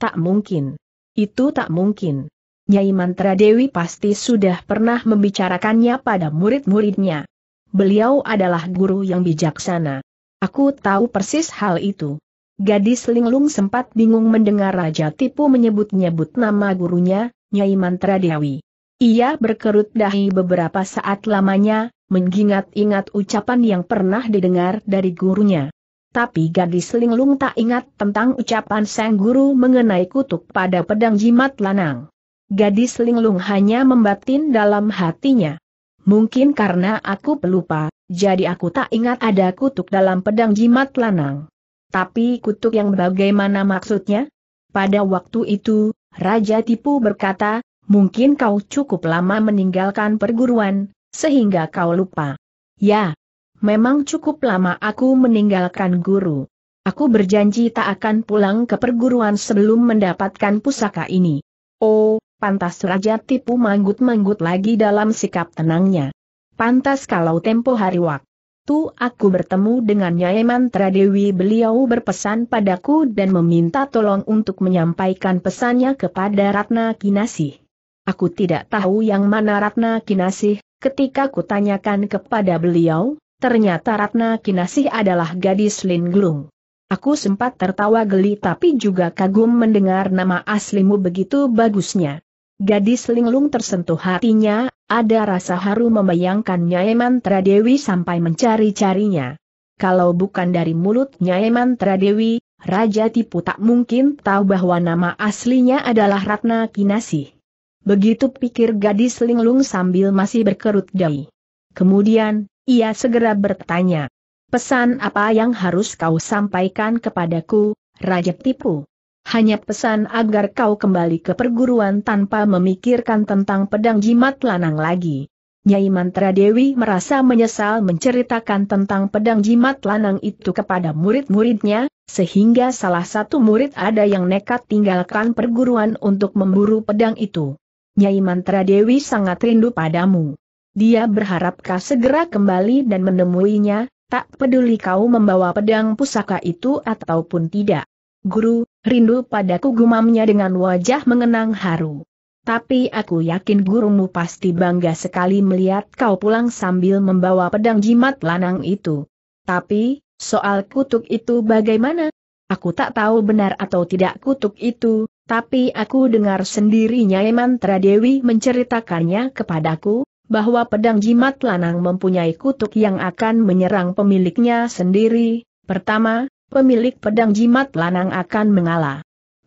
Tak mungkin. Itu tak mungkin. Nyai Mantra Dewi pasti sudah pernah membicarakannya pada murid-muridnya. Beliau adalah guru yang bijaksana. Aku tahu persis hal itu. Gadis linglung sempat bingung mendengar Raja Tipu menyebut-nyebut nama gurunya, Nyai Mantra Dewi. Ia berkerut dahi beberapa saat lamanya, mengingat-ingat ucapan yang pernah didengar dari gurunya. Tapi gadis linglung tak ingat tentang ucapan sang guru mengenai kutuk pada pedang jimat lanang. Gadis linglung hanya membatin dalam hatinya. Mungkin karena aku pelupa, jadi aku tak ingat ada kutuk dalam pedang jimat lanang. Tapi kutuk yang bagaimana maksudnya? Pada waktu itu, Raja Tipu berkata, mungkin kau cukup lama meninggalkan perguruan, sehingga kau lupa. Ya, memang cukup lama aku meninggalkan guru. Aku berjanji tak akan pulang ke perguruan sebelum mendapatkan pusaka ini. Oh, Pantas Raja Tipu manggut-manggut lagi dalam sikap tenangnya. Pantas kalau tempo hari waktu aku bertemu dengan Nyai Mantra Dewi beliau berpesan padaku dan meminta tolong untuk menyampaikan pesannya kepada Ratna Kinasih. Aku tidak tahu yang mana Ratna Kinasih, ketika kutanyakan kepada beliau, ternyata Ratna Kinasih adalah gadis Linglung. Aku sempat tertawa geli tapi juga kagum mendengar nama aslimu begitu bagusnya. Gadis linglung tersentuh hatinya, ada rasa haru membayangkan Nyai Mantra Dewi sampai mencari-carinya. Kalau bukan dari mulut Nyai Mantra Dewi, Raja Tipu tak mungkin tahu bahwa nama aslinya adalah Ratna Kinasi. Begitu pikir gadis linglung sambil masih berkerut dahi. Kemudian, ia segera bertanya. Pesan apa yang harus kau sampaikan kepadaku, Raja Tipu? hanya pesan agar kau kembali ke perguruan tanpa memikirkan tentang pedang jimat lanang lagi. Nyai Mantra Dewi merasa menyesal menceritakan tentang pedang jimat lanang itu kepada murid-muridnya, sehingga salah satu murid ada yang nekat tinggalkan perguruan untuk memburu pedang itu. Nyai Mantra Dewi sangat rindu padamu. Dia berharap kau segera kembali dan menemuinya, tak peduli kau membawa pedang pusaka itu ataupun tidak. Guru, rindu padaku gumamnya dengan wajah mengenang haru. Tapi aku yakin gurumu pasti bangga sekali melihat kau pulang sambil membawa pedang jimat lanang itu. Tapi, soal kutuk itu bagaimana? Aku tak tahu benar atau tidak kutuk itu, tapi aku dengar sendiri Nyai Mantra Dewi menceritakannya kepadaku, bahwa pedang jimat lanang mempunyai kutuk yang akan menyerang pemiliknya sendiri. Pertama, pemilik pedang jimat lanang akan mengalah.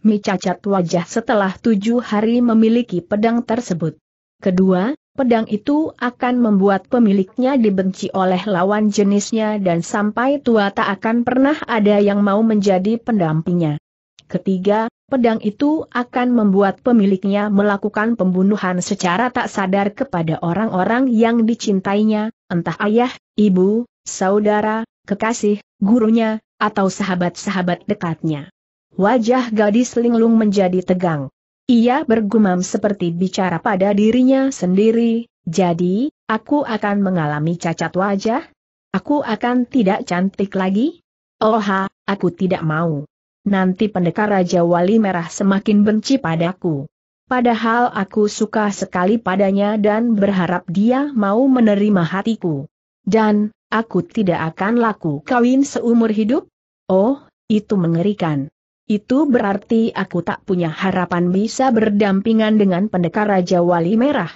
Mi cacat wajah setelah tujuh hari memiliki pedang tersebut. Kedua, pedang itu akan membuat pemiliknya dibenci oleh lawan jenisnya dan sampai tua tak akan pernah ada yang mau menjadi pendampingnya. Ketiga, pedang itu akan membuat pemiliknya melakukan pembunuhan secara tak sadar kepada orang-orang yang dicintainya, entah ayah, ibu, saudara, kekasih, gurunya, atau sahabat-sahabat dekatnya. Wajah gadis linglung menjadi tegang. Ia bergumam seperti bicara pada dirinya sendiri, jadi, aku akan mengalami cacat wajah? Aku akan tidak cantik lagi? Oha, oh, aku tidak mau. Nanti pendekar Raja Wali Merah semakin benci padaku. Padahal aku suka sekali padanya dan berharap dia mau menerima hatiku. Dan, aku tidak akan laku kawin seumur hidup? Oh, itu mengerikan. Itu berarti aku tak punya harapan bisa berdampingan dengan pendekar Raja Wali Merah.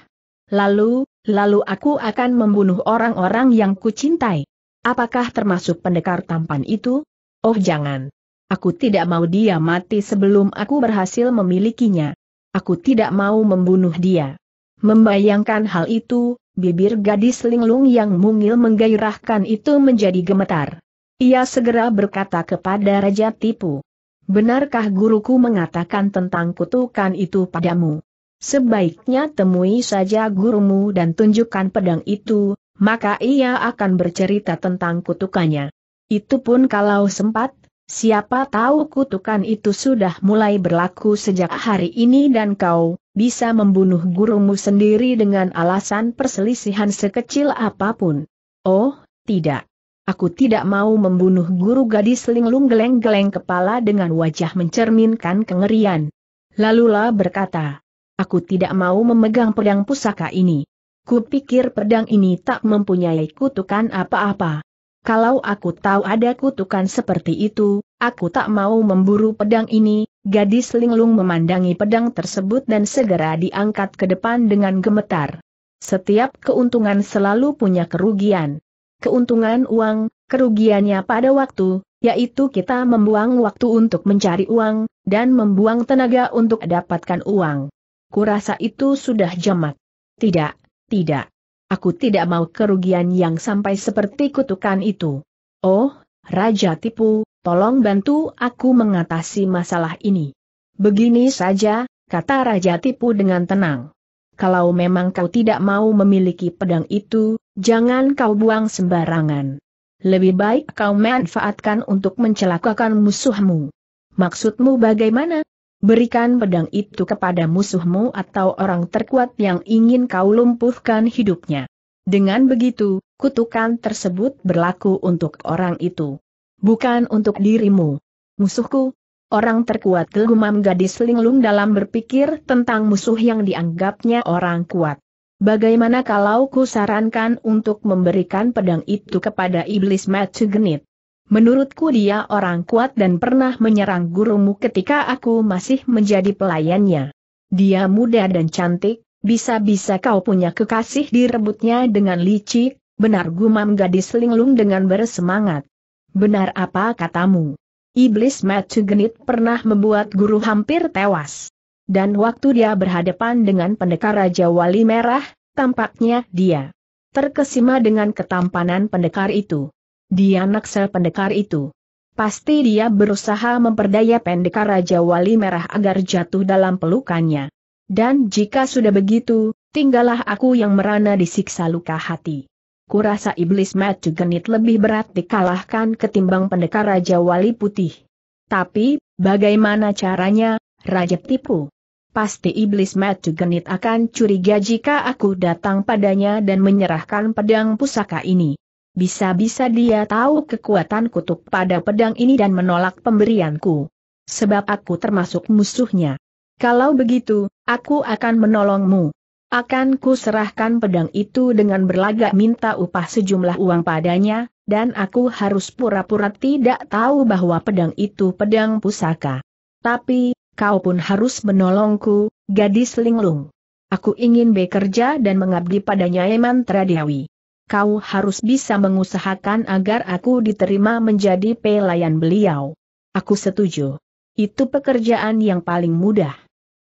Lalu, lalu aku akan membunuh orang-orang yang kucintai. Apakah termasuk pendekar tampan itu? Oh jangan. Aku tidak mau dia mati sebelum aku berhasil memilikinya. Aku tidak mau membunuh dia. Membayangkan hal itu, bibir gadis linglung yang mungil menggairahkan itu menjadi gemetar. Ia segera berkata kepada Raja Tipu. Benarkah guruku mengatakan tentang kutukan itu padamu? Sebaiknya temui saja gurumu dan tunjukkan pedang itu, maka ia akan bercerita tentang kutukannya. Itu pun kalau sempat, siapa tahu kutukan itu sudah mulai berlaku sejak hari ini dan kau, bisa membunuh gurumu sendiri dengan alasan perselisihan sekecil apapun. Oh, tidak. Aku tidak mau membunuh guru gadis linglung geleng-geleng kepala dengan wajah mencerminkan kengerian. Lalula berkata, aku tidak mau memegang pedang pusaka ini. Kupikir pedang ini tak mempunyai kutukan apa-apa. Kalau aku tahu ada kutukan seperti itu, aku tak mau memburu pedang ini, gadis linglung memandangi pedang tersebut dan segera diangkat ke depan dengan gemetar. Setiap keuntungan selalu punya kerugian keuntungan uang, kerugiannya pada waktu, yaitu kita membuang waktu untuk mencari uang, dan membuang tenaga untuk dapatkan uang. Kurasa itu sudah jamak. Tidak, tidak. Aku tidak mau kerugian yang sampai seperti kutukan itu. Oh, Raja Tipu, tolong bantu aku mengatasi masalah ini. Begini saja, kata Raja Tipu dengan tenang kalau memang kau tidak mau memiliki pedang itu, jangan kau buang sembarangan. Lebih baik kau manfaatkan untuk mencelakakan musuhmu. Maksudmu bagaimana? Berikan pedang itu kepada musuhmu atau orang terkuat yang ingin kau lumpuhkan hidupnya. Dengan begitu, kutukan tersebut berlaku untuk orang itu. Bukan untuk dirimu. Musuhku, orang terkuat gumam gadis linglung dalam berpikir tentang musuh yang dianggapnya orang kuat. Bagaimana kalau ku sarankan untuk memberikan pedang itu kepada iblis mati genit? Menurutku dia orang kuat dan pernah menyerang gurumu ketika aku masih menjadi pelayannya. Dia muda dan cantik, bisa-bisa kau punya kekasih direbutnya dengan licik, benar gumam gadis linglung dengan bersemangat. Benar apa katamu? Iblis Matthew Genit pernah membuat guru hampir tewas. Dan waktu dia berhadapan dengan pendekar Raja Wali Merah, tampaknya dia terkesima dengan ketampanan pendekar itu. Dia naksel pendekar itu. Pasti dia berusaha memperdaya pendekar Raja Wali Merah agar jatuh dalam pelukannya. Dan jika sudah begitu, tinggallah aku yang merana disiksa luka hati kurasa iblis matu genit lebih berat dikalahkan ketimbang pendekar Raja Wali Putih. Tapi, bagaimana caranya, Raja Tipu? Pasti iblis matu genit akan curiga jika aku datang padanya dan menyerahkan pedang pusaka ini. Bisa-bisa dia tahu kekuatan kutuk pada pedang ini dan menolak pemberianku. Sebab aku termasuk musuhnya. Kalau begitu, aku akan menolongmu. Akan ku serahkan pedang itu dengan berlagak minta upah sejumlah uang padanya, dan aku harus pura-pura tidak tahu bahwa pedang itu pedang pusaka. Tapi, kau pun harus menolongku, gadis linglung. Aku ingin bekerja dan mengabdi padanya Eman Tradiawi. Kau harus bisa mengusahakan agar aku diterima menjadi pelayan beliau. Aku setuju. Itu pekerjaan yang paling mudah.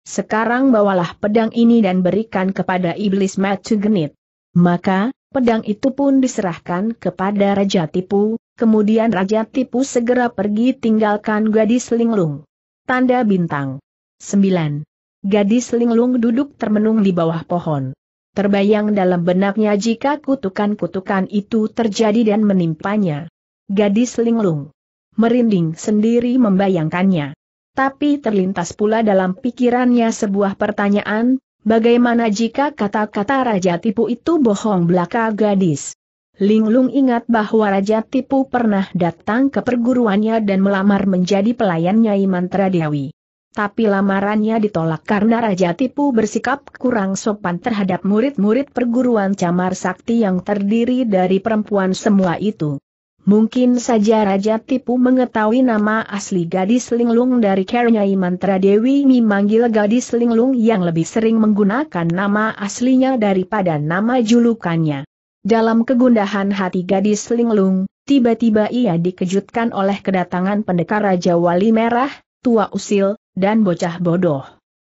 Sekarang bawalah pedang ini dan berikan kepada iblis matu genit. Maka, pedang itu pun diserahkan kepada Raja Tipu, kemudian Raja Tipu segera pergi tinggalkan gadis linglung. Tanda bintang. 9. Gadis linglung duduk termenung di bawah pohon. Terbayang dalam benaknya jika kutukan-kutukan itu terjadi dan menimpanya. Gadis linglung merinding sendiri membayangkannya tapi terlintas pula dalam pikirannya sebuah pertanyaan, bagaimana jika kata-kata Raja Tipu itu bohong belaka gadis? Linglung ingat bahwa Raja Tipu pernah datang ke perguruannya dan melamar menjadi pelayan Nyai Mantra Dewi. Tapi lamarannya ditolak karena Raja Tipu bersikap kurang sopan terhadap murid-murid perguruan Camar Sakti yang terdiri dari perempuan semua itu. Mungkin saja Raja Tipu mengetahui nama asli gadis linglung dari Kernyai Mantra Dewi memanggil gadis linglung yang lebih sering menggunakan nama aslinya daripada nama julukannya. Dalam kegundahan hati gadis linglung, tiba-tiba ia dikejutkan oleh kedatangan pendekar Raja Wali Merah, Tua Usil, dan Bocah Bodoh.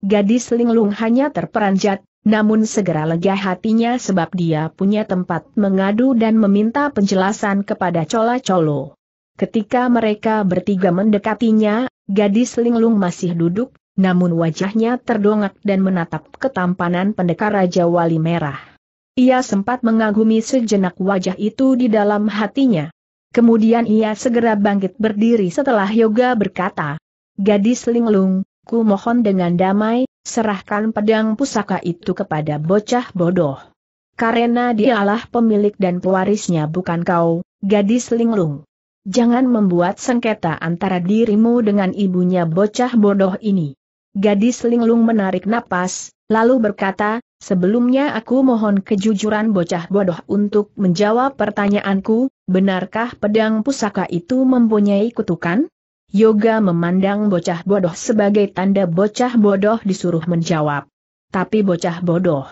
Gadis linglung hanya terperanjat, namun segera lega hatinya sebab dia punya tempat mengadu dan meminta penjelasan kepada Cola Colo. Ketika mereka bertiga mendekatinya, gadis linglung masih duduk, namun wajahnya terdongak dan menatap ketampanan pendekar Raja Wali Merah. Ia sempat mengagumi sejenak wajah itu di dalam hatinya. Kemudian ia segera bangkit berdiri setelah Yoga berkata, Gadis linglung, ku mohon dengan damai, serahkan pedang pusaka itu kepada bocah bodoh. Karena dialah pemilik dan pewarisnya bukan kau, gadis linglung. Jangan membuat sengketa antara dirimu dengan ibunya bocah bodoh ini. Gadis linglung menarik napas, lalu berkata, sebelumnya aku mohon kejujuran bocah bodoh untuk menjawab pertanyaanku, benarkah pedang pusaka itu mempunyai kutukan? Yoga memandang bocah bodoh sebagai tanda bocah bodoh disuruh menjawab. Tapi bocah bodoh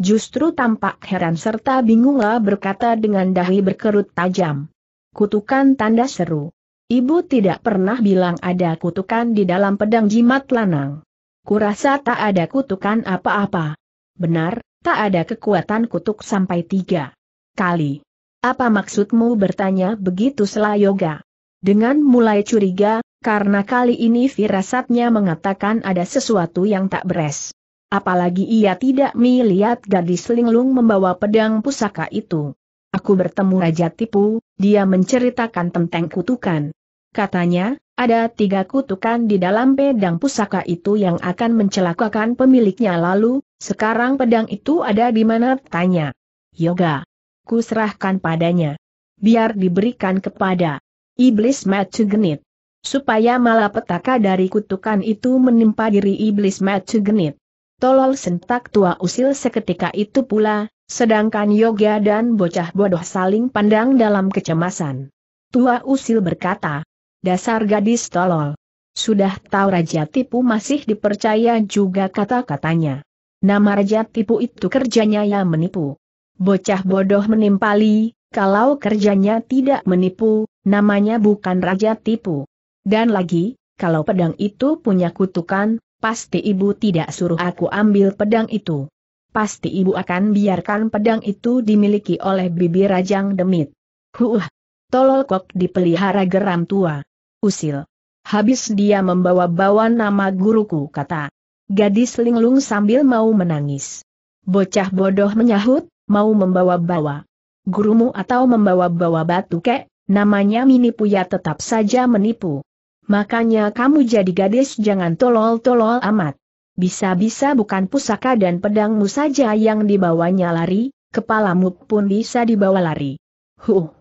justru tampak heran serta bingunglah berkata dengan dahi berkerut tajam. Kutukan tanda seru. Ibu tidak pernah bilang ada kutukan di dalam pedang jimat lanang. Kurasa tak ada kutukan apa-apa. Benar, tak ada kekuatan kutuk sampai tiga kali. Apa maksudmu bertanya begitu Selayoga? dengan mulai curiga, karena kali ini firasatnya mengatakan ada sesuatu yang tak beres. Apalagi ia tidak melihat gadis linglung membawa pedang pusaka itu. Aku bertemu Raja Tipu, dia menceritakan tentang kutukan. Katanya, ada tiga kutukan di dalam pedang pusaka itu yang akan mencelakakan pemiliknya lalu, sekarang pedang itu ada di mana? Tanya. Yoga. Kuserahkan padanya. Biar diberikan kepada Iblis Matu Genit. Supaya malapetaka dari kutukan itu menimpa diri Iblis Matu Genit. Tolol sentak tua usil seketika itu pula, sedangkan Yoga dan bocah bodoh saling pandang dalam kecemasan. Tua usil berkata, dasar gadis tolol. Sudah tahu Raja Tipu masih dipercaya juga kata-katanya. Nama Raja Tipu itu kerjanya yang menipu. Bocah bodoh menimpali, kalau kerjanya tidak menipu, Namanya bukan Raja Tipu. Dan lagi, kalau pedang itu punya kutukan, pasti ibu tidak suruh aku ambil pedang itu. Pasti ibu akan biarkan pedang itu dimiliki oleh bibi Rajang Demit. Huh, Tolol kok dipelihara geram tua. Usil. Habis dia membawa-bawa nama guruku kata. Gadis linglung sambil mau menangis. Bocah bodoh menyahut, mau membawa-bawa. Gurumu atau membawa-bawa batu kek? Namanya Mini ya tetap saja menipu. Makanya kamu jadi gadis jangan tolol-tolol amat. Bisa-bisa bukan pusaka dan pedangmu saja yang dibawanya lari, kepalamu pun bisa dibawa lari. Huh.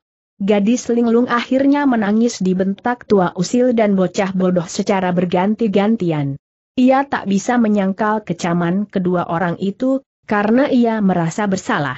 Gadis linglung akhirnya menangis dibentak tua usil dan bocah bodoh secara berganti-gantian. Ia tak bisa menyangkal kecaman kedua orang itu, karena ia merasa bersalah.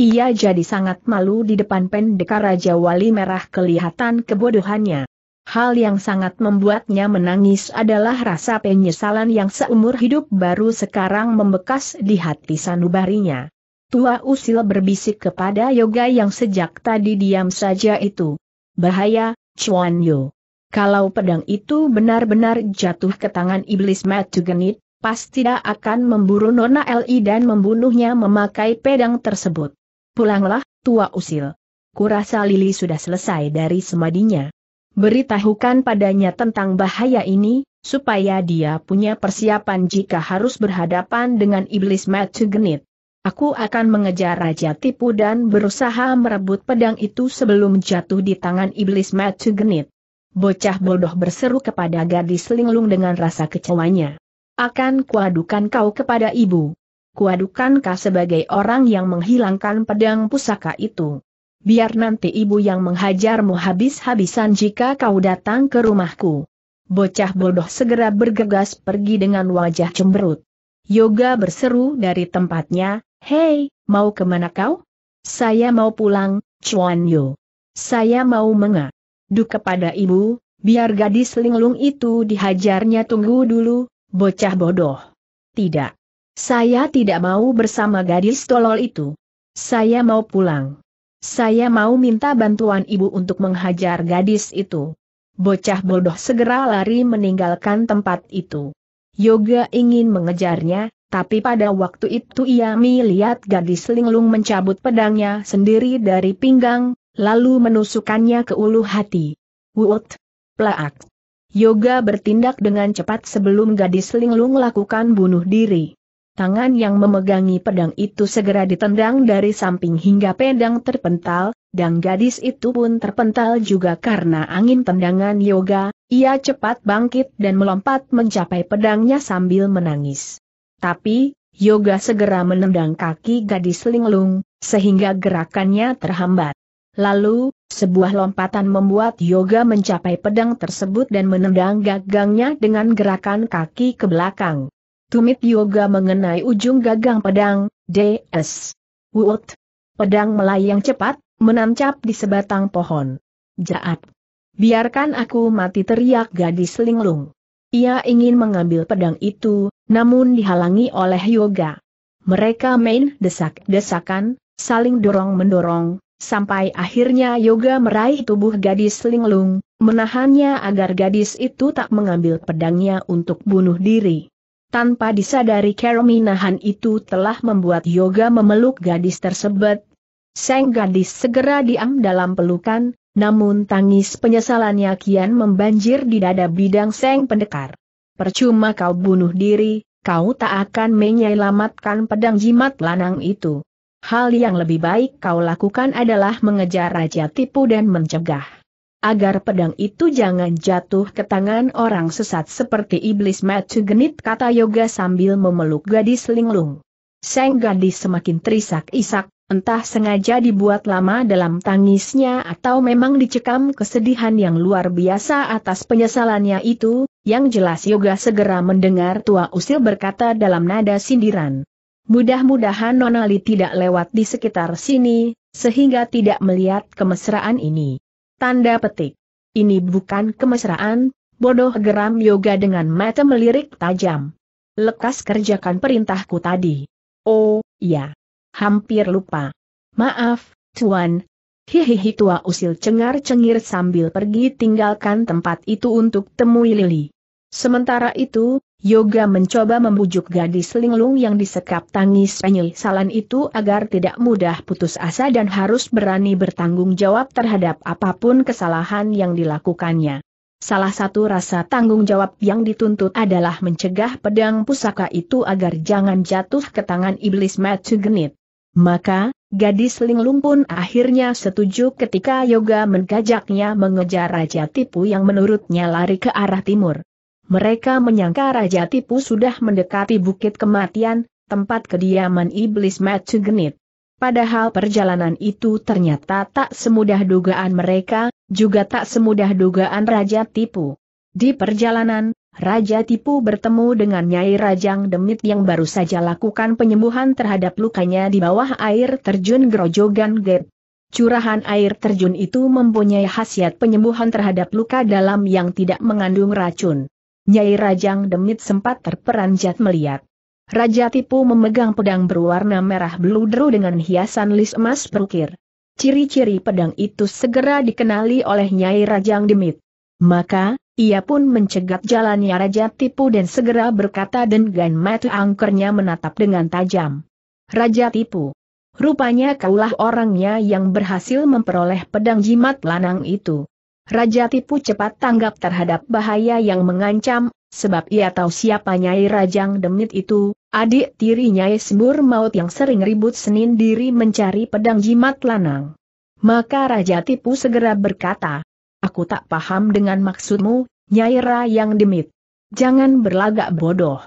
Ia jadi sangat malu di depan pendekar Raja Wali Merah kelihatan kebodohannya. Hal yang sangat membuatnya menangis adalah rasa penyesalan yang seumur hidup baru sekarang membekas di hati sanubarinya. Tua usil berbisik kepada Yoga yang sejak tadi diam saja itu. Bahaya, Chuan Yu. Kalau pedang itu benar-benar jatuh ke tangan iblis Matu Genit, pasti tidak akan memburu Nona Li dan membunuhnya memakai pedang tersebut. Pulanglah, tua usil. Kurasa Lili sudah selesai dari semadinya. Beritahukan padanya tentang bahaya ini, supaya dia punya persiapan jika harus berhadapan dengan iblis matu genit. Aku akan mengejar Raja Tipu dan berusaha merebut pedang itu sebelum jatuh di tangan iblis matu genit. Bocah bodoh berseru kepada gadis linglung dengan rasa kecewanya. Akan kuadukan kau kepada ibu kuadukankah sebagai orang yang menghilangkan pedang pusaka itu. Biar nanti ibu yang menghajarmu habis-habisan jika kau datang ke rumahku. Bocah bodoh segera bergegas pergi dengan wajah cemberut. Yoga berseru dari tempatnya, Hei, mau kemana kau? Saya mau pulang, Chuan Yu. Saya mau mengadu kepada ibu, biar gadis linglung itu dihajarnya tunggu dulu, bocah bodoh. Tidak. Saya tidak mau bersama gadis tolol itu. Saya mau pulang. Saya mau minta bantuan ibu untuk menghajar gadis itu. Bocah bodoh segera lari meninggalkan tempat itu. Yoga ingin mengejarnya, tapi pada waktu itu ia melihat gadis linglung mencabut pedangnya sendiri dari pinggang, lalu menusukannya ke ulu hati. Wut! Plaak! Yoga bertindak dengan cepat sebelum gadis linglung lakukan bunuh diri. Tangan yang memegangi pedang itu segera ditendang dari samping hingga pedang terpental, dan gadis itu pun terpental juga karena angin tendangan yoga, ia cepat bangkit dan melompat mencapai pedangnya sambil menangis. Tapi, yoga segera menendang kaki gadis linglung, sehingga gerakannya terhambat. Lalu, sebuah lompatan membuat yoga mencapai pedang tersebut dan menendang gagangnya dengan gerakan kaki ke belakang. Tumit Yoga mengenai ujung gagang pedang, DS. Wut. Pedang melayang cepat, menancap di sebatang pohon. Jaat. Biarkan aku mati teriak gadis linglung. Ia ingin mengambil pedang itu, namun dihalangi oleh Yoga. Mereka main desak-desakan, saling dorong-mendorong, sampai akhirnya Yoga meraih tubuh gadis linglung, menahannya agar gadis itu tak mengambil pedangnya untuk bunuh diri. Tanpa disadari Kerominahan itu telah membuat Yoga memeluk gadis tersebut. Sang gadis segera diam dalam pelukan, namun tangis penyesalannya kian membanjir di dada bidang Sang pendekar. Percuma kau bunuh diri, kau tak akan menyelamatkan pedang jimat lanang itu. Hal yang lebih baik kau lakukan adalah mengejar Raja Tipu dan mencegah agar pedang itu jangan jatuh ke tangan orang sesat seperti iblis matu genit kata Yoga sambil memeluk gadis linglung. Seng gadis semakin terisak-isak, entah sengaja dibuat lama dalam tangisnya atau memang dicekam kesedihan yang luar biasa atas penyesalannya itu, yang jelas Yoga segera mendengar tua usil berkata dalam nada sindiran. Mudah-mudahan Nonali tidak lewat di sekitar sini, sehingga tidak melihat kemesraan ini. Tanda petik. Ini bukan kemesraan, bodoh geram yoga dengan mata melirik tajam. Lekas kerjakan perintahku tadi. Oh, ya. Hampir lupa. Maaf, Tuan. Hihihi tua usil cengar-cengir sambil pergi tinggalkan tempat itu untuk temui Lili. Sementara itu, Yoga mencoba membujuk gadis linglung yang disekap tangis penyesalan itu agar tidak mudah putus asa dan harus berani bertanggung jawab terhadap apapun kesalahan yang dilakukannya. Salah satu rasa tanggung jawab yang dituntut adalah mencegah pedang pusaka itu agar jangan jatuh ke tangan iblis Genit. Maka, gadis linglung pun akhirnya setuju ketika Yoga mengajaknya mengejar Raja Tipu yang menurutnya lari ke arah timur. Mereka menyangka Raja Tipu sudah mendekati bukit kematian, tempat kediaman iblis Matsu Genit. Padahal perjalanan itu ternyata tak semudah dugaan mereka, juga tak semudah dugaan Raja Tipu. Di perjalanan, Raja Tipu bertemu dengan Nyai Rajang Demit yang baru saja lakukan penyembuhan terhadap lukanya di bawah air terjun Grojogan Gap. Curahan air terjun itu mempunyai khasiat penyembuhan terhadap luka dalam yang tidak mengandung racun. Nyai Rajang Demit sempat terperanjat melihat. Raja Tipu memegang pedang berwarna merah beludru dengan hiasan lis emas berukir. Ciri-ciri pedang itu segera dikenali oleh Nyai Rajang Demit. Maka, ia pun mencegat jalannya Raja Tipu dan segera berkata dengan mata angkernya menatap dengan tajam. Raja Tipu, rupanya kaulah orangnya yang berhasil memperoleh pedang jimat lanang itu. Raja Tipu cepat tanggap terhadap bahaya yang mengancam, sebab ia tahu siapa Nyai Rajang Demit itu, adik tiri Nyai Sembur Maut yang sering ribut Senin diri mencari pedang jimat lanang. Maka Raja Tipu segera berkata, Aku tak paham dengan maksudmu, Nyai Rajang Demit. Jangan berlagak bodoh.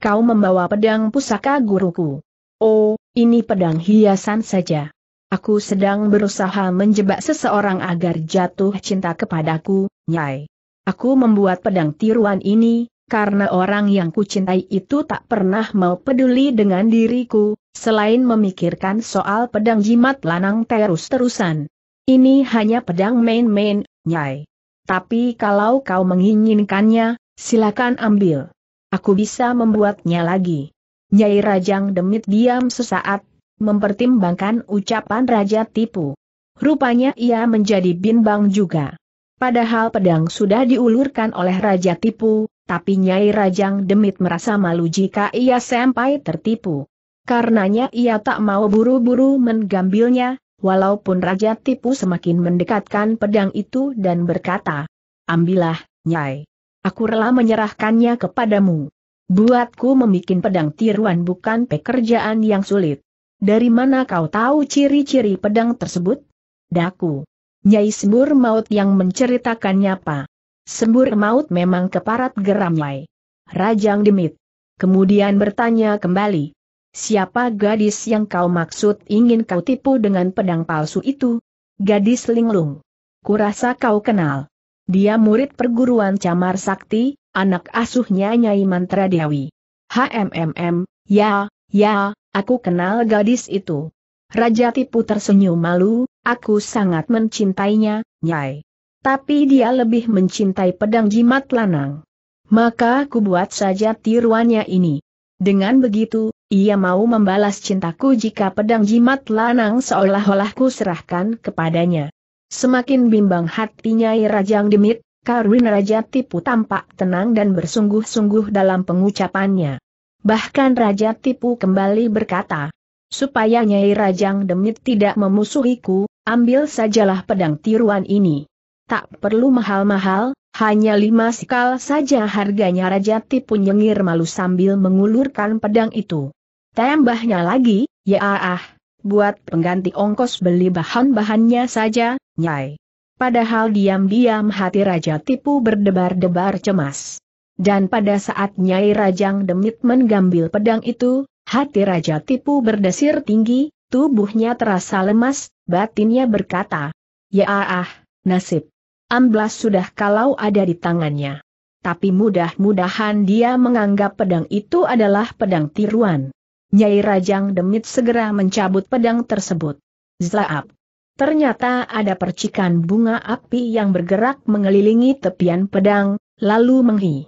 Kau membawa pedang pusaka guruku. Oh, ini pedang hiasan saja. Aku sedang berusaha menjebak seseorang agar jatuh cinta kepadaku, Nyai. Aku membuat pedang tiruan ini, karena orang yang kucintai itu tak pernah mau peduli dengan diriku, selain memikirkan soal pedang jimat lanang terus-terusan. Ini hanya pedang main-main, Nyai. Tapi kalau kau menginginkannya, silakan ambil. Aku bisa membuatnya lagi. Nyai Rajang Demit diam sesaat, mempertimbangkan ucapan Raja Tipu. Rupanya ia menjadi bimbang juga. Padahal pedang sudah diulurkan oleh Raja Tipu, tapi Nyai Rajang Demit merasa malu jika ia sampai tertipu. Karenanya ia tak mau buru-buru menggambilnya, walaupun Raja Tipu semakin mendekatkan pedang itu dan berkata, Ambillah, Nyai. Aku rela menyerahkannya kepadamu. Buatku membuat pedang tiruan bukan pekerjaan yang sulit. Dari mana kau tahu ciri-ciri pedang tersebut? Daku. Nyai Sembur Maut yang menceritakannya apa? Sembur Maut memang keparat geram lay. Rajang demit. Kemudian bertanya kembali. Siapa gadis yang kau maksud ingin kau tipu dengan pedang palsu itu? Gadis linglung. Kurasa kau kenal. Dia murid perguruan Camar Sakti, anak asuhnya Nyai Mantra Dewi. HMMM, ya, ya, Aku kenal gadis itu. Raja Tipu tersenyum malu, aku sangat mencintainya, Nyai. Tapi dia lebih mencintai pedang jimat lanang. Maka aku buat saja tiruannya ini. Dengan begitu, ia mau membalas cintaku jika pedang jimat lanang seolah-olah ku serahkan kepadanya. Semakin bimbang hatinya Rajang Demit, Karwin Raja Tipu tampak tenang dan bersungguh-sungguh dalam pengucapannya. Bahkan Raja Tipu kembali berkata, supaya Nyai Rajang Demit tidak memusuhiku, ambil sajalah pedang tiruan ini. Tak perlu mahal-mahal, hanya lima sikal saja harganya Raja Tipu nyengir malu sambil mengulurkan pedang itu. Tambahnya lagi, ya ah, buat pengganti ongkos beli bahan-bahannya saja, Nyai. Padahal diam-diam hati Raja Tipu berdebar-debar cemas. Dan pada saat Nyai Rajang Demit mengambil pedang itu, hati Raja Tipu berdesir tinggi, tubuhnya terasa lemas, batinnya berkata, Ya ah, nasib. Amblas sudah kalau ada di tangannya. Tapi mudah-mudahan dia menganggap pedang itu adalah pedang tiruan. Nyai Rajang Demit segera mencabut pedang tersebut. Zlaap. Ternyata ada percikan bunga api yang bergerak mengelilingi tepian pedang, lalu menghi.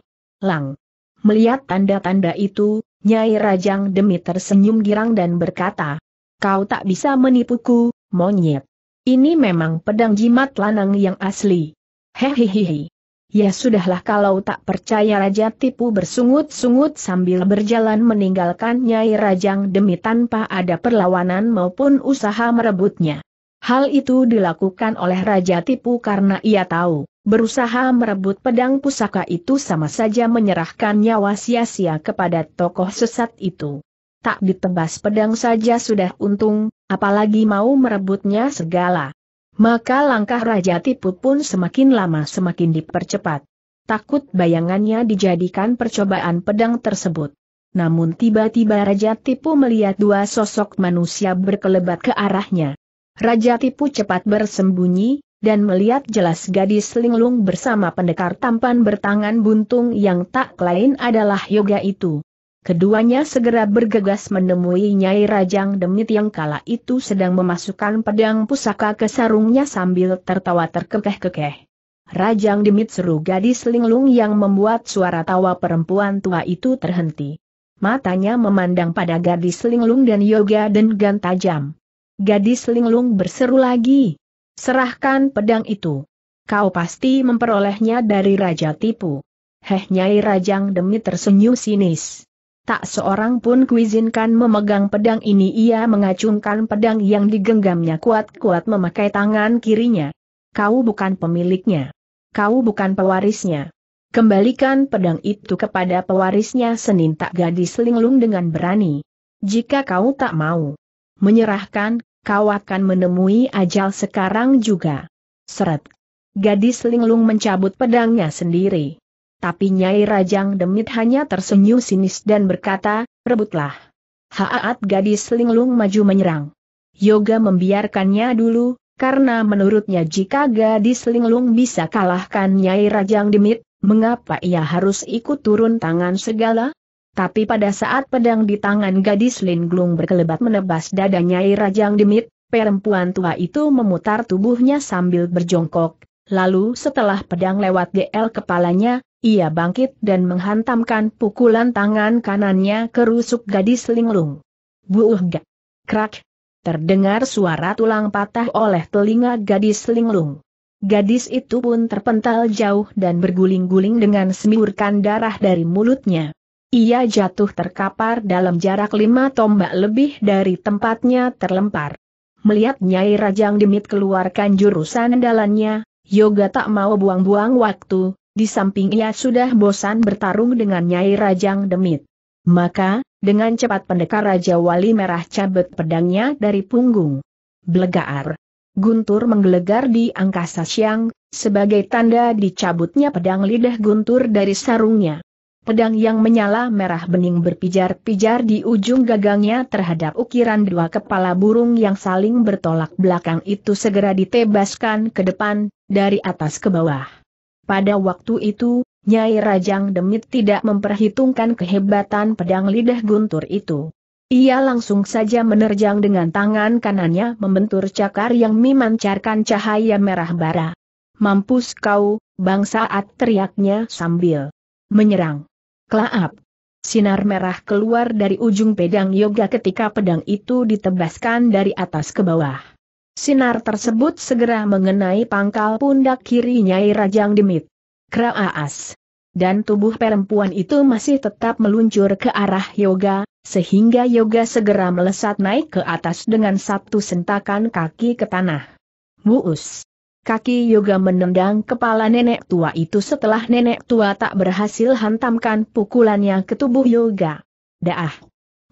Lang. Melihat tanda-tanda itu, Nyai Rajang Demi tersenyum girang dan berkata, Kau tak bisa menipuku, monyet. Ini memang pedang jimat lanang yang asli. Hehehehe. Ya sudahlah kalau tak percaya Raja Tipu bersungut-sungut sambil berjalan meninggalkan Nyai Rajang Demi tanpa ada perlawanan maupun usaha merebutnya. Hal itu dilakukan oleh Raja Tipu karena ia tahu berusaha merebut pedang pusaka itu sama saja menyerahkan nyawa sia-sia kepada tokoh sesat itu. Tak ditebas pedang saja sudah untung, apalagi mau merebutnya segala. Maka langkah Raja Tipu pun semakin lama semakin dipercepat. Takut bayangannya dijadikan percobaan pedang tersebut. Namun tiba-tiba Raja Tipu melihat dua sosok manusia berkelebat ke arahnya. Raja Tipu cepat bersembunyi, dan melihat jelas gadis linglung bersama pendekar tampan bertangan buntung yang tak lain adalah yoga itu. Keduanya segera bergegas menemui Nyai Rajang Demit yang kala itu sedang memasukkan pedang pusaka ke sarungnya sambil tertawa terkekeh-kekeh. Rajang Demit seru gadis linglung yang membuat suara tawa perempuan tua itu terhenti. Matanya memandang pada gadis linglung dan yoga dengan tajam. Gadis linglung berseru lagi, Serahkan pedang itu. Kau pasti memperolehnya dari Raja Tipu. Heh Nyai Rajang demi tersenyum sinis. Tak seorang pun kuizinkan memegang pedang ini ia mengacungkan pedang yang digenggamnya kuat-kuat memakai tangan kirinya. Kau bukan pemiliknya. Kau bukan pewarisnya. Kembalikan pedang itu kepada pewarisnya Senin tak gadis linglung dengan berani. Jika kau tak mau menyerahkan, kau akan menemui ajal sekarang juga. Seret. Gadis linglung mencabut pedangnya sendiri. Tapi Nyai Rajang Demit hanya tersenyum sinis dan berkata, rebutlah. Haat gadis linglung maju menyerang. Yoga membiarkannya dulu, karena menurutnya jika gadis linglung bisa kalahkan Nyai Rajang Demit, mengapa ia harus ikut turun tangan segala? Tapi pada saat pedang di tangan gadis Linglung berkelebat menebas dadanya Irajang Demit, perempuan tua itu memutar tubuhnya sambil berjongkok. Lalu setelah pedang lewat GL kepalanya, ia bangkit dan menghantamkan pukulan tangan kanannya ke rusuk gadis Linglung. Buuh gak. Krak. Terdengar suara tulang patah oleh telinga gadis Linglung. Gadis itu pun terpental jauh dan berguling-guling dengan semburkan darah dari mulutnya. Ia jatuh terkapar dalam jarak lima tombak lebih dari tempatnya terlempar. Melihat Nyai Rajang Demit keluarkan jurusan andalannya, Yoga tak mau buang-buang waktu, di samping ia sudah bosan bertarung dengan Nyai Rajang Demit. Maka, dengan cepat pendekar Raja Wali Merah cabut pedangnya dari punggung. Blegaar. Guntur menggelegar di angkasa siang, sebagai tanda dicabutnya pedang lidah Guntur dari sarungnya. Pedang yang menyala merah bening berpijar-pijar di ujung gagangnya terhadap ukiran dua kepala burung yang saling bertolak belakang itu segera ditebaskan ke depan, dari atas ke bawah. Pada waktu itu, Nyai Rajang Demit tidak memperhitungkan kehebatan pedang lidah guntur itu. Ia langsung saja menerjang dengan tangan kanannya membentur cakar yang memancarkan cahaya merah bara. Mampus kau, bangsaat teriaknya sambil menyerang. Klaap. Sinar merah keluar dari ujung pedang yoga ketika pedang itu ditebaskan dari atas ke bawah. Sinar tersebut segera mengenai pangkal pundak kiri Nyai Rajang Demit. Kraaas. Dan tubuh perempuan itu masih tetap meluncur ke arah yoga, sehingga yoga segera melesat naik ke atas dengan satu sentakan kaki ke tanah. Buus. Kaki Yoga menendang kepala nenek tua itu setelah nenek tua tak berhasil hantamkan pukulannya ke tubuh Yoga. Daah!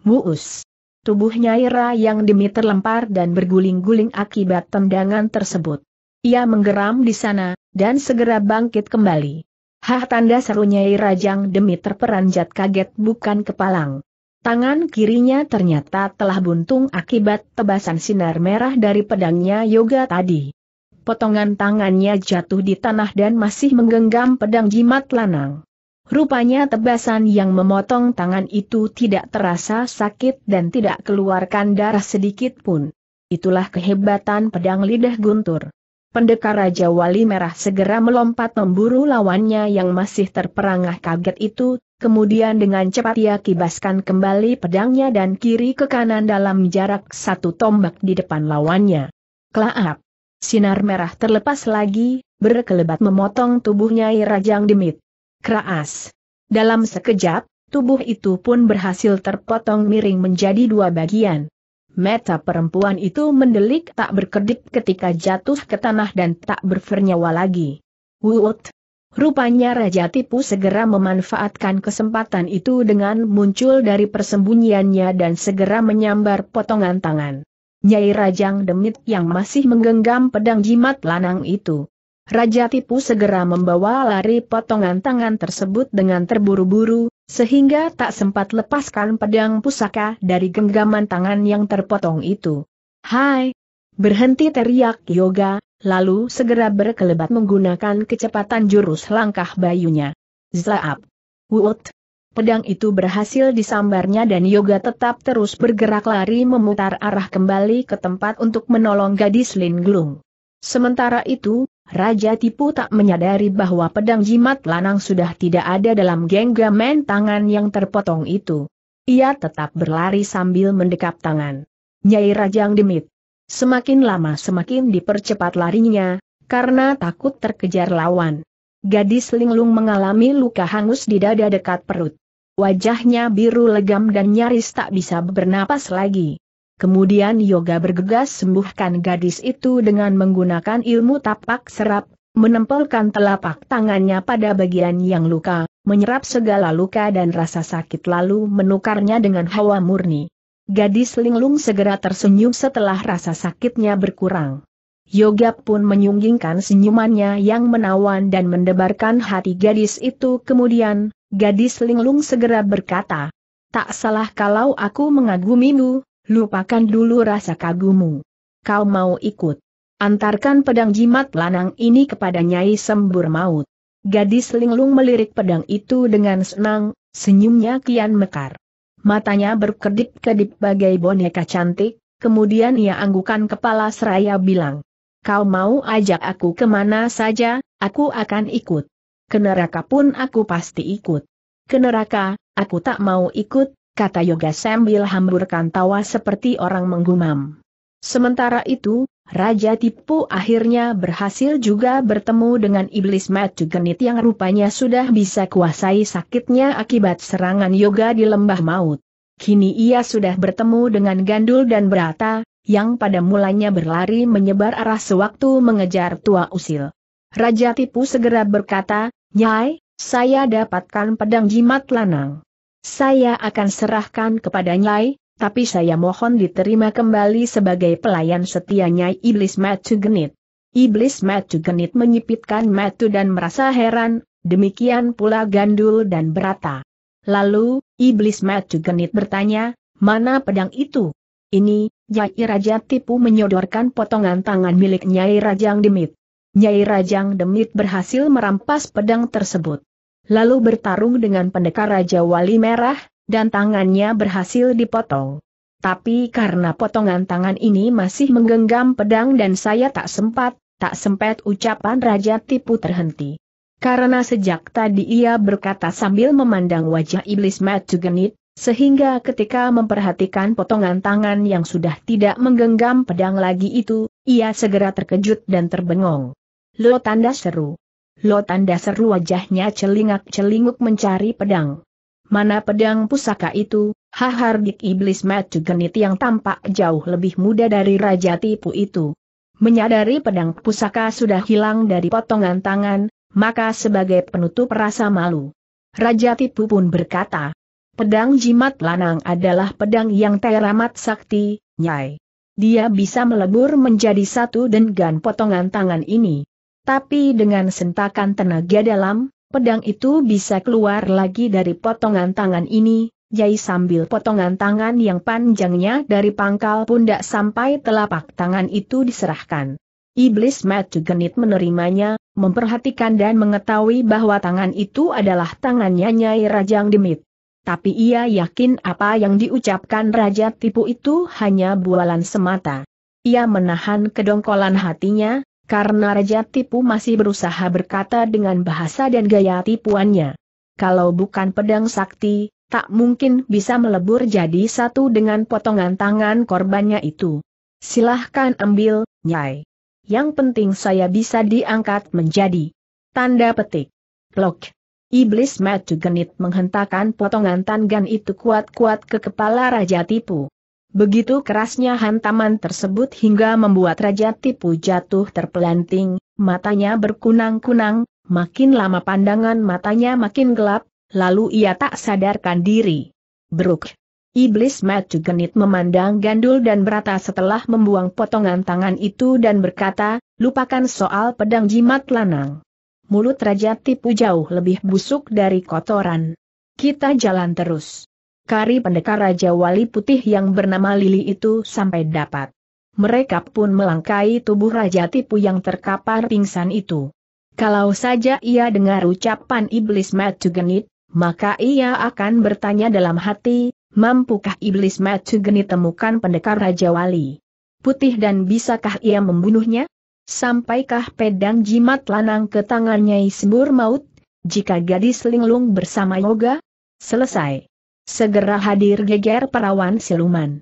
Muus! Tubuh Nyaira yang demi terlempar dan berguling-guling akibat tendangan tersebut. Ia menggeram di sana, dan segera bangkit kembali. Hah tanda serunya Ira yang demi terperanjat kaget bukan kepalang. Tangan kirinya ternyata telah buntung akibat tebasan sinar merah dari pedangnya Yoga tadi potongan tangannya jatuh di tanah dan masih menggenggam pedang jimat lanang. Rupanya tebasan yang memotong tangan itu tidak terasa sakit dan tidak keluarkan darah sedikit pun. Itulah kehebatan pedang lidah guntur. Pendekar Raja Wali Merah segera melompat memburu lawannya yang masih terperangah kaget itu, kemudian dengan cepat ia kibaskan kembali pedangnya dan kiri ke kanan dalam jarak satu tombak di depan lawannya. Klaap! Sinar merah terlepas lagi, berkelebat memotong tubuhnya Rajang Demit. Keras. Dalam sekejap, tubuh itu pun berhasil terpotong miring menjadi dua bagian. Meta perempuan itu mendelik tak berkedip ketika jatuh ke tanah dan tak bernyawa lagi. Wut! Rupanya Raja Tipu segera memanfaatkan kesempatan itu dengan muncul dari persembunyiannya dan segera menyambar potongan tangan. Nyai Rajang Demit yang masih menggenggam pedang jimat lanang itu. Raja Tipu segera membawa lari potongan tangan tersebut dengan terburu-buru, sehingga tak sempat lepaskan pedang pusaka dari genggaman tangan yang terpotong itu. Hai! Berhenti teriak Yoga, lalu segera berkelebat menggunakan kecepatan jurus langkah bayunya. Zlaap! Wut! Pedang itu berhasil disambarnya dan Yoga tetap terus bergerak lari memutar arah kembali ke tempat untuk menolong gadis Lin Glung. Sementara itu, Raja Tipu tak menyadari bahwa pedang jimat lanang sudah tidak ada dalam genggaman tangan yang terpotong itu. Ia tetap berlari sambil mendekap tangan. Nyai Rajang Demit. Semakin lama semakin dipercepat larinya, karena takut terkejar lawan gadis linglung mengalami luka hangus di dada dekat perut. Wajahnya biru legam dan nyaris tak bisa bernapas lagi. Kemudian Yoga bergegas sembuhkan gadis itu dengan menggunakan ilmu tapak serap, menempelkan telapak tangannya pada bagian yang luka, menyerap segala luka dan rasa sakit lalu menukarnya dengan hawa murni. Gadis linglung segera tersenyum setelah rasa sakitnya berkurang. Yoga pun menyunggingkan senyumannya yang menawan dan mendebarkan hati gadis itu kemudian, Gadis linglung segera berkata, Tak salah kalau aku mengagumimu, lupakan dulu rasa kagumu. Kau mau ikut. Antarkan pedang jimat lanang ini kepada Nyai Sembur Maut. Gadis linglung melirik pedang itu dengan senang, senyumnya kian mekar. Matanya berkedip-kedip bagai boneka cantik, kemudian ia anggukan kepala seraya bilang, Kau mau ajak aku kemana saja, aku akan ikut ke neraka pun aku pasti ikut. Ke neraka, aku tak mau ikut, kata Yoga sambil hamburkan tawa seperti orang menggumam. Sementara itu, Raja Tipu akhirnya berhasil juga bertemu dengan iblis matu genit yang rupanya sudah bisa kuasai sakitnya akibat serangan Yoga di lembah maut. Kini ia sudah bertemu dengan Gandul dan Berata, yang pada mulanya berlari menyebar arah sewaktu mengejar tua usil. Raja Tipu segera berkata, Nyai, saya dapatkan pedang jimat lanang. Saya akan serahkan kepada Nyai, tapi saya mohon diterima kembali sebagai pelayan setia Nyai Iblis Matu Genit. Iblis Matu Genit menyipitkan Matu dan merasa heran, demikian pula Gandul dan Berata. Lalu, Iblis Matu Genit bertanya, mana pedang itu? Ini, Nyai Raja Tipu menyodorkan potongan tangan milik Nyai Rajang Demit. Nyai Rajang Demit berhasil merampas pedang tersebut. Lalu bertarung dengan pendekar Raja Wali Merah, dan tangannya berhasil dipotong. Tapi karena potongan tangan ini masih menggenggam pedang dan saya tak sempat, tak sempat ucapan Raja Tipu terhenti. Karena sejak tadi ia berkata sambil memandang wajah iblis matu genit, sehingga ketika memperhatikan potongan tangan yang sudah tidak menggenggam pedang lagi itu, ia segera terkejut dan terbengong. Lo tanda seru. Lo tanda seru wajahnya celingak-celinguk mencari pedang. Mana pedang pusaka itu, hahardik iblis matu genit yang tampak jauh lebih muda dari Raja Tipu itu. Menyadari pedang pusaka sudah hilang dari potongan tangan, maka sebagai penutup rasa malu. Raja Tipu pun berkata, Pedang jimat lanang adalah pedang yang teramat sakti, Nyai. Dia bisa melebur menjadi satu dengan potongan tangan ini tapi dengan sentakan tenaga dalam, pedang itu bisa keluar lagi dari potongan tangan ini, Jai sambil potongan tangan yang panjangnya dari pangkal pundak sampai telapak tangan itu diserahkan. Iblis Matu Genit menerimanya, memperhatikan dan mengetahui bahwa tangan itu adalah tangannya Nyai Rajang Demit. Tapi ia yakin apa yang diucapkan Raja Tipu itu hanya bualan semata. Ia menahan kedongkolan hatinya, karena Raja Tipu masih berusaha berkata dengan bahasa dan gaya tipuannya. Kalau bukan pedang sakti, tak mungkin bisa melebur jadi satu dengan potongan tangan korbannya itu. Silahkan ambil, Nyai. Yang penting saya bisa diangkat menjadi tanda petik. Plok. Iblis Matu Genit menghentakkan potongan tangan itu kuat-kuat ke kepala Raja Tipu. Begitu kerasnya hantaman tersebut hingga membuat Raja Tipu jatuh terpelanting, matanya berkunang-kunang, makin lama pandangan matanya makin gelap, lalu ia tak sadarkan diri. Beruk. Iblis matu genit memandang gandul dan berata setelah membuang potongan tangan itu dan berkata, lupakan soal pedang jimat lanang. Mulut Raja Tipu jauh lebih busuk dari kotoran. Kita jalan terus kari pendekar Raja Wali Putih yang bernama Lili itu sampai dapat. Mereka pun melangkai tubuh Raja Tipu yang terkapar pingsan itu. Kalau saja ia dengar ucapan iblis matu genit, maka ia akan bertanya dalam hati, mampukah iblis matu genit temukan pendekar Raja Wali Putih dan bisakah ia membunuhnya? Sampaikah pedang jimat lanang ke tangannya Isbur maut? Jika gadis linglung bersama yoga? Selesai. Segera hadir geger perawan siluman.